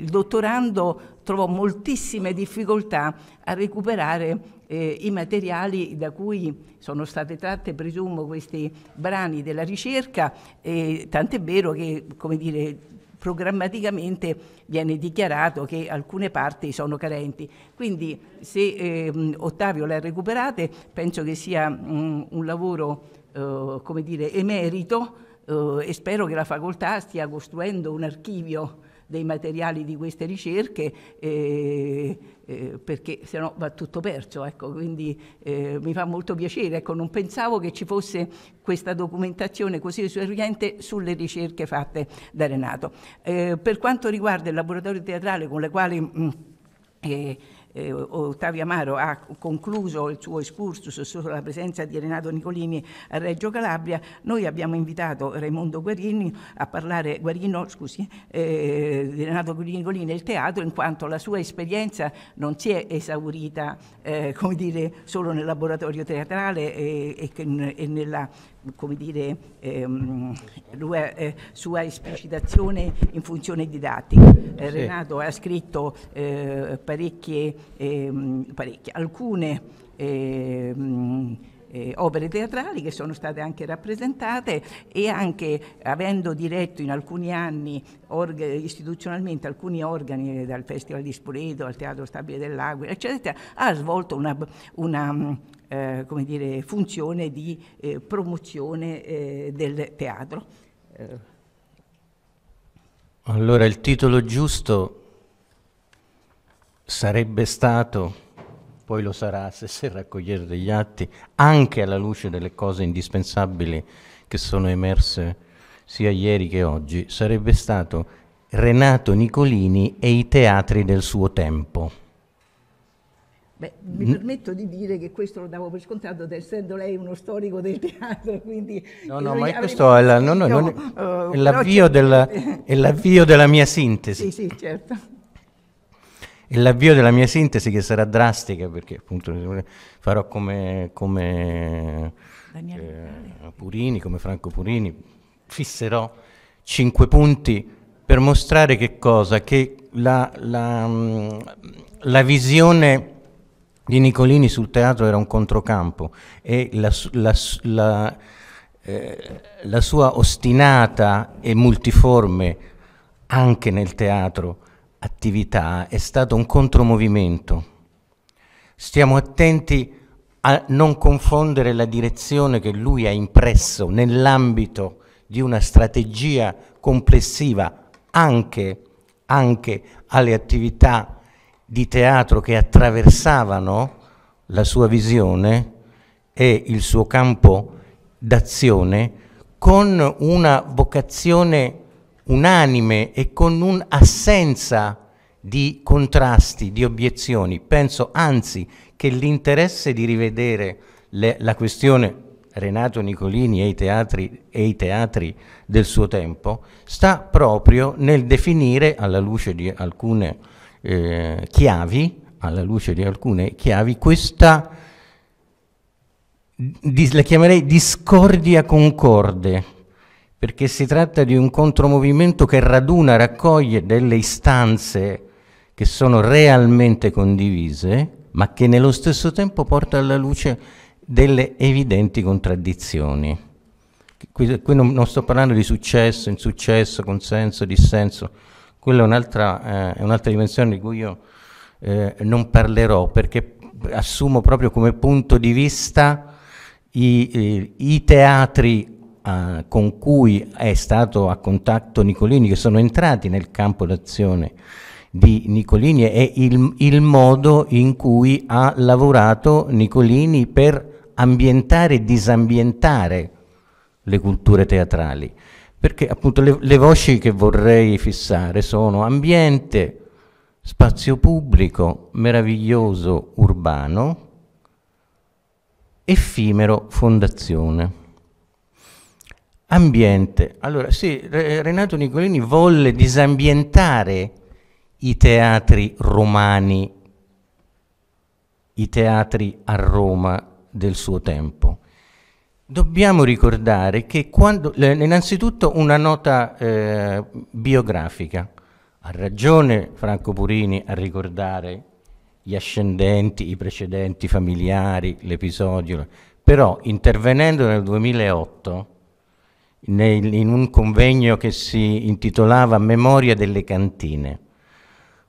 Speaker 4: il dottorando trovò moltissime difficoltà a recuperare eh, i materiali da cui sono state tratte, presumo, questi brani della ricerca, tant'è vero che, come dire, programmaticamente viene dichiarato che alcune parti sono carenti. Quindi se eh, Ottavio ha recuperate penso che sia mh, un lavoro eh, come dire, emerito eh, e spero che la facoltà stia costruendo un archivio dei materiali di queste ricerche eh, eh, perché se no va tutto perso. Ecco, quindi eh, mi fa molto piacere, ecco, non pensavo che ci fosse questa documentazione così esordiente sulle ricerche fatte da Renato. Eh, per quanto riguarda il laboratorio teatrale con le quali... Mh, mm, eh, eh, Ottavio Amaro ha concluso il suo excursus sulla presenza di Renato Nicolini a Reggio Calabria, noi abbiamo invitato Raimondo Guarini a parlare, Guarino, scusi, eh, di Renato Nicolini nel teatro, in quanto la sua esperienza non si è esaurita, eh, come dire, solo nel laboratorio teatrale e, e, e nella come dire, ehm, sua, eh, sua esplicitazione in funzione didattica. Eh, Renato ha scritto eh, parecchie, ehm, parecchie, alcune ehm, eh, opere teatrali che sono state anche rappresentate e anche avendo diretto in alcuni anni orga, istituzionalmente alcuni organi dal Festival di Spoleto al Teatro Stabile dell'Aquila eccetera ha svolto una, una eh, come dire, funzione di eh, promozione eh, del teatro. Eh.
Speaker 9: Allora il titolo giusto sarebbe stato, poi lo sarà se si raccogliere degli atti, anche alla luce delle cose indispensabili che sono emerse sia ieri che oggi, sarebbe stato Renato Nicolini e i teatri del suo tempo.
Speaker 4: Beh, mi mm. permetto di dire che questo lo davo per scontato, essendo lei uno storico del teatro, quindi... No, no, ma questo è, la, no, no, diciamo, no, uh, è, eh, l'avvio certo della, è, l'avvio della, mia sintesi. Sì, sì, certo.
Speaker 9: È l'avvio della mia sintesi che sarà drastica, perché appunto farò come, come eh, Purini, come Franco Purini, fisserò cinque punti per mostrare che cosa? Che la, la, mm, la visione di Nicolini sul teatro era un controcampo e la, la, la, eh, la sua ostinata e multiforme, anche nel teatro, attività è stato un contromovimento. Stiamo attenti a non confondere la direzione che lui ha impresso nell'ambito di una strategia complessiva anche, anche alle attività di teatro che attraversavano la sua visione e il suo campo d'azione con una vocazione unanime e con un'assenza di contrasti, di obiezioni. Penso anzi che l'interesse di rivedere le, la questione Renato Nicolini e i, teatri, e i, teatri, del suo tempo sta proprio nel definire, alla luce di alcune eh, chiavi, alla luce di alcune chiavi, questa dis, la chiamerei discordia concorde, perché si tratta di un contromovimento che raduna, raccoglie delle istanze che sono realmente condivise, ma che nello stesso tempo porta alla luce delle evidenti contraddizioni. Qui, qui non, non sto parlando di successo, insuccesso, consenso, dissenso, quella è un'altra, eh, un dimensione di cui io eh, non parlerò perché assumo proprio come punto di vista i, eh, i teatri eh, con cui è stato a contatto Nicolini, che sono entrati nel campo d'azione di Nicolini e il, il, modo in cui ha lavorato Nicolini per ambientare e disambientare le culture teatrali perché appunto le, le voci che vorrei fissare sono ambiente, spazio pubblico meraviglioso urbano, effimero fondazione. Ambiente. Allora, sì, Renato Nicolini volle disambientare i teatri romani, i teatri a Roma del suo tempo. Dobbiamo ricordare che quando, innanzitutto una nota eh, biografica, ha ragione Franco Purini a ricordare gli ascendenti, i precedenti familiari, l'episodio, però intervenendo nel 2008 nel, in un convegno che si intitolava Memoria delle cantine,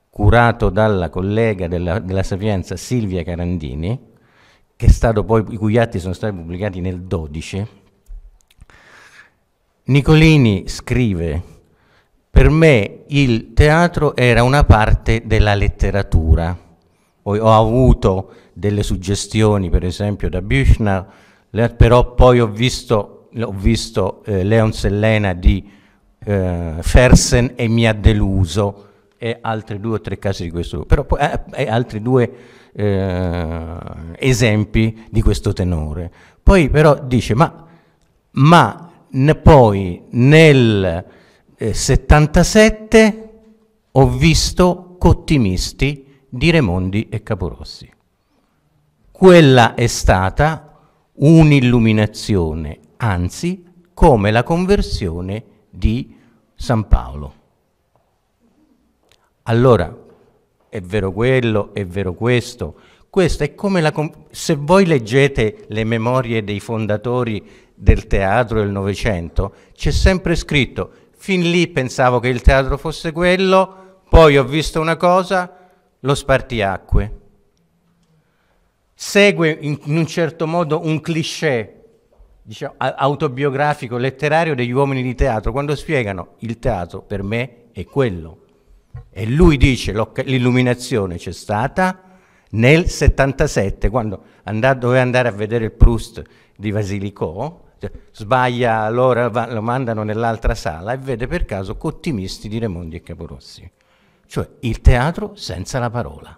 Speaker 9: curato dalla collega della, della Sapienza Silvia Carandini, poi, i cui atti sono stati pubblicati nel 12, Nicolini scrive, per me il teatro era una parte della letteratura. Poi ho avuto delle suggestioni, per esempio, da Büchner, però poi ho visto, ho visto eh, Leon Sellena di eh, Fersen e mi ha deluso, e altri due o tre casi di questo, però poi, eh, e altri due eh, esempi di questo tenore. Poi però dice, ma, ma ne poi nel eh, 77 ho visto cottimisti di Remondi e Caporossi. Quella è stata un'illuminazione, anzi come la conversione di San Paolo. Allora, è vero quello, è vero questo. Questo è come la... Se voi leggete le memorie dei fondatori del teatro del Novecento, c'è sempre scritto, fin lì pensavo che il teatro fosse quello, poi ho visto una cosa, lo spartiacque. Segue in, in un certo modo un cliché diciamo, autobiografico, letterario degli uomini di teatro, quando spiegano il teatro per me è quello e lui dice l'illuminazione c'è stata nel 77, quando andare, doveva andare a vedere il Proust di Vasilicò, cioè, sbaglia allora, lo mandano nell'altra sala e vede per caso Cottimisti di Remondi e Caporossi. Cioè il teatro senza la parola.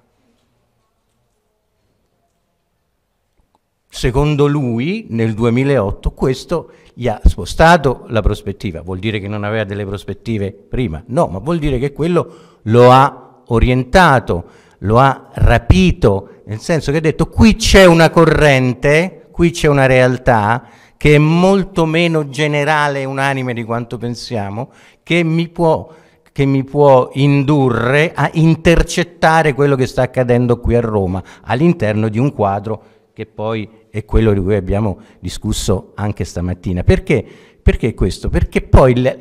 Speaker 9: Secondo lui, nel 2008, questo gli ha spostato la prospettiva. Vuol dire che non aveva delle prospettive prima? No, ma vuol dire che quello lo ha orientato, lo ha rapito, nel senso che ha detto qui c'è una corrente, qui c'è una realtà che è molto meno generale e unanime di quanto pensiamo, che mi può che mi può indurre a intercettare quello che sta accadendo qui a Roma, all'interno di un quadro che poi è quello di cui abbiamo discusso anche stamattina. Perché? Perché questo? Perché poi le,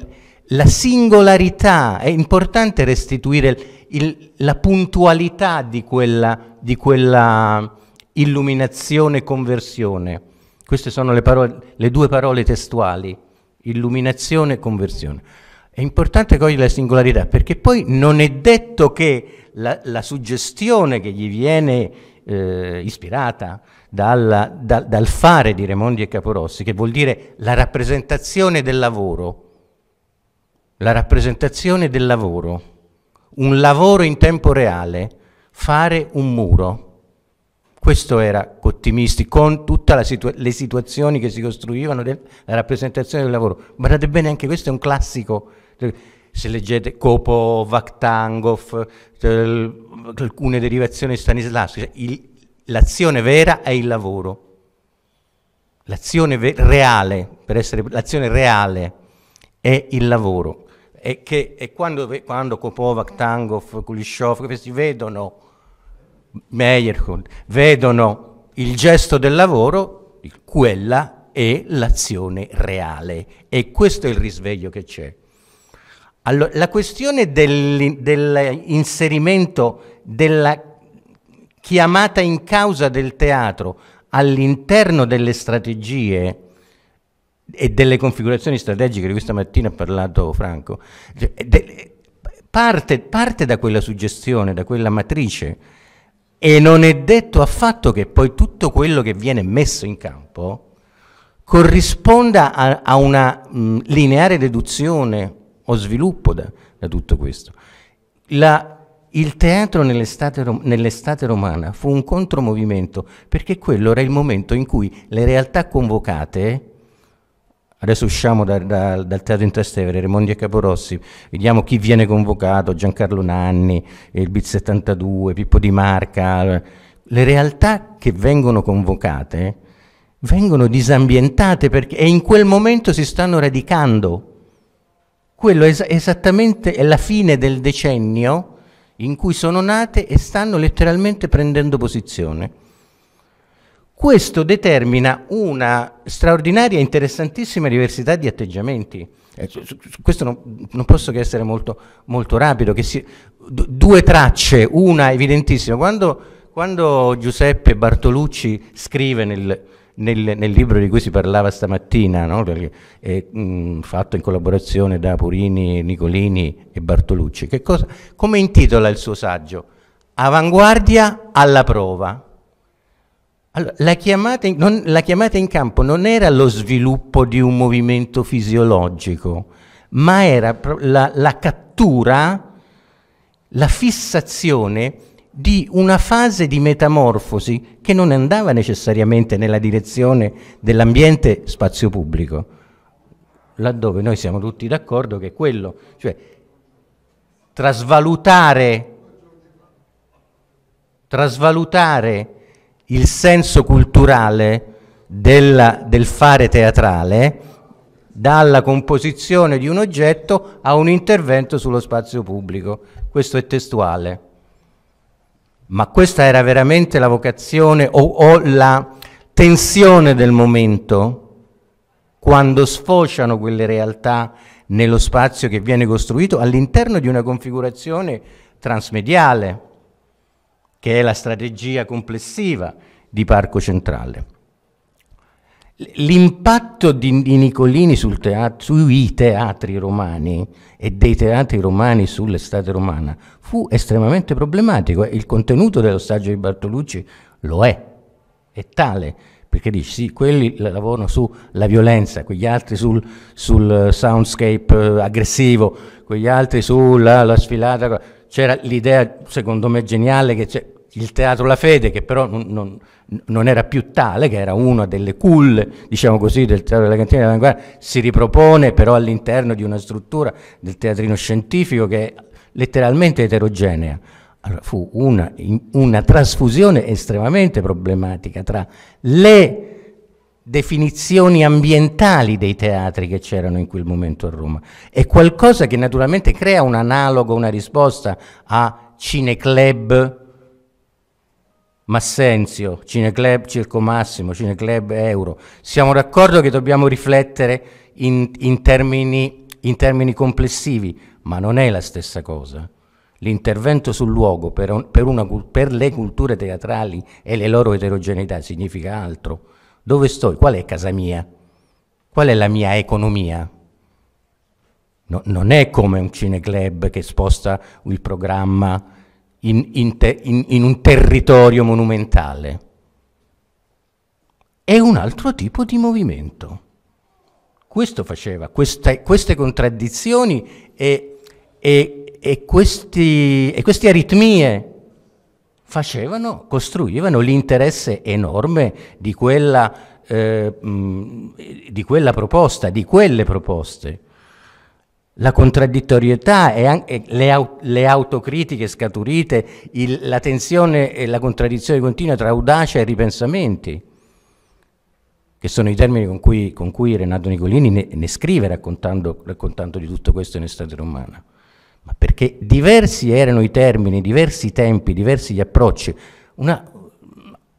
Speaker 9: la singolarità, è importante restituire il, la puntualità di quella, di quella illuminazione e conversione. Queste sono le, parole, le due parole testuali, illuminazione e conversione. È importante cogliere la singolarità perché poi non è detto che la, la suggestione che gli viene eh, ispirata dal, dal, dal fare di Remondi e Caporossi, che vuol dire la rappresentazione del lavoro, la rappresentazione del lavoro, un lavoro in tempo reale, fare un muro. Questo era Cottimisti con tutte situa le situazioni che si costruivano la rappresentazione del lavoro. Guardate bene, anche questo è un classico. Se leggete Kopo, Vakhtangov, alcune derivazioni stanislavski, cioè l'azione vera è il lavoro. L'azione reale, per essere l'azione reale è il lavoro. E, che, e quando, quando Kopovac, Tangov, Kulishov, questi vedono Meyerhold, vedono il gesto del lavoro, quella è l'azione reale. E questo è il risveglio che c'è. Allora, la questione dell'inserimento della chiamata in causa del teatro all'interno delle strategie e delle configurazioni strategiche di questa mattina ha parlato Franco, cioè, parte, parte da quella suggestione, da quella matrice e non è detto affatto che poi tutto quello che viene messo in campo corrisponda a, a una mh, mm, lineare deduzione o sviluppo da, da tutto questo. La, il teatro nell'estate, nell romana fu un contromovimento perché quello era il momento in cui le realtà convocate Adesso usciamo da, da, dal teatro in Trastevere, Raimondi e Caporossi, vediamo chi viene convocato, Giancarlo Nanni, il Bit 72, Pippo Di Marca. Le realtà che vengono convocate vengono disambientate perché e in quel momento si stanno radicando. Quello è esattamente la fine del decennio in cui sono nate e stanno letteralmente prendendo posizione. Questo determina una straordinaria e interessantissima diversità di atteggiamenti. Eh, su, su, questo non, non, posso che essere molto, molto rapido. Si, due tracce, una evidentissima. Quando, quando Giuseppe Bartolucci scrive nel, nel, nel, libro di cui si parlava stamattina, no? eh, mh, mm, fatto in collaborazione da Purini, Nicolini e Bartolucci, cosa, come intitola il suo saggio? Avanguardia alla prova. Allora, la, chiamata in, non, la chiamata in campo non era lo sviluppo di un movimento fisiologico, ma era la, la cattura, la fissazione di una fase di metamorfosi che non andava necessariamente nella direzione dell'ambiente spazio pubblico, laddove noi siamo tutti d'accordo che quello, cioè trasvalutare, trasvalutare il senso culturale della, del fare teatrale dalla composizione di un oggetto a un intervento sullo spazio pubblico. Questo è testuale. Ma questa era veramente la vocazione o, o la tensione del momento quando sfociano quelle realtà nello spazio che viene costruito all'interno di una configurazione transmediale che è la strategia complessiva di Parco Centrale. L'impatto di, di, Nicolini teatro, sui teatri romani e dei teatri romani sull'estate romana fu estremamente problematico. Il contenuto dello saggio di Bartolucci lo è, è tale, perché dici sì, quelli lavorano sulla violenza, quegli altri sul, sul eh, soundscape eh, aggressivo, quegli altri sulla sfilata c'era l'idea, secondo me, geniale che c'è il teatro La Fede, che però non, non, non, era più tale, che era una delle culle, diciamo così, del teatro della cantina dell'avanguardia, si ripropone però all'interno di una struttura del teatrino scientifico che è letteralmente eterogenea. Allora, fu una, una trasfusione estremamente problematica tra le definizioni ambientali dei teatri che c'erano in quel momento a Roma. È qualcosa che naturalmente crea un analogo, una risposta a Cineclub Massenzio, Cineclub Circo Massimo, Cineclub Euro. Siamo d'accordo che dobbiamo riflettere in, in, termini, in termini complessivi, ma non è la stessa cosa. L'intervento sul luogo per, per, una, per le culture teatrali e le loro eterogeneità significa altro dove sto? Qual è casa mia? Qual è la mia economia? No, non è come un cineclub che sposta il programma in, in, te, in, in un territorio monumentale. È un altro tipo di movimento. Questo faceva, queste, queste contraddizioni e, e, e, questi, e queste aritmie facevano, costruivano l'interesse enorme di quella, eh, mh, di quella proposta, di quelle proposte. La contraddittorietà e anche le, le autocritiche scaturite, il, la tensione e la contraddizione continua tra audacia e ripensamenti, che sono i termini con cui, con cui Renato Nicolini ne, ne scrive raccontando, raccontando di tutto questo in estate romana ma perché diversi erano i termini, diversi i tempi, diversi gli approcci, una,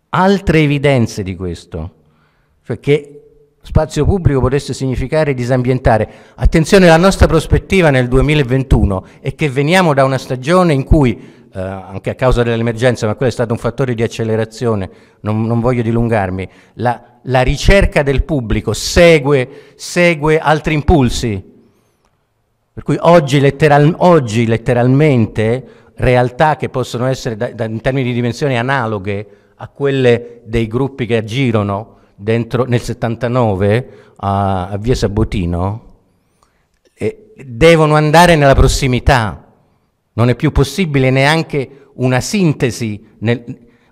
Speaker 9: altre evidenze di questo, cioè che spazio pubblico potesse significare disambientare. Attenzione, la nostra prospettiva nel 2021 è che veniamo da una stagione in cui, eh, anche a causa dell'emergenza, ma quello è stato un fattore di accelerazione, non, non voglio dilungarmi, la, la, ricerca del pubblico segue, segue altri impulsi, per cui oggi, letteral, oggi letteralmente realtà che possono essere da, da, in termini di dimensioni analoghe a quelle dei gruppi che agirono dentro, nel 79 a, a via Sabotino, eh, devono andare nella prossimità. Non è più possibile neanche una sintesi, nel,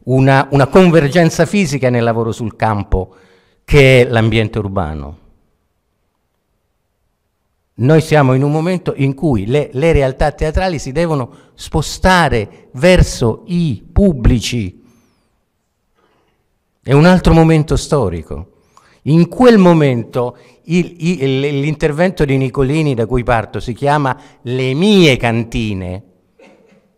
Speaker 9: una, una convergenza fisica nel lavoro sul campo che è l'ambiente urbano. Noi siamo in un momento in cui le, le realtà teatrali si devono spostare verso i pubblici. È un altro momento storico. In quel momento l'intervento di Nicolini da cui parto si chiama Le mie cantine,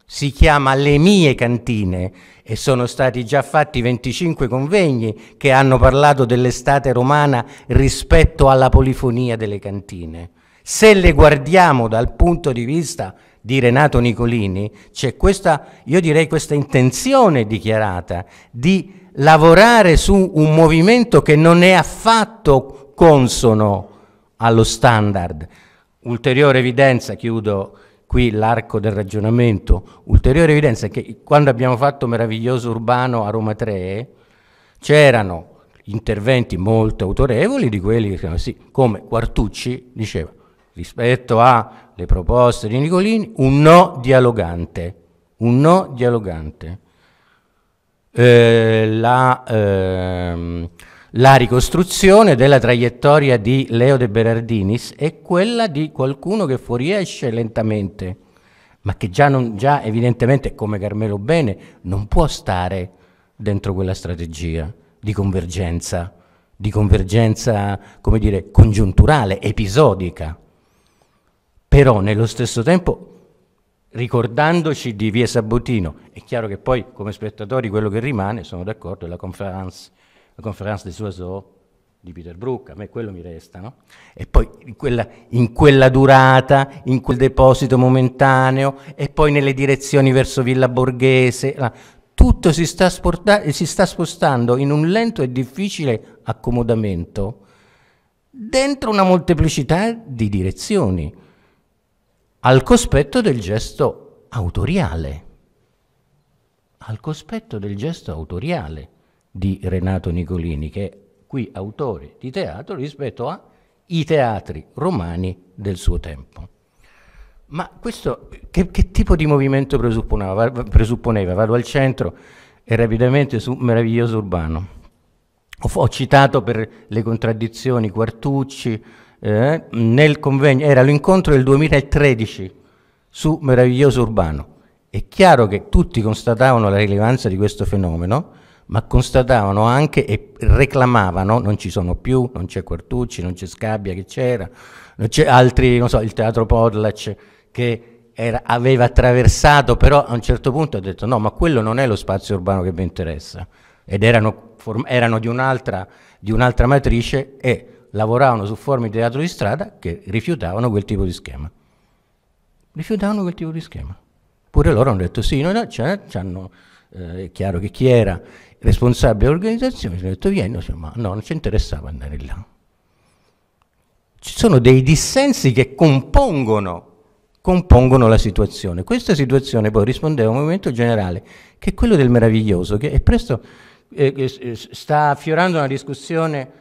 Speaker 9: si chiama Le mie cantine e sono stati già fatti 25 convegni che hanno parlato dell'estate romana rispetto alla polifonia delle cantine. Se le guardiamo dal punto di vista di Renato Nicolini, c'è questa, io direi questa intenzione dichiarata di lavorare su un movimento che non è affatto consono allo standard. Ulteriore evidenza, chiudo qui l'arco del ragionamento, ulteriore evidenza è che quando abbiamo fatto Meraviglioso Urbano a Roma 3 c'erano interventi molto autorevoli di quelli che, sì, come Quartucci diceva, rispetto alle proposte di Nicolini, un no dialogante. Un no dialogante. Eh, la, ehm, la ricostruzione della traiettoria di Leo De Berardinis è quella di qualcuno che fuoriesce lentamente, ma che già, non, già evidentemente, come Carmelo Bene, non può stare dentro quella strategia di convergenza, di convergenza, come dire, congiunturale, episodica però nello stesso tempo ricordandoci di Via Sabotino, è chiaro che poi come spettatori quello che rimane, sono d'accordo, è la conference, la conference di Soiseau di Peter Brook, a me quello mi resta, no? E poi in quella, in quella, durata, in quel deposito momentaneo, e poi nelle direzioni verso Villa Borghese, là, tutto si sta, si sta spostando in un lento e difficile accomodamento dentro una molteplicità di direzioni al cospetto del gesto autoriale, al cospetto del gesto autoriale di Renato Nicolini, che è qui autore di teatro rispetto ai teatri romani del suo tempo. Ma questo che, che tipo di movimento presupponeva? presupponeva? Vado al centro e rapidamente su Meraviglioso Urbano. Ho, ho citato per le contraddizioni Quartucci, eh, nel convegno, era l'incontro del 2013 su Meraviglioso Urbano. È chiaro che tutti constatavano la rilevanza di questo fenomeno, ma constatavano anche e reclamavano, non ci sono più, non c'è Quartucci, non c'è Scabbia che c'era, non c'è altri, non so, il teatro Podlac che era, aveva attraversato, però a un certo punto ha detto no, ma quello non è lo spazio urbano che mi interessa, ed erano, erano di, un'altra, di un'altra matrice e lavoravano su forme di teatro di strada che rifiutavano quel tipo di schema. Rifiutavano quel tipo di schema. Pure loro hanno detto sì, noi c'è, c'hanno, eh, è chiaro che chi era responsabile dell'organizzazione ci ha detto vieni, no, ma no, non ci interessava andare là. Ci sono dei dissensi che compongono, compongono la situazione. Questa situazione poi rispondeva a un movimento generale, che è quello del meraviglioso, che presto eh, eh sta affiorando una discussione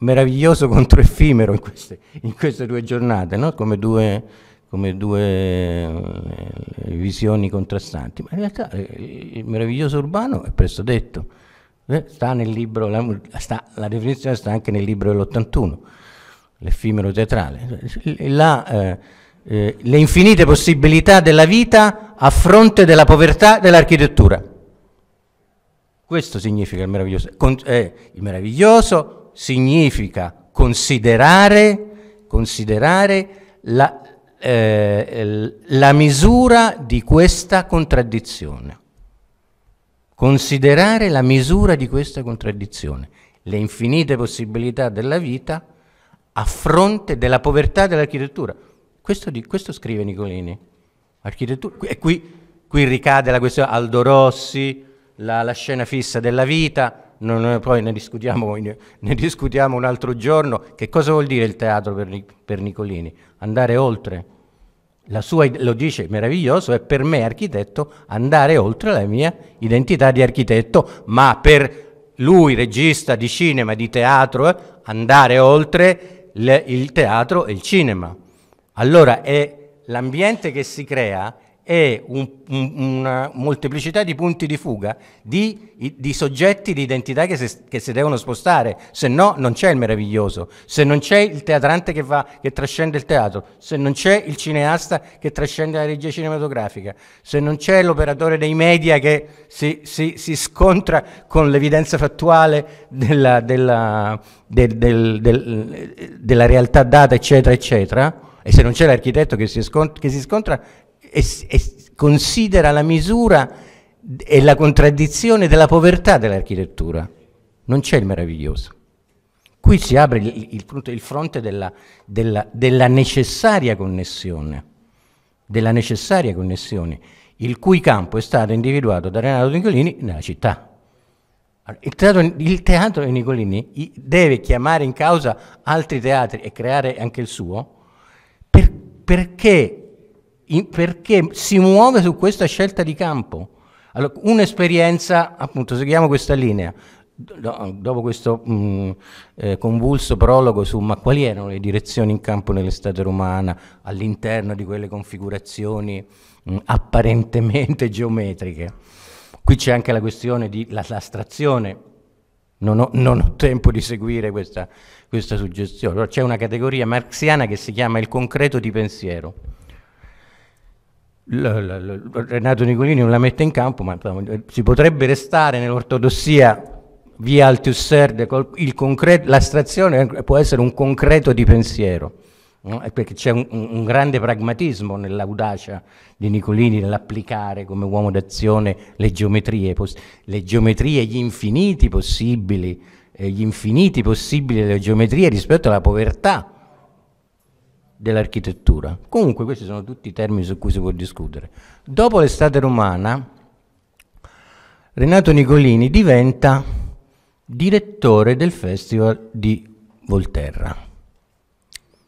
Speaker 9: meraviglioso contro effimero in queste, in queste due giornate, no? come due, come due eh, visioni contrastanti, ma in realtà eh, il meraviglioso urbano è presto detto, eh, sta nel libro, la, sta, la, definizione sta anche nel libro dell'81, l'effimero teatrale, la, eh, eh, le infinite possibilità della vita a fronte della povertà dell'architettura. Questo significa il meraviglioso. Con, eh, il meraviglioso significa considerare, considerare la, eh, la misura di questa contraddizione. Considerare la misura di questa contraddizione, le infinite possibilità della vita a fronte della povertà dell'architettura. Questo, questo, scrive Nicolini. E qui, qui, ricade la questione Aldo Rossi, la, la scena fissa della vita non, poi ne discutiamo, ne discutiamo, un altro giorno, che cosa vuol dire il teatro per, per Nicolini? Andare oltre. Sua, lo dice meraviglioso, è per me architetto andare oltre la mia identità di architetto, ma per lui, regista di cinema, di teatro, eh, andare oltre le, il teatro e il cinema. Allora è l'ambiente che si crea e un, un, una molteplicità di punti di fuga di, di soggetti di identità che, se, che si devono spostare, se no non c'è il meraviglioso, se non c'è il teatrante che, va, che trascende il teatro, se non c'è il cineasta che trascende la regia cinematografica, se non c'è l'operatore dei media che si, si, si scontra con l'evidenza fattuale della, della, del, del, del, della realtà data, eccetera, eccetera e se non c'è l'architetto che, che si, scontra e, es, considera la misura e la contraddizione della povertà dell'architettura. Non c'è il meraviglioso. Qui si apre il, il, il fronte della, della, della, necessaria connessione, della necessaria connessione, il cui campo è stato individuato da Renato Nicolini nella città. Il teatro, il teatro di Nicolini deve chiamare in causa altri teatri e creare anche il suo per, perché in, perché si muove su questa scelta di campo. Allora, un'esperienza, appunto, seguiamo questa linea. Do, dopo questo mh, mm, eh, convulso prologo su ma quali erano le direzioni in campo nell'estate romana all'interno di quelle configurazioni mh, mm, apparentemente geometriche. Qui c'è anche la questione dell'astrazione, Non ho, non ho, tempo di seguire questa, questa suggestione. Allora, c'è una categoria marxiana che si chiama il concreto di pensiero. Renato Nicolini non la mette in campo, ma eh, si potrebbe restare nell'ortodossia via Altiusserde, l'astrazione può essere un concreto di pensiero, no? perché c'è un, un, grande pragmatismo nell'audacia di Nicolini nell'applicare come uomo d'azione le geometrie, le geometrie, gli infiniti possibili, eh, gli infiniti possibili delle geometrie rispetto alla povertà dell'architettura. Comunque questi sono tutti i termini su cui si può discutere. Dopo l'estate romana, Renato Nicolini diventa direttore del Festival di Volterra.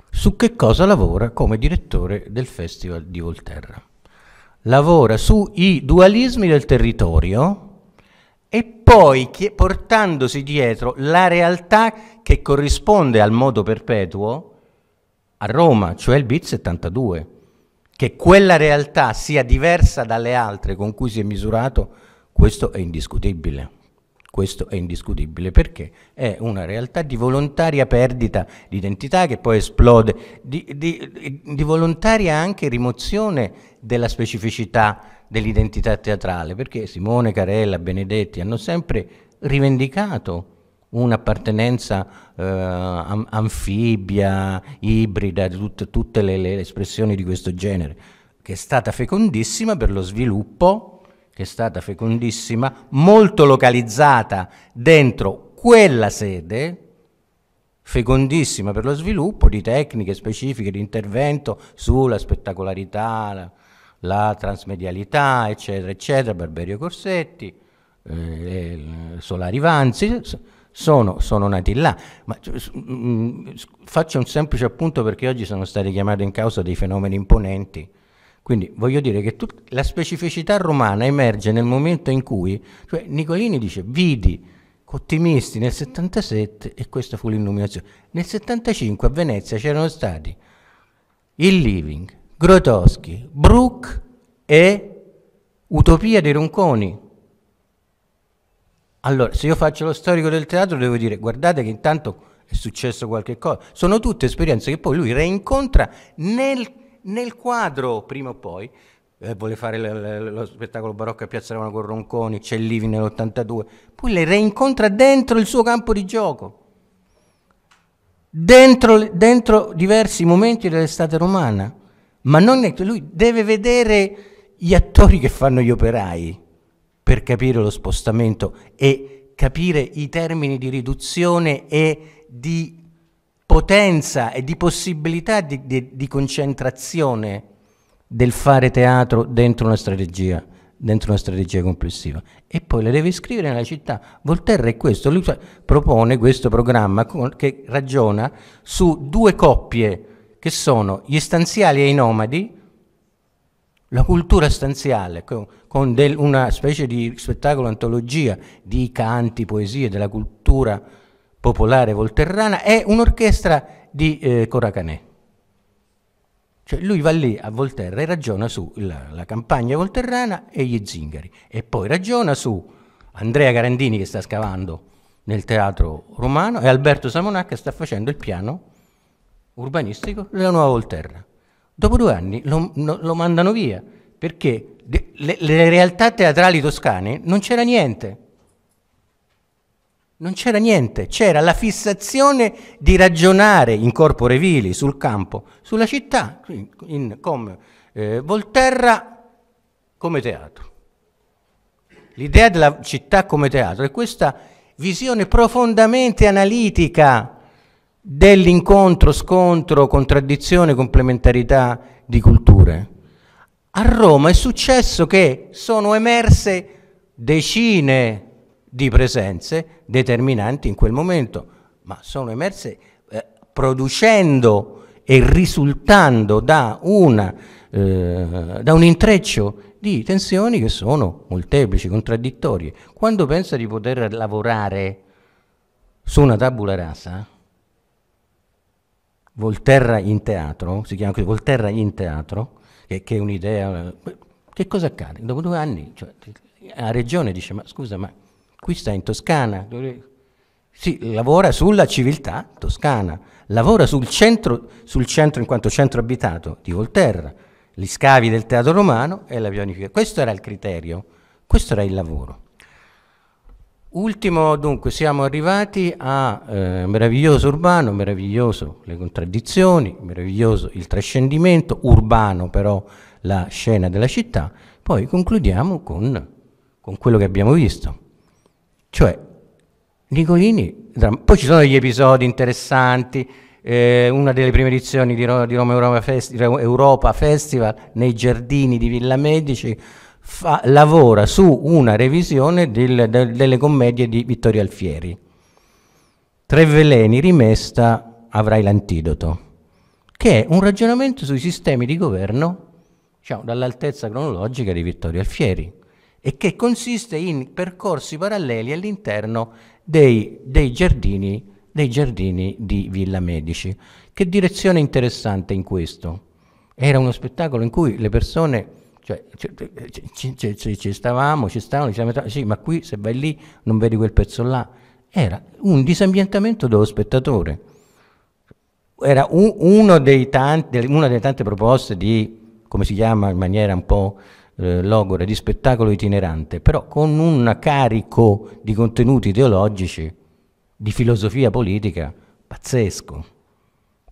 Speaker 9: Su che cosa lavora come direttore del Festival di Volterra? Lavora sui dualismi del territorio e poi portandosi dietro la realtà che corrisponde al modo perpetuo, a Roma, cioè il BIT 72. Che quella realtà sia diversa dalle altre con cui si è misurato, questo è indiscutibile. Questo è indiscutibile perché è una realtà di volontaria perdita di identità che poi esplode, di, di, di volontaria anche rimozione della specificità dell'identità teatrale, perché Simone, Carella, Benedetti hanno sempre rivendicato un'appartenenza eh, anfibia, ibrida, tut, tutte le, le, espressioni di questo genere, che è stata fecondissima per lo sviluppo, che è stata fecondissima, molto localizzata dentro quella sede, fecondissima per lo sviluppo di tecniche specifiche di intervento sulla spettacolarità, la, la transmedialità, eccetera, eccetera, Barberio Corsetti, eh, eh Solari Vanzi, sono, sono nati là. Ma, cioè, mh, mm, mm, faccio un semplice appunto perché oggi sono stati chiamati in causa dei fenomeni imponenti. Quindi voglio dire che la specificità romana emerge nel momento in cui, cioè Nicolini dice, vidi ottimisti nel 77 e questa fu l'illuminazione. Nel 75 a Venezia c'erano stati il Living, Grotowski, Brooke e Utopia dei Ronconi, allora, se io faccio lo storico del teatro, devo dire, guardate che intanto è successo qualche cosa. Sono tutte esperienze che poi lui reincontra nel, nel quadro, prima o poi. Eh, vuole fare le, le, lo spettacolo barocco a Piazza Romana con Ronconi, c'è Livi nell'82. Poi le reincontra dentro il suo campo di gioco. Dentro, dentro diversi momenti dell'estate romana. Ma non è, lui deve vedere gli attori che fanno gli operai per capire lo spostamento e capire i termini di riduzione e di potenza e di possibilità di, di, di concentrazione del fare teatro dentro una strategia dentro una strategia complessiva e poi le deve scrivere nella città. Volterra è questo, lui propone questo programma che ragiona su due coppie che sono gli stanziali e i nomadi, la cultura stanziale, con del, una specie di spettacolo antologia di canti, poesie della cultura popolare volterrana, è un'orchestra di eh, Coracanè. Cioè lui va lì a Volterra e ragiona sulla campagna volterrana e gli zingari, e poi ragiona su Andrea Garandini che sta scavando nel teatro romano e Alberto Samonà che sta facendo il piano urbanistico della nuova Volterra. Dopo due anni lo, lo mandano via, perché le, le realtà teatrali toscane non c'era niente. Non c'era niente, c'era la fissazione di ragionare in corpore vili, sul campo, sulla città, in, in, come eh, Volterra come teatro. L'idea della città come teatro è questa visione profondamente analitica dell'incontro, scontro, contraddizione, complementarità di culture. A Roma è successo che sono emerse decine di presenze determinanti in quel momento, ma sono emerse eh, producendo e risultando da, una, eh, da un intreccio di tensioni che sono molteplici, contraddittorie. Quando pensa di poter lavorare su una tabula rasa, Volterra in teatro, si chiama così, Volterra in teatro, che, che è un'idea... Che cosa accade? Dopo due anni cioè, la regione dice, ma scusa, ma qui sta in Toscana, dove... Sì, lavora sulla civiltà toscana, lavora sul centro, sul centro in quanto centro abitato di Volterra, gli scavi del teatro romano e la pianificazione. Questo era il criterio, questo era il lavoro. Ultimo, dunque, siamo arrivati a eh, meraviglioso urbano, meraviglioso le contraddizioni, meraviglioso il trascendimento, urbano però la scena della città, poi concludiamo con, con quello che abbiamo visto. Cioè, Nicolini, poi ci sono degli episodi interessanti, eh, una delle prime edizioni di, Roma, di Roma Europa Festival nei giardini di Villa Medici, fa, lavora su una revisione del, del, delle commedie di Vittorio Alfieri. Tre veleni rimesta avrai l'antidoto, che è un ragionamento sui sistemi di governo, diciamo, dall'altezza cronologica di Vittorio Alfieri, e che consiste in percorsi paralleli all'interno dei, dei giardini dei giardini di Villa Medici. Che direzione interessante in questo. Era uno spettacolo in cui le persone cioè, ci, ci, ci, ci stavamo, ci stavano, diciamo, sì, ma qui se vai lì non vedi quel pezzo là. Era un disambientamento dello spettatore. Era un, tanti, una delle tante proposte di, come si chiama in maniera un po' eh, logora, di spettacolo itinerante, però con un carico di contenuti teologici, di filosofia politica, pazzesco.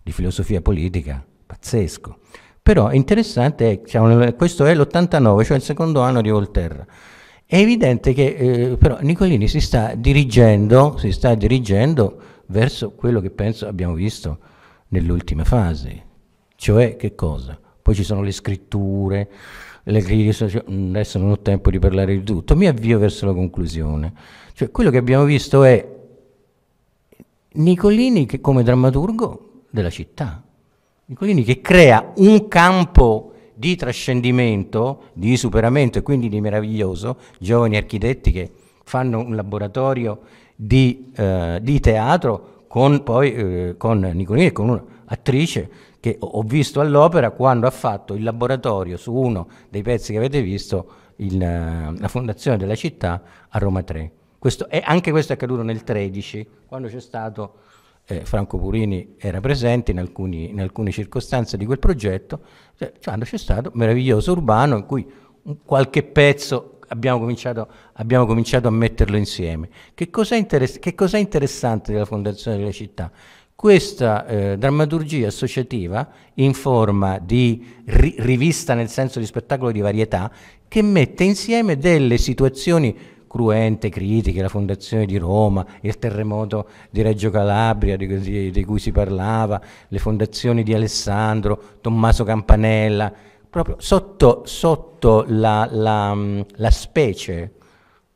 Speaker 9: Di filosofia politica, pazzesco. Però è interessante, diciamo, questo è l'89, cioè il secondo anno di Volterra. È evidente che eh, però Nicolini si sta, si sta dirigendo verso quello che penso abbiamo visto nell'ultima fase. Cioè che cosa? Poi ci sono le scritture, le critiche, cioè, adesso non ho tempo di parlare di tutto, mi avvio verso la conclusione. Cioè, quello che abbiamo visto è Nicolini che, come drammaturgo della città, Nicolini che crea un campo di trascendimento, di superamento e quindi di meraviglioso, giovani architetti che fanno un laboratorio di, eh, di teatro con, poi, eh, con Nicolini e con un'attrice che ho visto all'opera quando ha fatto il laboratorio su uno dei pezzi che avete visto, il, eh, la fondazione della città a Roma 3. Questo è, anche questo è accaduto nel 13, quando c'è stato eh, Franco Purini era presente in, alcuni, in, alcune circostanze di quel progetto, cioè, quando c'è stato un meraviglioso urbano in cui qualche pezzo abbiamo cominciato, abbiamo cominciato a metterlo insieme. Che cos'è, interess cos interessante della Fondazione della Città? Questa eh, drammaturgia associativa in forma di ri rivista nel senso di spettacolo di varietà che mette insieme delle situazioni cruente critiche, la fondazione di Roma, il terremoto di Reggio Calabria di, di, di cui si parlava, le fondazioni di Alessandro, Tommaso Campanella, proprio sotto, sotto la, la, mm, la specie,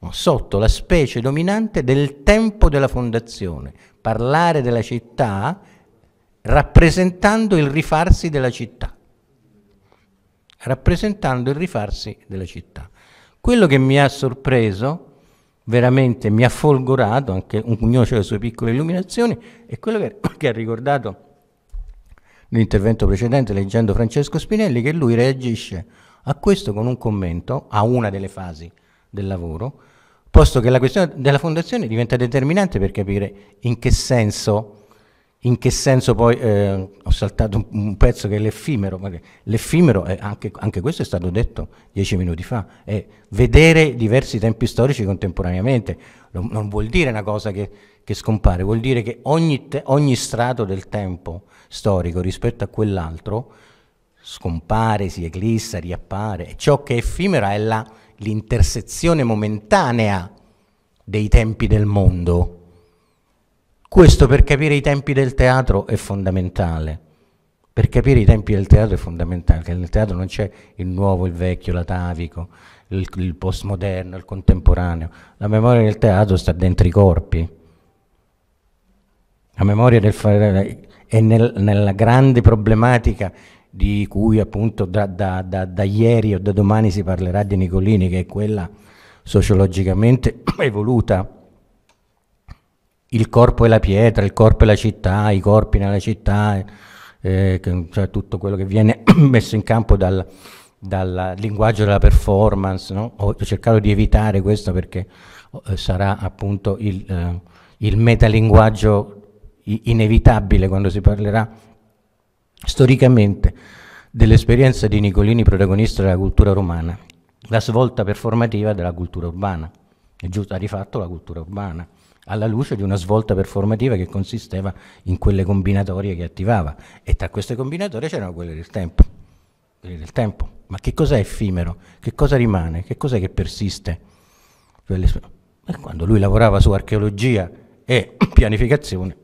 Speaker 9: sotto la specie dominante del tempo della fondazione, parlare della città rappresentando il rifarsi della città, rappresentando il rifarsi della città. Quello che mi ha sorpreso, veramente mi ha folgorato, anche un ognuno ha le sue piccole illuminazioni, è quello che, che ha ricordato nell'intervento precedente, leggendo Francesco Spinelli, che lui reagisce a questo con un commento, a una delle fasi del lavoro, posto che la questione della fondazione diventa determinante per capire in che senso in che senso poi eh, ho saltato un, un pezzo che è l'effimero, l'effimero anche, anche, questo è stato detto dieci minuti fa, è vedere diversi tempi storici contemporaneamente, non, non vuol dire una cosa che, che, scompare, vuol dire che ogni, te, ogni strato del tempo storico rispetto a quell'altro scompare, si eclissa, riappare, e ciò che è effimero è l'intersezione momentanea dei tempi del mondo questo per capire i tempi del teatro è fondamentale. Per capire i tempi del teatro è fondamentale, perché nel teatro non c'è il nuovo, il vecchio, l'atavico, il, il postmoderno, il contemporaneo. La memoria del teatro sta dentro i corpi. La memoria del fare è nel, nella grande problematica di cui appunto da, da, da, da, ieri o da domani si parlerà di Nicolini, che è quella sociologicamente evoluta il corpo è la pietra, il corpo è la città, i corpi nella città, eh, eh cioè tutto quello che viene messo in campo dal, dal linguaggio della performance, no? ho cercato di evitare questo perché oh, eh, sarà appunto il, eh, il metalinguaggio inevitabile quando si parlerà storicamente dell'esperienza di Nicolini protagonista della cultura romana, la svolta performativa della cultura urbana, è giusto, ha rifatto la cultura urbana alla luce di una svolta performativa che consisteva in quelle combinatorie che attivava e tra queste combinatorie c'erano quelle del tempo, quelle del tempo. Ma che cosa è effimero? Che cosa rimane? Che cosa è che persiste? quando lui lavorava su archeologia e pianificazione,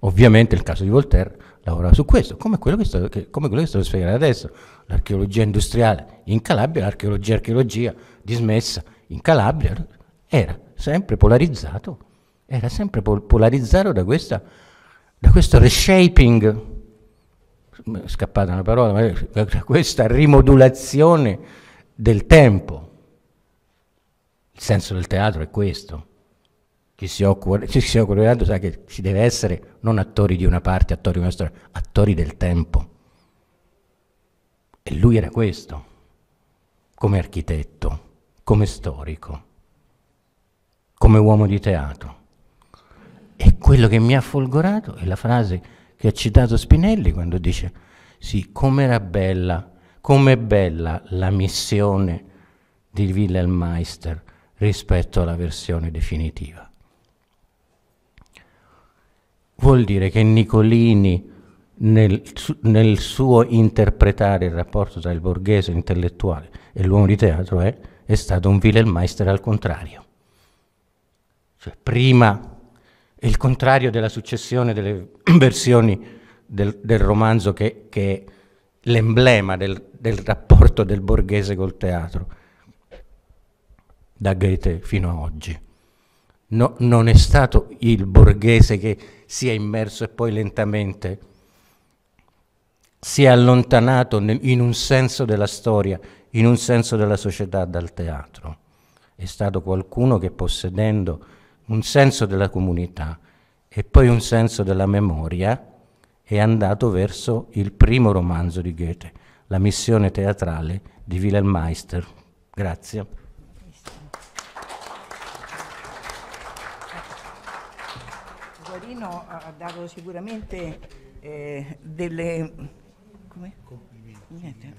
Speaker 9: ovviamente il caso di Voltaire lavorava su questo, come quello che sto, che, come quello che sto spiegando adesso, l'archeologia industriale in Calabria, l'archeologia archeologia dismessa in Calabria era sempre polarizzato, era sempre pol- polarizzato da, questa, da, questo reshaping, scappata una parola, ma da questa rimodulazione del tempo. Il senso del teatro è questo. Chi si occupa, chi si occupa di teatro sa che ci deve essere non attori di una parte, attori di una storia, attori del tempo. E lui era questo, come architetto, come storico come uomo di teatro. E quello che mi ha folgorato è la frase che ha citato Spinelli quando dice sì, com'era bella, com'è bella la missione di Wilhelm rispetto alla versione definitiva. Vuol dire che Nicolini nel, nel suo interpretare il rapporto tra il borghese intellettuale e l'uomo di teatro è, è stato un Wilhelm al contrario cioè prima è il contrario della successione delle versioni del, del romanzo che, che, è l'emblema del, del rapporto del borghese col teatro, da Goethe fino a oggi. No, non è stato il borghese che si è immerso e poi lentamente si è allontanato in un senso della storia, in un senso della società dal teatro. È stato qualcuno che possedendo un senso della comunità e poi un senso della memoria, è andato verso il primo romanzo di Goethe, La missione teatrale di Wilhelm Meister. Grazie.
Speaker 4: Guarino ha dato sicuramente eh, delle... Come? Niente.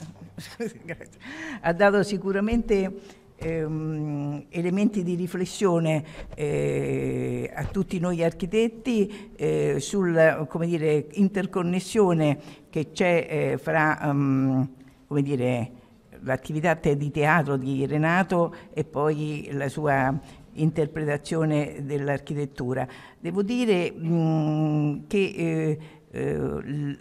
Speaker 4: Grazie. Ha dato sicuramente ehm, elementi di riflessione eh, a tutti noi architetti eh, sulla dire, interconnessione che c'è eh, fra um, dire, l'attività di teatro di Renato e poi la sua interpretazione dell'architettura. Devo dire mh, mm, che eh, eh,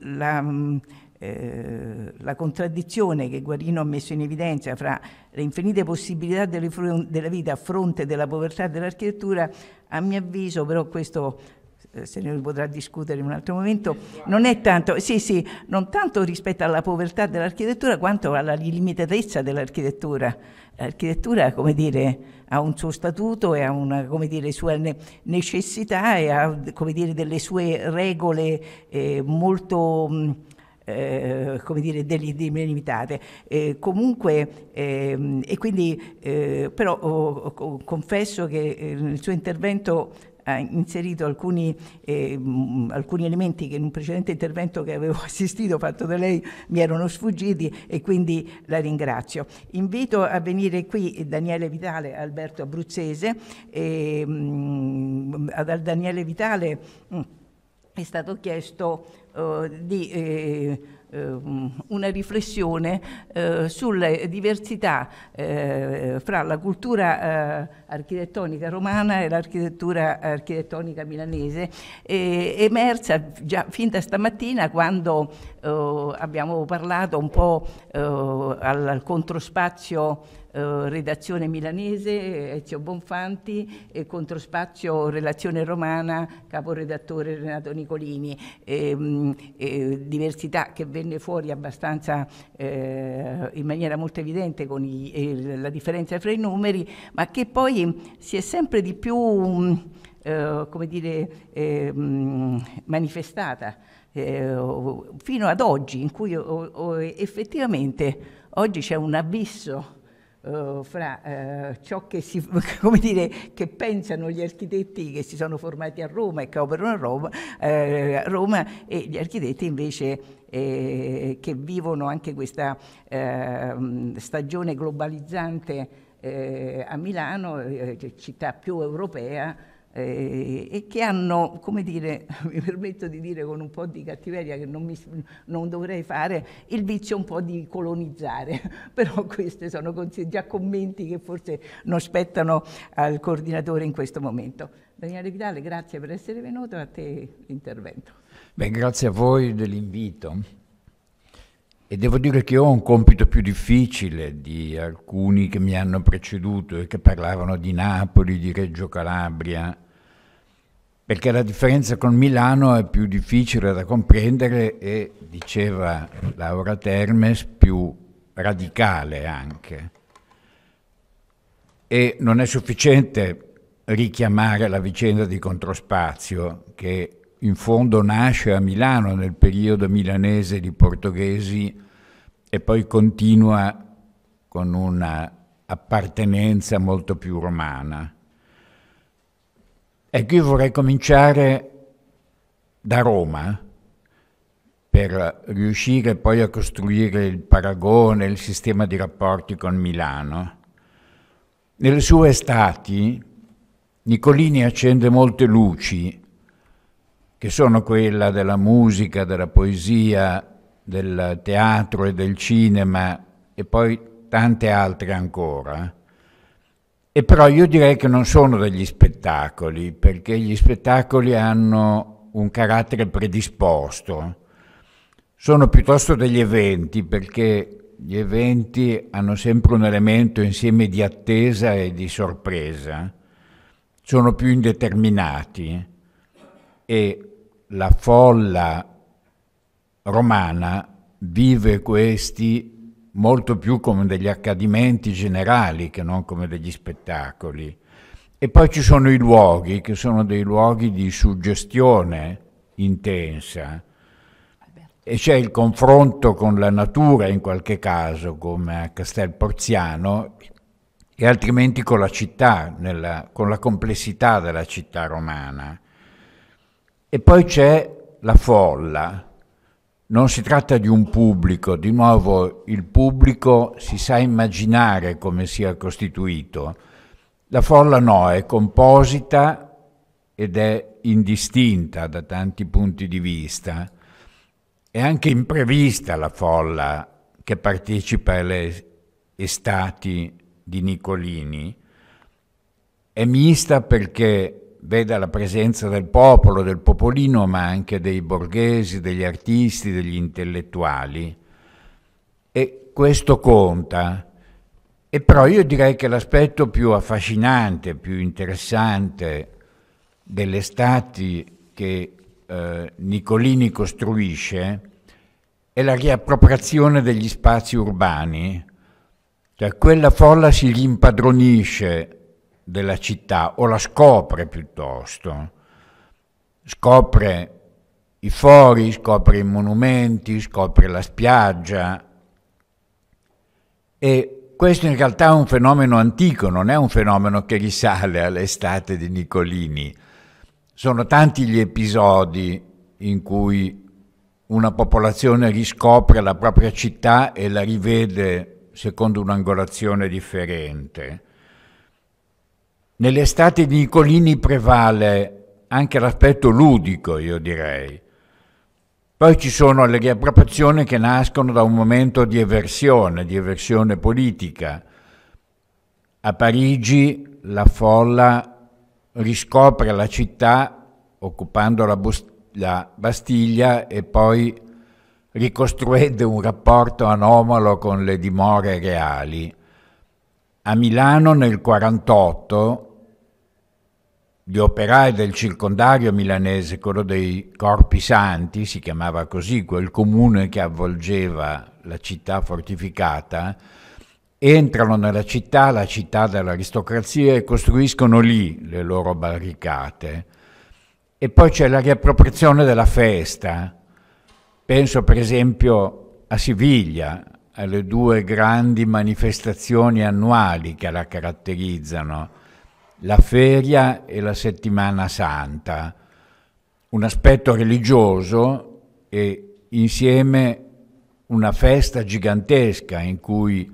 Speaker 4: la, mm, eh, la contraddizione che Guarino ha messo in evidenza fra le infinite possibilità della vita a fronte della povertà dell'architettura, a mio avviso però questo eh, se ne potrà discutere in un altro momento, non è tanto, sì, sì, non tanto rispetto alla povertà dell'architettura quanto alla limitatezza dell'architettura. L'architettura, come dire, ha un suo statuto e ha una, come dire, sua necessità e ha, come dire, delle sue regole eh, molto... Mh, eh, come dire, delimitate. Eh, comunque, ehm, e quindi, eh, però oh, oh, confesso che eh, nel suo intervento ha inserito alcuni, eh, alcuni, elementi che in un precedente intervento che avevo assistito fatto da lei mi erano sfuggiti e quindi la ringrazio. Invito a venire qui Daniele Vitale Alberto Abruzzese. Eh, a Daniele Vitale mh, mm, è stato chiesto eh, di eh, eh, una riflessione sulle diversità fra la cultura architettonica romana e l'architettura architettonica milanese, emersa già fin da stamattina quando abbiamo parlato un po' al, controspazio eh, redazione milanese, eh, Ezio Bonfanti, e controspazio relazione romana, caporedattore Renato Nicolini, ehm, diversità che venne fuori abbastanza eh, in maniera molto evidente con i, eh, la differenza fra i numeri, ma che poi si è sempre di più... Mh, mm, Uh, come dire, ehm, eh, mh, manifestata fino ad oggi, in cui effettivamente oggi c'è un abisso eh, fra uh, ciò che, si, dire, che, pensano gli architetti che si sono formati a Roma e che operano a Roma, eh, Roma e gli architetti invece eh, che vivono anche questa eh, stagione globalizzante eh, a Milano, città più europea, eh, e che hanno, come dire, mi permetto di dire con un po' di cattiveria che non, mi, non dovrei fare, il vizio un po' di colonizzare, però questi sono già commenti che forse non spettano al coordinatore in questo momento. Daniele Vidale, grazie per essere venuto, a te l'intervento.
Speaker 3: Beh, grazie a voi dell'invito. E devo dire che ho un compito più difficile di alcuni che mi hanno preceduto e che parlavano di Napoli, di Reggio Calabria perché la differenza con Milano è più difficile da comprendere e, diceva Laura Termes, più radicale anche. E non è sufficiente richiamare la vicenda di Controspazio, che in fondo nasce a Milano nel periodo milanese di portoghesi e poi continua con una appartenenza molto più romana. E qui vorrei cominciare da Roma eh, per riuscire poi a costruire il paragone, il sistema di rapporti con Milano. Nelle sue estati Nicolini accende molte luci, che sono quella della musica, della poesia, del teatro e del cinema e poi tante altre ancora. Eh. E però io direi che non sono degli spettacoli, perché gli spettacoli hanno un carattere predisposto, sono piuttosto degli eventi, perché gli eventi hanno sempre un elemento insieme di attesa e di sorpresa, sono più indeterminati e la folla romana vive questi molto più come degli accadimenti generali che non come degli spettacoli. E poi ci sono i luoghi, che sono dei luoghi di suggestione intensa, e c'è il confronto con la natura in qualche caso, come a Castel Porziano, e altrimenti con la città, nella, con la complessità della città romana. E poi c'è la folla, non si tratta di un pubblico, di nuovo il pubblico si sa immaginare come sia costituito. La folla no, è composita ed è indistinta da tanti punti di vista. È anche imprevista la folla che partecipa alle estati di Nicolini. È mista perché veda la presenza del popolo, del popolino, ma anche dei borghesi, degli artisti, degli intellettuali. E questo conta. E però io direi che l'aspetto più affascinante, più interessante delle stati che eh, Nicolini costruisce è la riappropriazione degli spazi urbani, cioè quella folla si rimpadronisce della città, o la scopre piuttosto, scopre i fori, scopre i monumenti, scopre la spiaggia. E questo in realtà è un fenomeno antico, non è un fenomeno che risale all'estate di Nicolini. Sono tanti gli episodi in cui una popolazione riscopre la propria città e la rivede secondo un'angolazione differente. Nell'estate di Nicolini prevale anche l'aspetto ludico, io direi. Poi ci sono le riappropriazioni che nascono da un momento di eversione, di eversione politica. A Parigi la folla riscopre la città occupando la, la Bastiglia e poi ricostruendo un rapporto anomalo con le dimore reali. A Milano nel 1948 gli operai del circondario milanese, quello dei Corpi Santi, si chiamava così, quel comune che avvolgeva la città fortificata, entrano nella città, la città dell'aristocrazia, e costruiscono lì le loro barricate. E poi c'è la riappropriazione della festa. Penso per esempio a Siviglia, alle due grandi manifestazioni annuali che la caratterizzano la feria e la settimana santa, un aspetto religioso e insieme una festa gigantesca in cui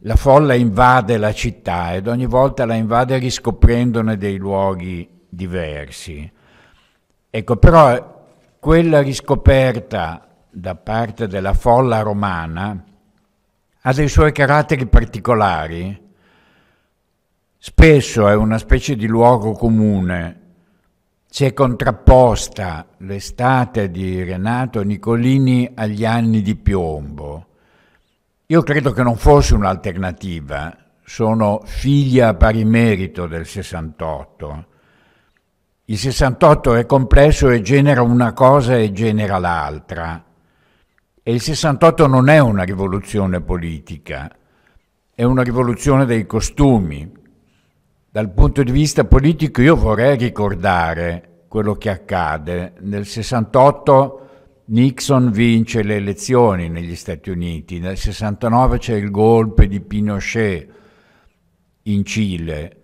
Speaker 3: la folla invade la città ed ogni volta la invade riscoprendone dei luoghi diversi. Ecco, però quella riscoperta da parte della folla romana ha dei suoi caratteri particolari spesso è una specie di luogo comune. Si è contrapposta l'estate di Renato Nicolini agli anni di piombo. Io credo che non fosse un'alternativa, sono figlia a pari merito del 68. Il 68 è complesso e genera una cosa e genera l'altra. E il 68 non è una rivoluzione politica, è una rivoluzione dei costumi, dal punto di vista politico io vorrei ricordare quello che accade. Nel 68 Nixon vince le elezioni negli Stati Uniti, nel 69 c'è il golpe di Pinochet in Cile,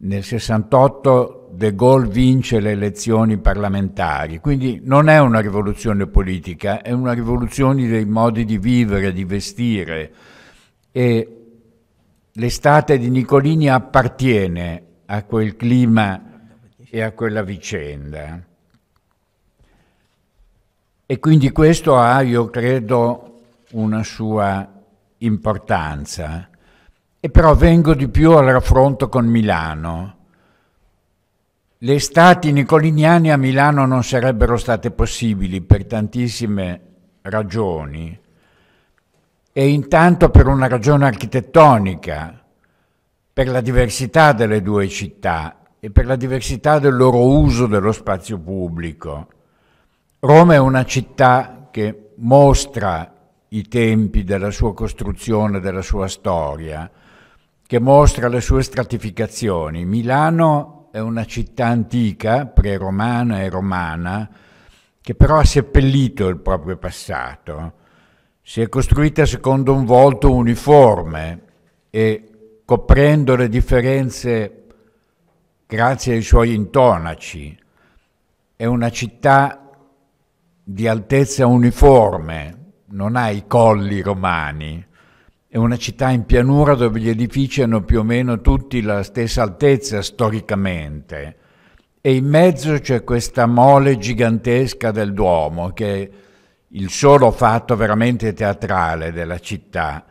Speaker 3: nel 68 De Gaulle vince le elezioni parlamentari, quindi non è una rivoluzione politica, è una rivoluzione dei modi di vivere, di vestire e l'estate di Nicolini appartiene a quel clima e a quella vicenda. E quindi questo ha, io credo, una sua importanza. E però vengo di più al raffronto con Milano. Le estati nicoliniane a Milano non sarebbero state possibili per tantissime ragioni e intanto per una ragione architettonica, per la diversità delle due città e per la diversità del loro uso dello spazio pubblico. Roma è una città che mostra i tempi della sua costruzione, della sua storia, che mostra le sue stratificazioni. Milano è una città antica, preromana e romana, che però ha seppellito il proprio passato si è costruita secondo un volto uniforme e coprendo le differenze grazie ai suoi intonaci. È una città di altezza uniforme, non ha i colli romani. È una città in pianura dove gli edifici hanno più o meno tutti la stessa altezza storicamente. E in mezzo c'è questa mole gigantesca del Duomo che il solo fatto veramente teatrale della città,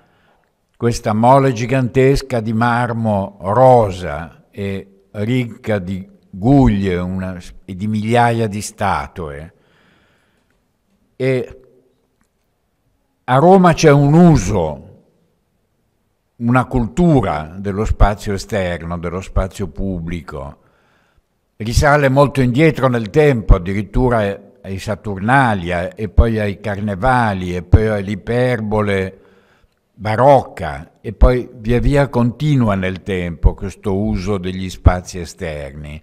Speaker 3: questa mole gigantesca di marmo rosa e ricca di guglie una, e di migliaia di statue. E a Roma c'è un uso, una cultura dello spazio esterno, dello spazio pubblico. Risale molto indietro nel tempo, addirittura ai Saturnalia e poi ai Carnevali e poi all'iperbole barocca e poi via via continua nel tempo questo uso degli spazi esterni.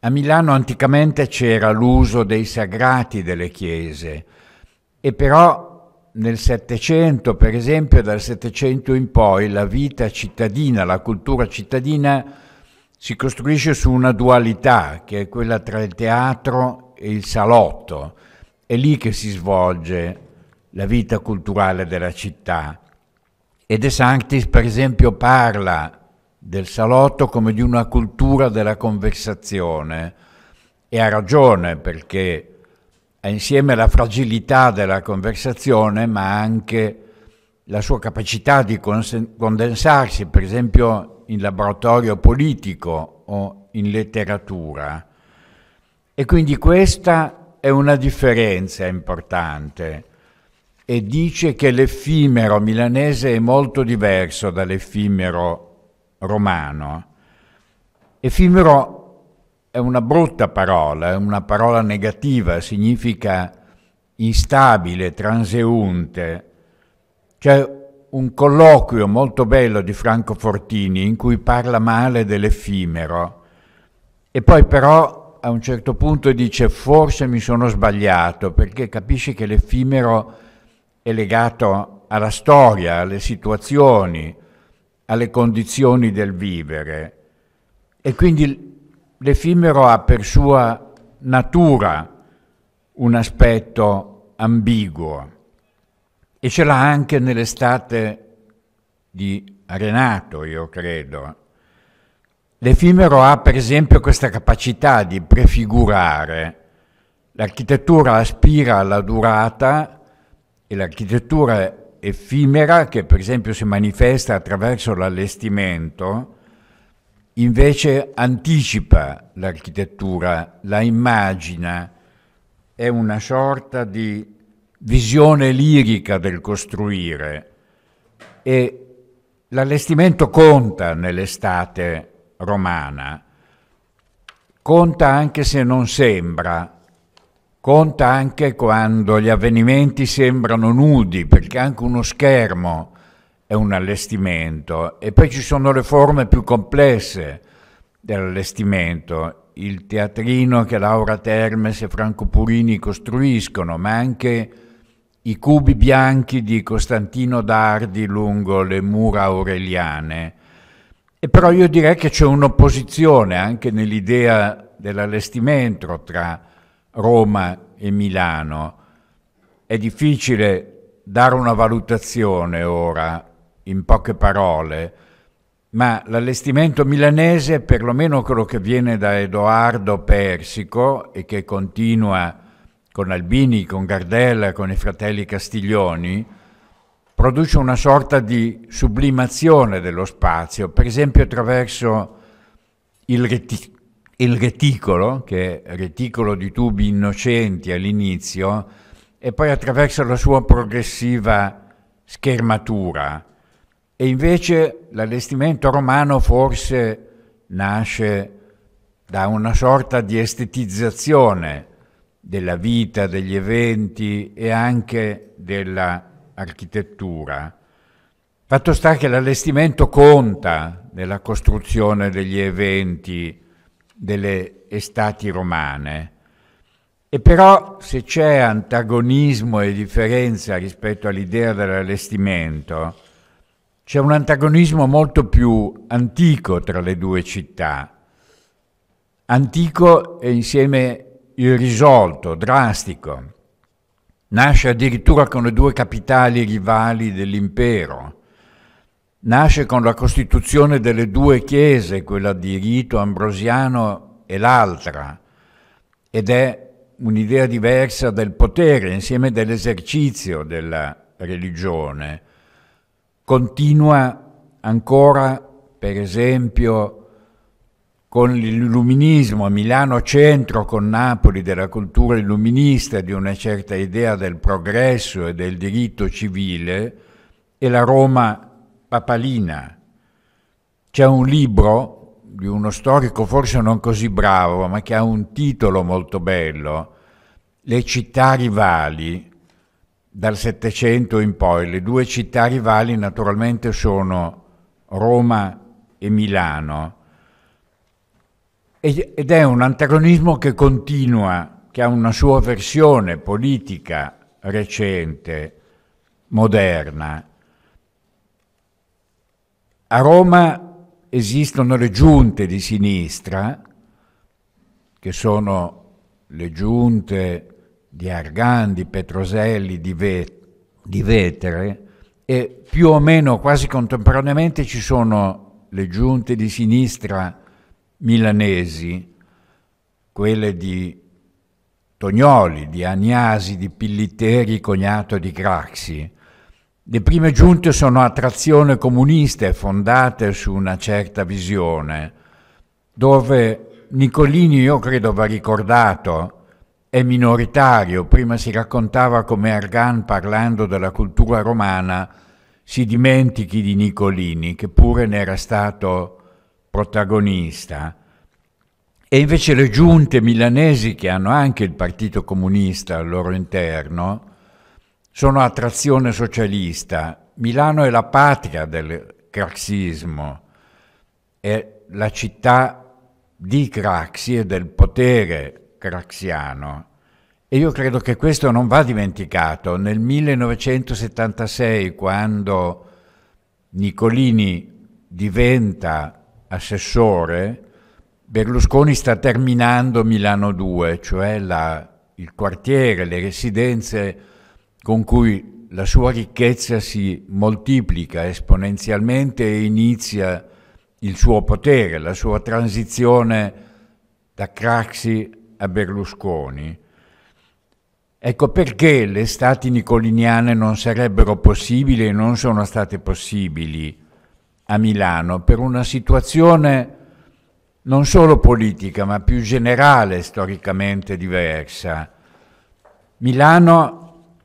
Speaker 3: A Milano anticamente c'era l'uso dei sagrati delle chiese e però nel Settecento, per esempio, dal Settecento in poi la vita cittadina, la cultura cittadina si costruisce su una dualità che è quella tra il teatro e il salotto, è lì che si svolge la vita culturale della città. E De Sanctis, per esempio, parla del salotto come di una cultura della conversazione e ha ragione perché ha insieme la fragilità della conversazione ma anche la sua capacità di condensarsi, per esempio, in laboratorio politico o in letteratura. E quindi questa è una differenza importante e dice che l'effimero milanese è molto diverso dall'effimero romano. Effimero è una brutta parola, è una parola negativa, significa instabile, transeunte. C'è un colloquio molto bello di Franco Fortini in cui parla male dell'effimero e poi però a un certo punto dice forse mi sono sbagliato perché capisce che l'effimero è legato alla storia, alle situazioni, alle condizioni del vivere e quindi l'effimero ha per sua natura un aspetto ambiguo e ce l'ha anche nell'estate di Renato, io credo, L'effimero ha per esempio questa capacità di prefigurare. L'architettura aspira alla durata e l'architettura effimera, che per esempio si manifesta attraverso l'allestimento, invece anticipa l'architettura, la immagina, è una sorta di visione lirica del costruire e l'allestimento conta nell'estate romana conta anche se non sembra, conta anche quando gli avvenimenti sembrano nudi, perché anche uno schermo è un allestimento e poi ci sono le forme più complesse dell'allestimento, il teatrino che Laura Termes e Franco Purini costruiscono, ma anche i cubi bianchi di Costantino Dardi lungo le mura aureliane e però io direi che c'è un'opposizione anche nell'idea dell'allestimento tra Roma e Milano. È difficile dare una valutazione ora, in poche parole, ma l'allestimento milanese, perlomeno quello che viene da Edoardo Persico e che continua con Albini, con Gardella, con i fratelli Castiglioni, produce una sorta di sublimazione dello spazio, per esempio attraverso il, reti il reticolo, che è reticolo di tubi innocenti all'inizio, e poi attraverso la sua progressiva schermatura. E invece l'allestimento romano forse nasce da una sorta di estetizzazione della vita, degli eventi e anche della architettura, fatto sta che l'allestimento conta nella costruzione degli eventi delle estati romane. E però se c'è antagonismo e differenza rispetto all'idea dell'allestimento, c'è un antagonismo molto più antico tra le due città, antico e insieme irrisolto, drastico. Nasce addirittura con le due capitali rivali dell'impero. Nasce con la costituzione delle due chiese, quella di rito ambrosiano e l'altra, ed è un'idea diversa del potere, insieme dell'esercizio della religione. Continua ancora, per esempio, con l'illuminismo a Milano Centro, con Napoli, della cultura illuminista, di una certa idea del progresso e del diritto civile, e la Roma papalina. C'è un libro di uno storico forse non così bravo, ma che ha un titolo molto bello, Le città rivali, dal Settecento in poi. Le due città rivali naturalmente sono Roma e Milano ed è un antagonismo che continua, che ha una sua versione politica recente, moderna. A Roma esistono le giunte di sinistra, che sono le giunte di Argan, di Petroselli, di, Ve- di Vetere, e più o meno quasi contemporaneamente ci sono le giunte di sinistra milanesi, quelle di Tognoli, di Agnasi, di Pilliteri, cognato di Craxi. Le prime giunte sono a comuniste fondate su una certa visione, dove Nicolini, io credo va ricordato, è minoritario, prima si raccontava come Argan parlando della cultura romana si dimentichi di Nicolini, che pure ne era stato protagonista, e invece le giunte milanesi che hanno anche il Partito Comunista al loro interno sono a trazione socialista. Milano è la patria del craxismo, è la città di Craxi e del potere craxiano. E io credo che questo non va dimenticato. Nel 1976, quando Nicolini diventa assessore, Berlusconi sta terminando Milano 2, cioè la, il quartiere, le residenze con cui la sua ricchezza si moltiplica esponenzialmente e inizia il suo potere, la sua transizione da Craxi a Berlusconi. Ecco perché le stati nicoliniane non sarebbero possibili e non sono state possibili a Milano per una situazione non solo politica ma più generale storicamente diversa. Milano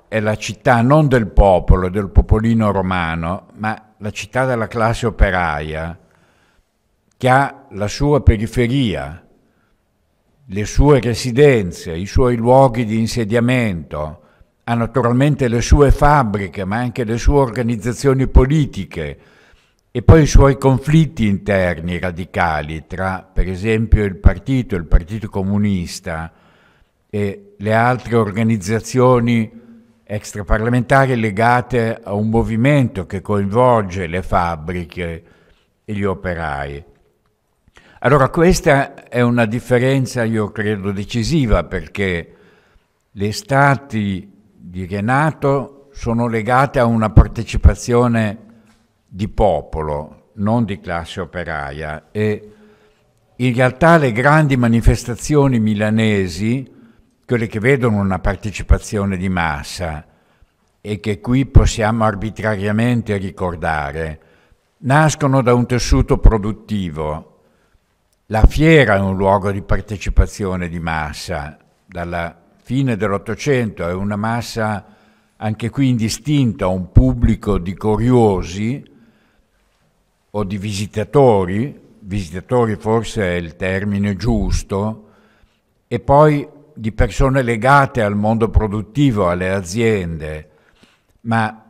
Speaker 3: è la città non del popolo, del popolino romano, ma la città della classe operaia che ha la sua periferia, le sue residenze, i suoi luoghi di insediamento, ha naturalmente le sue fabbriche, ma anche le sue organizzazioni politiche, e poi i suoi conflitti interni radicali tra per esempio il partito, il partito comunista e le altre organizzazioni extraparlamentari legate a un movimento che coinvolge le fabbriche e gli operai. Allora questa è una differenza io credo decisiva perché le stati di Renato sono legate a una partecipazione di popolo, non di classe operaia e in realtà le grandi manifestazioni milanesi, quelle che vedono una partecipazione di massa e che qui possiamo arbitrariamente ricordare, nascono da un tessuto produttivo. La fiera è un luogo di partecipazione di massa, dalla fine dell'Ottocento è una massa anche qui indistinta, un pubblico di curiosi o di visitatori, visitatori forse è il termine giusto, e poi di persone legate al mondo produttivo, alle aziende, ma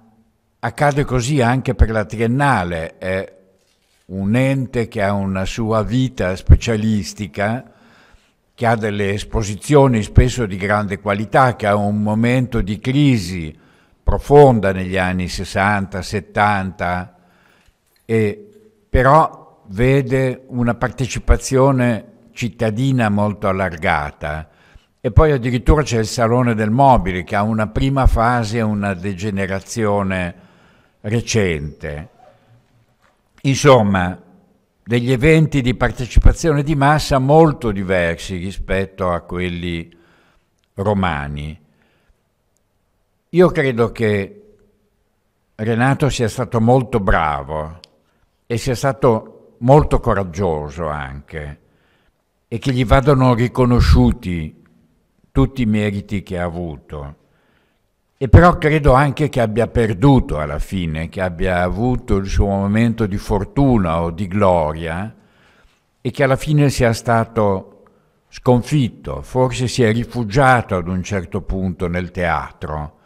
Speaker 3: accade così anche per la Triennale, è un ente che ha una sua vita specialistica, che ha delle esposizioni spesso di grande qualità, che ha un momento di crisi profonda negli anni 60, 70 e però vede una partecipazione cittadina molto allargata e poi addirittura c'è il Salone del Mobile che ha una prima fase e una degenerazione recente. Insomma, degli eventi di partecipazione di massa molto diversi rispetto a quelli romani. Io credo che Renato sia stato molto bravo e sia stato molto coraggioso anche e che gli vadano riconosciuti tutti i meriti che ha avuto. E però credo anche che abbia perduto alla fine, che abbia avuto il suo momento di fortuna o di gloria e che alla fine sia stato sconfitto, forse si è rifugiato ad un certo punto nel teatro,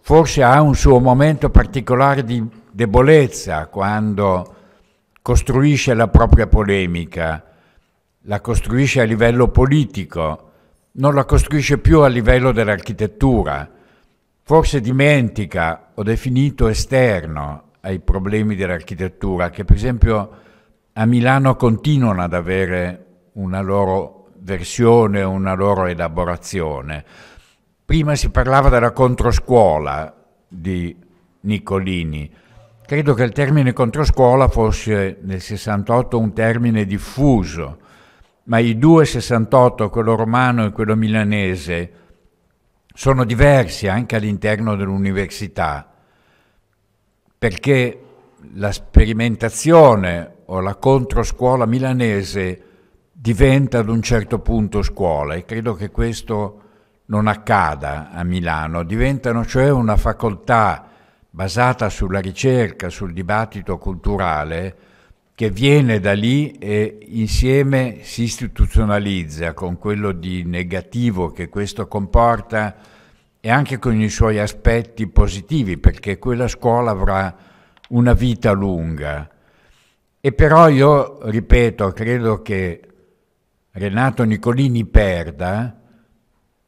Speaker 3: forse ha un suo momento particolare di debolezza quando costruisce la propria polemica, la costruisce a livello politico, non la costruisce più a livello dell'architettura, forse dimentica o definito esterno ai problemi dell'architettura che per esempio a Milano continuano ad avere una loro versione, una loro elaborazione. Prima si parlava della controscuola di Nicolini, Credo che il termine controscuola fosse nel 68 un termine diffuso, ma i due 68, quello romano e quello milanese, sono diversi anche all'interno dell'università, perché la sperimentazione o la controscuola milanese diventa ad un certo punto scuola e credo che questo non accada a Milano, diventano cioè una facoltà basata sulla ricerca, sul dibattito culturale che viene da lì e insieme si istituzionalizza con quello di negativo che questo comporta e anche con i suoi aspetti positivi, perché quella scuola avrà una vita lunga. E però io, ripeto, credo che Renato Nicolini perda,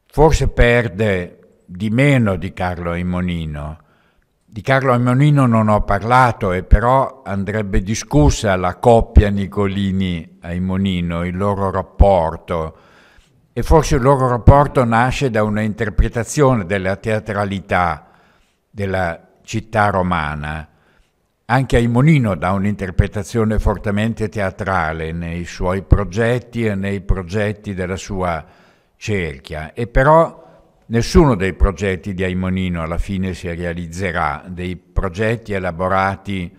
Speaker 3: forse perde di meno di Carlo Imonino, di Carlo Amonino non ho parlato e eh, però andrebbe discussa la coppia Nicolini-Aimonino, il loro rapporto. E forse il loro rapporto nasce da una interpretazione della teatralità della città romana. Anche Aimonino dà un'interpretazione fortemente teatrale nei suoi progetti e nei progetti della sua cerchia. E però Nessuno dei progetti di Aimonino alla fine si realizzerà, dei progetti elaborati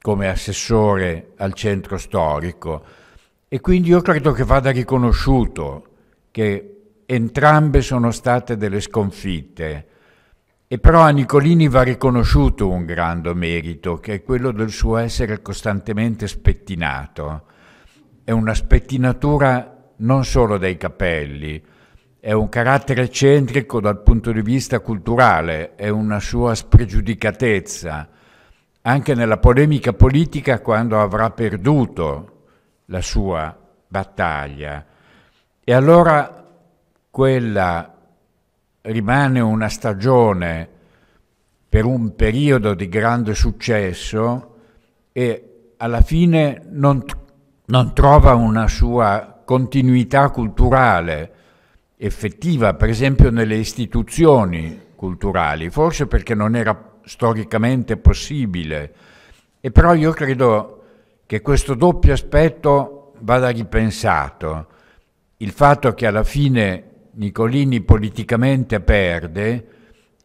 Speaker 3: come assessore al centro storico e quindi io credo che vada riconosciuto che entrambe sono state delle sconfitte e però a Nicolini va riconosciuto un grande merito che è quello del suo essere costantemente spettinato. È una spettinatura non solo dei capelli, è un carattere eccentrico dal punto di vista culturale, è una sua spregiudicatezza, anche nella polemica politica quando avrà perduto la sua battaglia. E allora quella rimane una stagione per un periodo di grande successo e alla fine non, non trova una sua continuità culturale effettiva, per esempio nelle istituzioni culturali, forse perché non era storicamente possibile. E però io credo che questo doppio aspetto vada ripensato. Il fatto che alla fine Nicolini politicamente perde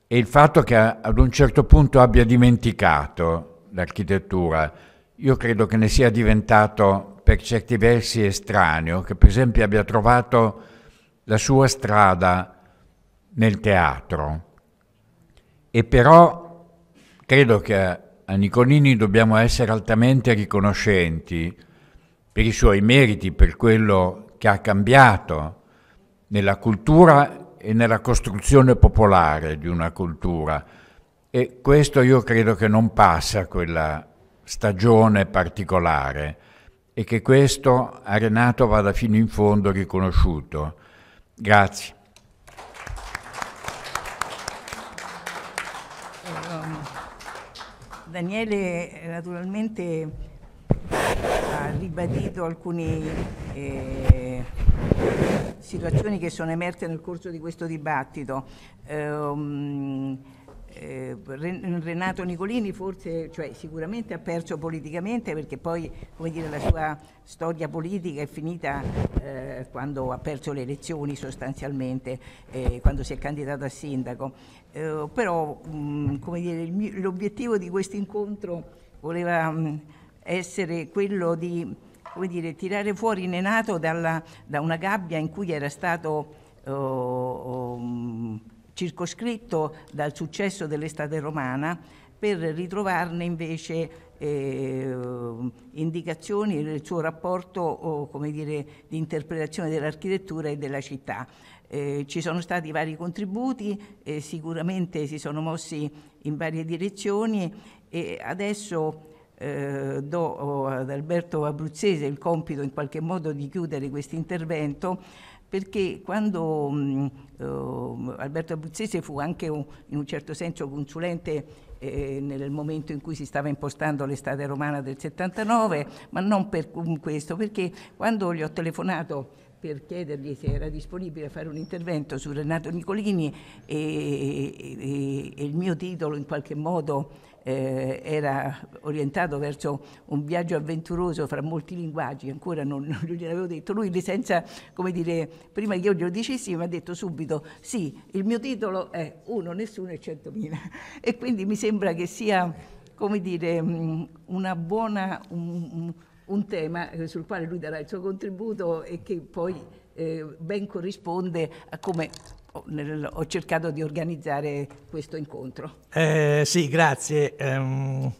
Speaker 3: e il fatto che ad un certo punto abbia dimenticato l'architettura. Io credo che ne sia diventato per certi versi estraneo, che per esempio abbia trovato la sua strada nel teatro. E però credo che a Nicolini dobbiamo essere altamente riconoscenti per i suoi meriti, per quello che ha cambiato nella cultura e nella costruzione popolare di una cultura. E questo io credo che non passa quella stagione particolare e che questo a Renato vada fino in fondo riconosciuto. Grazie.
Speaker 4: Ehm, Daniele naturalmente ha ribadito alcune eh, situazioni che sono emerse nel corso di questo dibattito. Eh, eh, Renato Nicolini forse, cioè, sicuramente ha perso politicamente perché poi dire, la sua storia politica è finita eh, quando ha perso le elezioni sostanzialmente, eh, quando si è candidato a sindaco. Eh, però mh, mm, dire, mio, l'obiettivo di questo incontro voleva mh, mm, essere quello di dire, tirare fuori Renato dalla, da una gabbia in cui era stato... Oh, oh, mm, circoscritto dal successo dell'estate romana per ritrovarne invece eh, indicazioni nel suo rapporto o, come dire, di interpretazione dell'architettura e della città. Eh, ci sono stati vari contributi, eh, sicuramente si sono mossi in varie direzioni e adesso eh, do eh, ad Alberto Abruzzese il compito in qualche modo di chiudere questo intervento perché quando mh, mm, ehm, Alberto Abruzzese fu anche un, in un certo senso consulente eh, nel momento in cui si stava impostando l'estate romana del 79, ma non per questo, perché quando gli ho telefonato per chiedergli se era disponibile a fare un intervento su Renato Nicolini e, e, e il mio titolo in qualche modo eh, era orientato verso un viaggio avventuroso fra molti linguaggi, ancora non, non gliel'avevo detto, lui senza, come dire, prima che io glielo dicessi mi ha detto subito sì, il mio titolo è uno, nessuno e centomila e quindi mi sembra che sia, come dire, mm, una buona, un, un tema eh, sul quale lui darà il suo contributo e che poi eh, ben corrisponde a come ho cercato di organizzare questo incontro.
Speaker 10: Eh, sì, grazie. Um,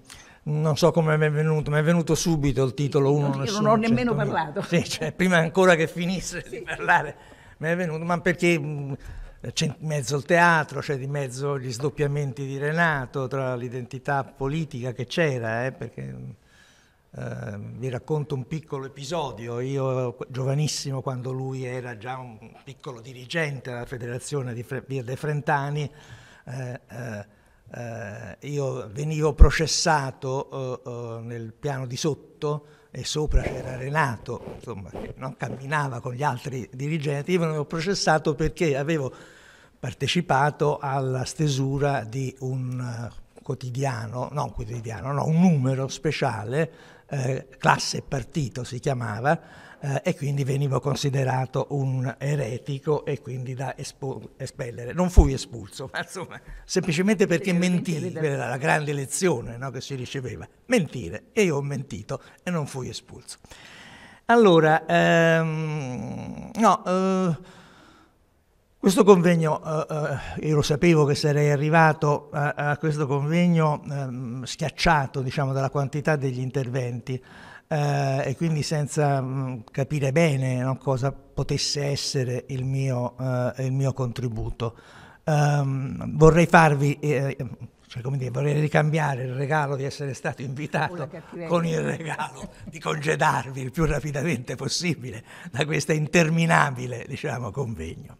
Speaker 10: non so come mi è venuto, mi è venuto subito il titolo Uno non, nessuno, non ho nemmeno
Speaker 4: 100.000. parlato. Sì,
Speaker 10: cioè, prima ancora che finisse sì. di parlare, mi è venuto, ma perché mm, c'è in mezzo il teatro, c'è di mezzo gli sdoppiamenti di Renato, tra l'identità politica che c'era, eh, perché mm, Ehm, vi racconto un piccolo episodio. Io, giovanissimo, quando lui era già un piccolo dirigente della federazione di Fre- Via dei Frentani, eh, eh, eh io venivo processato eh, eh, nel piano di sotto e sopra c'era Renato, insomma, che non camminava con gli altri dirigenti. Io venivo processato perché avevo partecipato alla stesura di un quotidiano, non quotidiano, no, un numero speciale eh, classe partito si chiamava, eh, e quindi venivo considerato un eretico e quindi da espellere. Non fui espulso, ma insomma, semplicemente perché mentii, era la grande lezione no, che si riceveva, mentire, e io ho mentito e non fui espulso. Allora, ehm, no... Eh, questo convegno, eh, eh, io lo sapevo che sarei arrivato a, a questo convegno eh, schiacciato diciamo, dalla quantità degli interventi eh, e quindi senza mh, mm, capire bene no, cosa potesse essere il mio, eh, il mio contributo. Um, vorrei farvi eh, cioè, come dire, vorrei ricambiare il regalo di essere stato invitato con il regalo di congedarvi il più rapidamente possibile da questo interminabile diciamo, convegno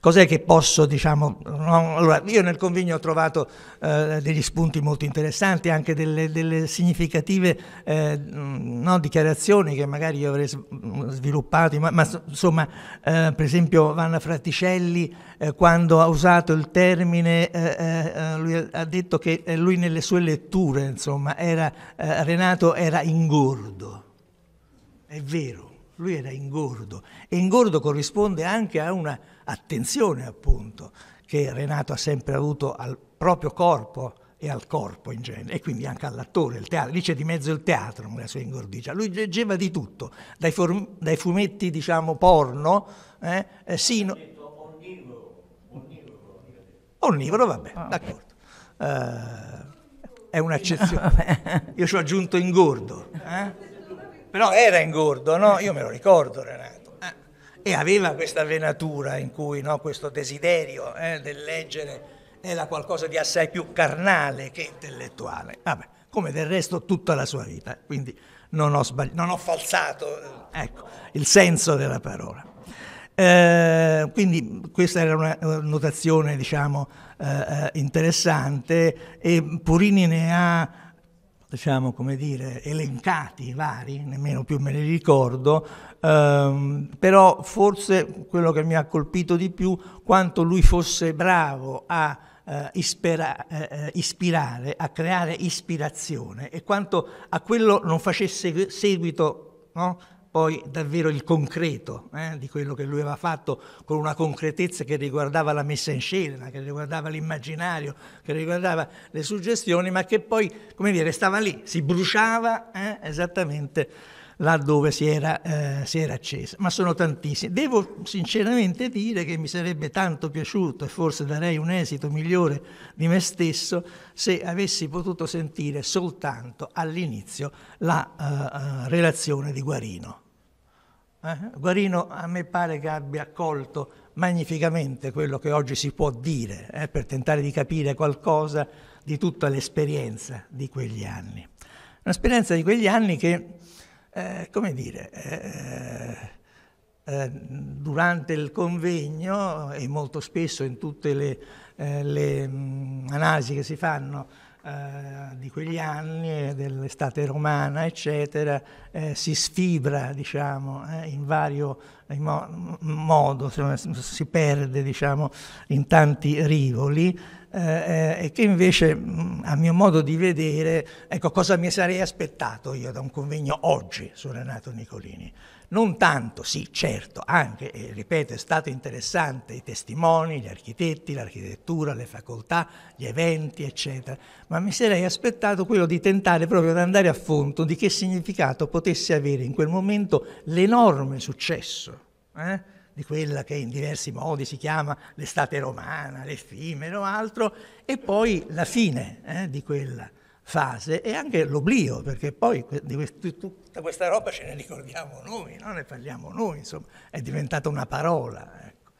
Speaker 10: cos'è che posso, diciamo, no? allora, io nel convegno ho trovato eh, degli spunti molto interessanti, anche delle, delle significative eh, no, dichiarazioni che magari io avrei sviluppato, ma, ma insomma, eh, per esempio Vanna Fratticelli eh, quando ha usato il termine, eh, eh, lui ha detto che lui nelle sue letture, insomma, era, Renato era ingordo, è vero lui era ingordo e ingordo corrisponde anche a una attenzione appunto che Renato ha sempre avuto al proprio corpo e al corpo in genere, e quindi anche all'attore, il teatro. Lì c'è di mezzo il teatro nella sua ingordigia. Lui leggeva di tutto, dai, form- dai fumetti, diciamo, porno, eh, eh sino... Onnivoro, onnivoro, vabbè, ah, d'accordo. Uh, è un'eccezione. Io ci ho aggiunto ingordo. Eh? però era ingordo, no? Io me lo ricordo Renato. Eh? E aveva questa venatura in cui no, questo desiderio eh, del leggere era qualcosa di assai più carnale che intellettuale. Vabbè, come del resto tutta la sua vita, quindi non ho, sbagli- non ho falsato eh, ecco, il senso della parola. Eh, quindi questa era una notazione diciamo, eh, eh, interessante e Purini ne ha diciamo, come dire, elencati vari, nemmeno più me li ricordo, ehm, però forse quello che mi ha colpito di più quanto lui fosse bravo a eh, ispira, eh, eh ispirare, a creare ispirazione e quanto a quello non facesse seguito, no? poi davvero il concreto eh, di quello che lui aveva fatto con una concretezza che riguardava la messa in scena, che riguardava l'immaginario, che riguardava le suggestioni, ma che poi, come dire, stava lì, si bruciava eh, esattamente laddove si era, eh, si era accesa, ma sono tantissime. Devo sinceramente dire che mi sarebbe tanto piaciuto e forse darei un esito migliore di me stesso se avessi potuto sentire soltanto all'inizio la eh, eh, relazione di Guarino. Eh? Guarino a me pare che abbia accolto magnificamente quello che oggi si può dire eh, per tentare di capire qualcosa di tutta l'esperienza di quegli anni. Un'esperienza di quegli anni che eh, come dire, eh, eh, eh, durante il convegno e molto spesso in tutte le, eh, le mh, analisi che si fanno di quegli anni, dell'estate romana, eccetera, eh, si sfibra, diciamo, eh, in vario in mo- modo, si perde, diciamo, in tanti rivoli. Eh, eh, e che invece mm, a mio modo di vedere, ecco cosa mi sarei aspettato io da un convegno oggi su Renato Nicolini. Non tanto, sì, certo, anche, eh, ripeto, è stato interessante i testimoni, gli architetti, l'architettura, le facoltà, gli eventi, eccetera, ma mi sarei aspettato quello di tentare proprio ad andare a fondo di che significato potesse avere in quel momento l'enorme successo. Eh? di quella che in diversi modi si chiama l'estate romana, l'effimero, altro, e poi la fine eh, di quella fase e anche l'oblio, perché poi di quest- tutta questa roba ce ne ricordiamo noi, no? ne parliamo noi, insomma, è diventata una parola. Ecco.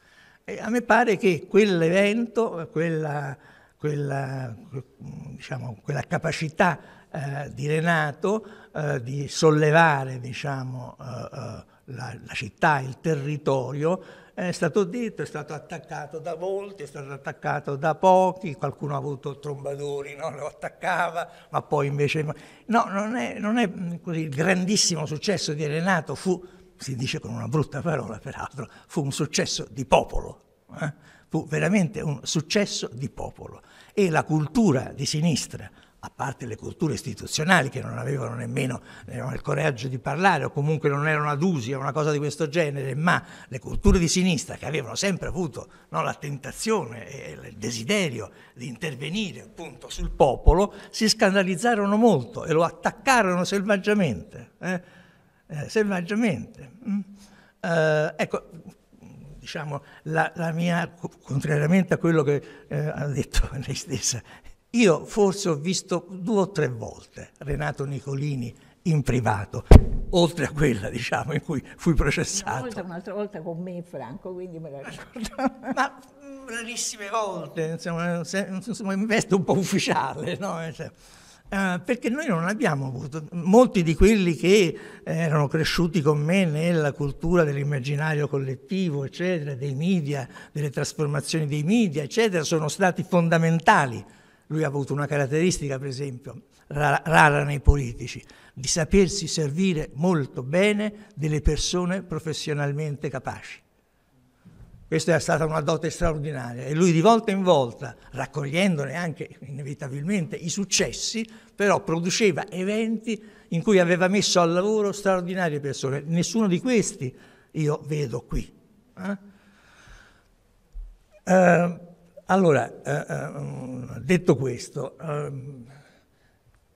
Speaker 10: E a me pare che quell'evento, quella, quella, diciamo, quella capacità eh, di Renato eh, di sollevare diciamo, eh, eh la, la città, il territorio, è stato detto, è stato attaccato da molti, è stato attaccato da pochi, qualcuno ha avuto trombadori, no? lo attaccava, ma poi invece... No, non è, non è mm, così. Il grandissimo successo di Renato fu, si dice con una brutta parola peraltro, fu un successo di popolo. Eh? Fu veramente un successo di popolo. E la cultura di sinistra a parte le culture istituzionali che non avevano nemmeno, nemmeno eh, il coraggio di parlare o comunque non erano adusi a una cosa di questo genere, ma le culture di sinistra che avevano sempre avuto no, la tentazione e il desiderio di intervenire appunto sul popolo, si scandalizzarono molto e lo attaccarono selvaggiamente. Eh? Eh, selvaggiamente. Mm. Eh, ecco, diciamo, la, la, mia, contrariamente a quello che eh, ha detto lei stessa, io forse ho visto due o tre volte Renato Nicolini in privato, oltre a quella diciamo, in cui fui processato. Una volta,
Speaker 4: un'altra volta con me Franco, quindi me la ricordo. Ma mm, rarissime volte,
Speaker 10: insomma, insomma in veste un po' ufficiale, no? Uh, perché noi non abbiamo avuto, molti di quelli che erano cresciuti con me nella cultura dell'immaginario collettivo, eccetera, dei media, delle trasformazioni dei media, eccetera, sono stati fondamentali lui ha avuto una caratteristica, per esempio, rara, rara nei politici, di sapersi servire molto bene delle persone professionalmente capaci. Questa è stata una dote straordinaria e lui di volta in volta, raccogliendone anche inevitabilmente i successi, però produceva eventi in cui aveva messo al lavoro straordinarie persone. Nessuno di questi io vedo qui. Eh? Uh, allora, eh, ehm, detto questo, ehm,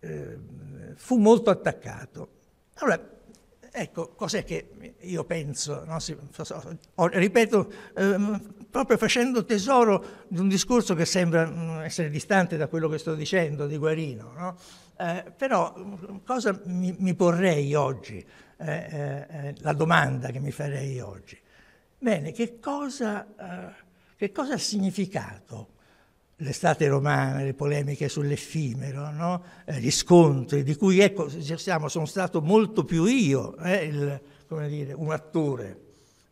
Speaker 10: eh, fu molto attaccato. Allora, ecco, cos'è che io penso? No? ripeto, ehm, proprio facendo tesoro di un discorso che sembra mm, essere distante da quello che sto dicendo di Guarino, no? Eh, però mm, cosa mi porrei oggi? la domanda che mi farei oggi. Bene, che cosa che cosa ha significato l'estate romana, le polemiche sull'effimero, no? eh, gli scontri, di cui ecco, siamo, sono stato molto più io, eh, il, dire, un attore,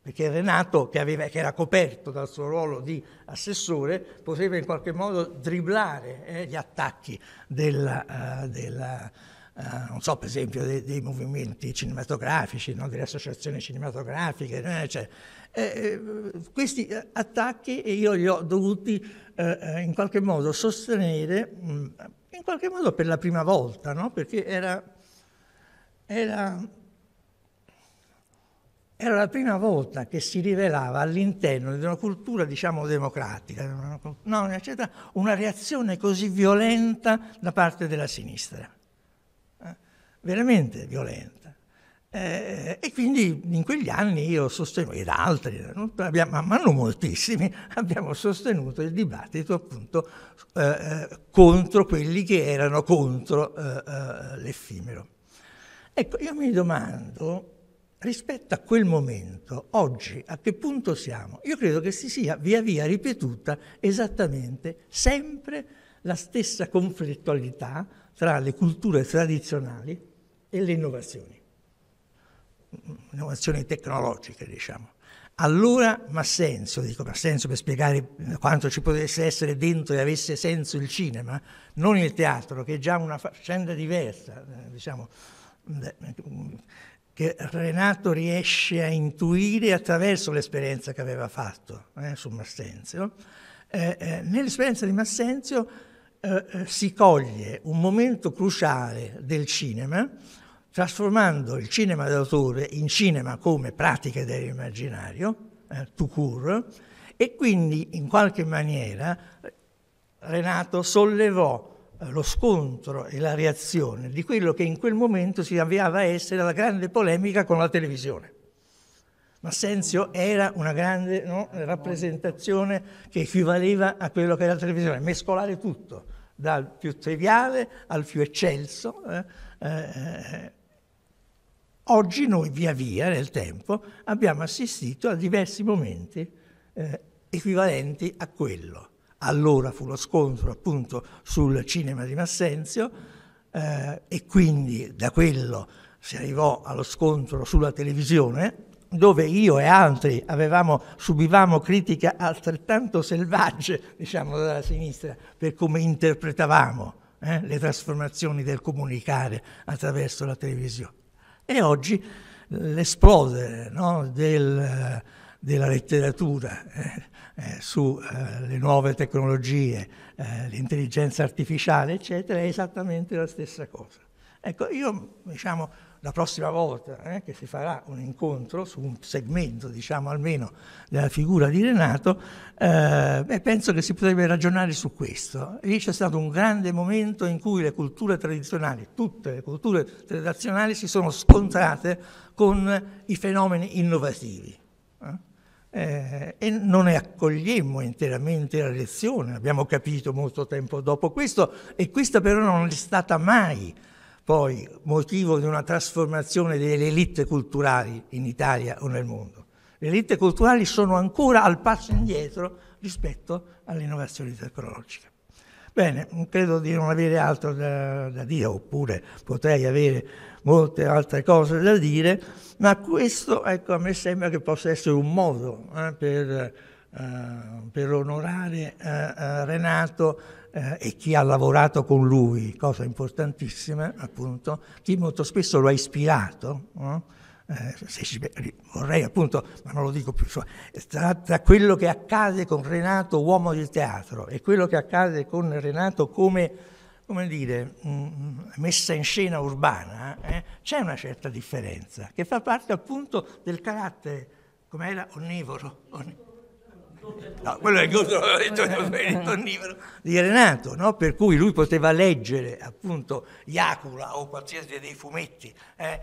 Speaker 10: perché Renato, che, aveva, che, era coperto dal suo ruolo di assessore, poteva in qualche modo driblare eh, gli attacchi della, uh, della Uh, non so, per esempio, dei, dei movimenti cinematografici, no? delle associazioni cinematografiche, eccetera. Eh, cioè, eh, eh, questi eh, attacchi eh, io li ho dovuti eh, in qualche modo sostenere, mm, in qualche modo per la prima volta, no? perché era, era, era, la prima volta che si rivelava all'interno di una cultura, diciamo, democratica, una, no, una, una reazione così violenta da parte della sinistra, eh? veramente violenta. Eh, e quindi in quegli anni io sostenevo, ed altri, abbiamo, ma non moltissimi, abbiamo sostenuto il dibattito appunto eh, eh contro quelli che erano contro eh, eh, l'effimero. Ecco, io mi domando, rispetto a quel momento, oggi, a che punto siamo? Io credo che si sia via via ripetuta esattamente sempre la stessa conflittualità tra le culture tradizionali e le innovazioni innovazioni tecnologiche, diciamo. Allora Massenso, dico Massenso per spiegare quanto ci potesse essere dentro e avesse senso il cinema, non il teatro, che è già una faccenda diversa, eh, diciamo, che Renato riesce a intuire attraverso l'esperienza che aveva fatto eh, su Massenzio. Eh, eh, nell'esperienza di Massenzio eh, eh, si coglie un momento cruciale del cinema trasformando il cinema d'autore in cinema come pratica dell'immaginario, eh, tout court, e quindi in qualche maniera Renato sollevò eh, lo scontro e la reazione di quello che in quel momento si avviava a essere la grande polemica con la televisione. Massenzio era una grande no, rappresentazione che equivaleva a quello che era la televisione, mescolare tutto, dal più triviale al più eccelso. Eh, eh, eh Oggi noi via via nel tempo abbiamo assistito a diversi momenti eh, equivalenti a quello. Allora fu lo scontro appunto sul cinema di Massenzio eh, e quindi da quello si arrivò allo scontro sulla televisione dove io e altri avevamo, subivamo critiche altrettanto selvagge, diciamo, dalla sinistra per come interpretavamo eh, le trasformazioni del comunicare attraverso la televisione. E oggi eh, l'esplodere no, del, eh, della letteratura eh, eh, sulle eh, nuove tecnologie, eh, l'intelligenza artificiale, eccetera, è esattamente la stessa cosa. Ecco, io diciamo, la prossima volta eh, che si farà un incontro su un segmento, diciamo almeno, della figura di Renato, eh, beh, penso che si potrebbe ragionare su questo. Lì c'è stato un grande momento in cui le culture tradizionali, tutte le culture tradizionali, si sono scontrate con i fenomeni innovativi. Eh, eh e non ne accogliemmo interamente la lezione, l'abbiamo capito molto tempo dopo questo, e questa però non è stata mai poi motivo di una trasformazione delle elite culturali in Italia o nel mondo. Le elite culturali sono ancora al passo indietro rispetto all'innovazione tecnologica. Bene, credo di non avere altro da, da, dire, oppure potrei avere molte altre cose da dire, ma questo ecco, a me sembra che possa essere un modo eh, per, eh, per, onorare eh, eh Renato eh, e chi ha lavorato con lui, cosa importantissima appunto, chi molto spesso lo ha ispirato, no? eh, ci, vorrei appunto, ma non lo dico più, eh, tra, tra quello che accade con Renato uomo del teatro e quello che accade con Renato come come dire, mm, messa in scena urbana, eh, c'è una certa differenza che fa parte appunto del carattere, come era, onnivoro. onnivoro. No, quello è il gusto eh. onnivoro di Renato, no? per cui lui poteva leggere appunto Iacula o qualsiasi dei fumetti eh, eh,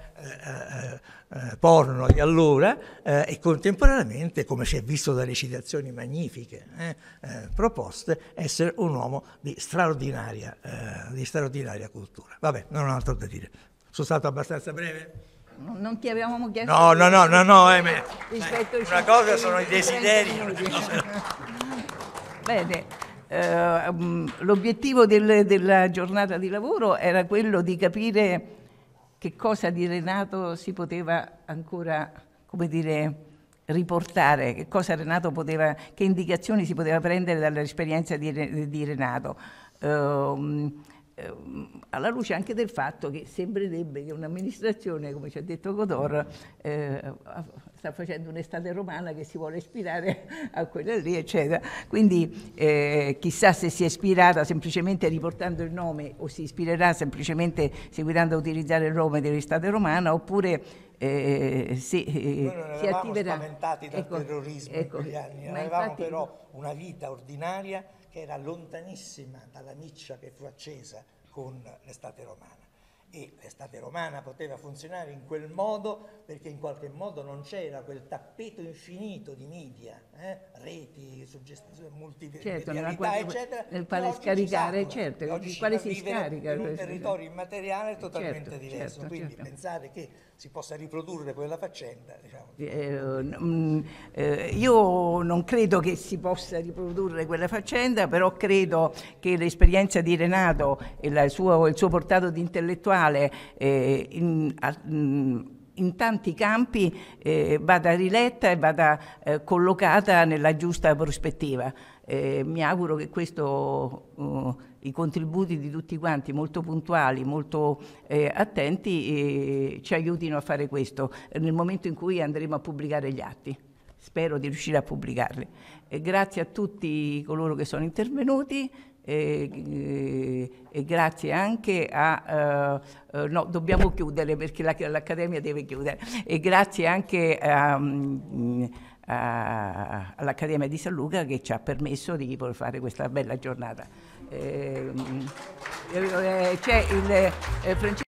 Speaker 10: eh, eh porno di allora eh, e contemporaneamente, come si è visto dalle citazioni magnifiche proposte, essere un uomo di straordinaria, di straordinaria cultura. Vabbè, non ho altro da dire. Sono stato abbastanza breve?
Speaker 4: non ti avevamo chiesto... No, no, no, no, no eh, ma, una cosa sono i desideri. Bene, eh, mm, l'obiettivo del, della giornata di lavoro era quello di capire che cosa di Renato si poteva ancora, come dire, riportare, che cosa Renato poteva, che indicazioni si poteva prendere dall'esperienza di, di Renato. Eh, Ehm, alla luce anche del fatto che sembrerebbe che un'amministrazione, come ci ha detto Codor, eh, sta facendo un'estate romana che si vuole ispirare a quella lì, eccetera. Quindi eh, chissà se si è ispirata semplicemente riportando il nome o si ispirerà semplicemente seguendo a utilizzare il nome dell'estate romana oppure eh, si, eh, non si attiverà.
Speaker 10: spaventati dal ecco, terrorismo ecco, in quegli anni, avevamo infatti, però una vita ordinaria che era lontanissima dalla miccia che fu accesa con l'estate romana. E l'estate romana poteva funzionare in quel modo perché in qualche modo non c'era quel tappeto infinito di media eh, reti, multivarietà, certo, eccetera. Nel certo, quale scaricare, certo, il quale si scarica. un territorio immateriale è certo, totalmente certo, diverso, certo, quindi pensare che si possa riprodurre quella faccenda. Diciamo.
Speaker 4: Eh, mm, eh, io non credo che si possa riprodurre quella faccenda, però credo che l'esperienza di Renato e suo, il suo portato di intellettuale eh, in, a, in tanti campi eh, vada riletta e vada eh, collocata nella giusta prospettiva. Eh, mi auguro che questo, uh, i contributi di tutti quanti, molto puntuali, molto eh, attenti, eh, ci aiutino a fare questo nel momento in cui andremo a pubblicare gli atti. Spero di riuscire a pubblicarli. grazie a tutti coloro che sono intervenuti. E, eh, e, grazie anche a uh, no, dobbiamo chiudere perché l'Accademia deve chiudere e grazie anche a, mm, a, all'Accademia di San Luca che ci ha permesso di fare questa bella giornata ehm, eh, c'è il eh, Francesco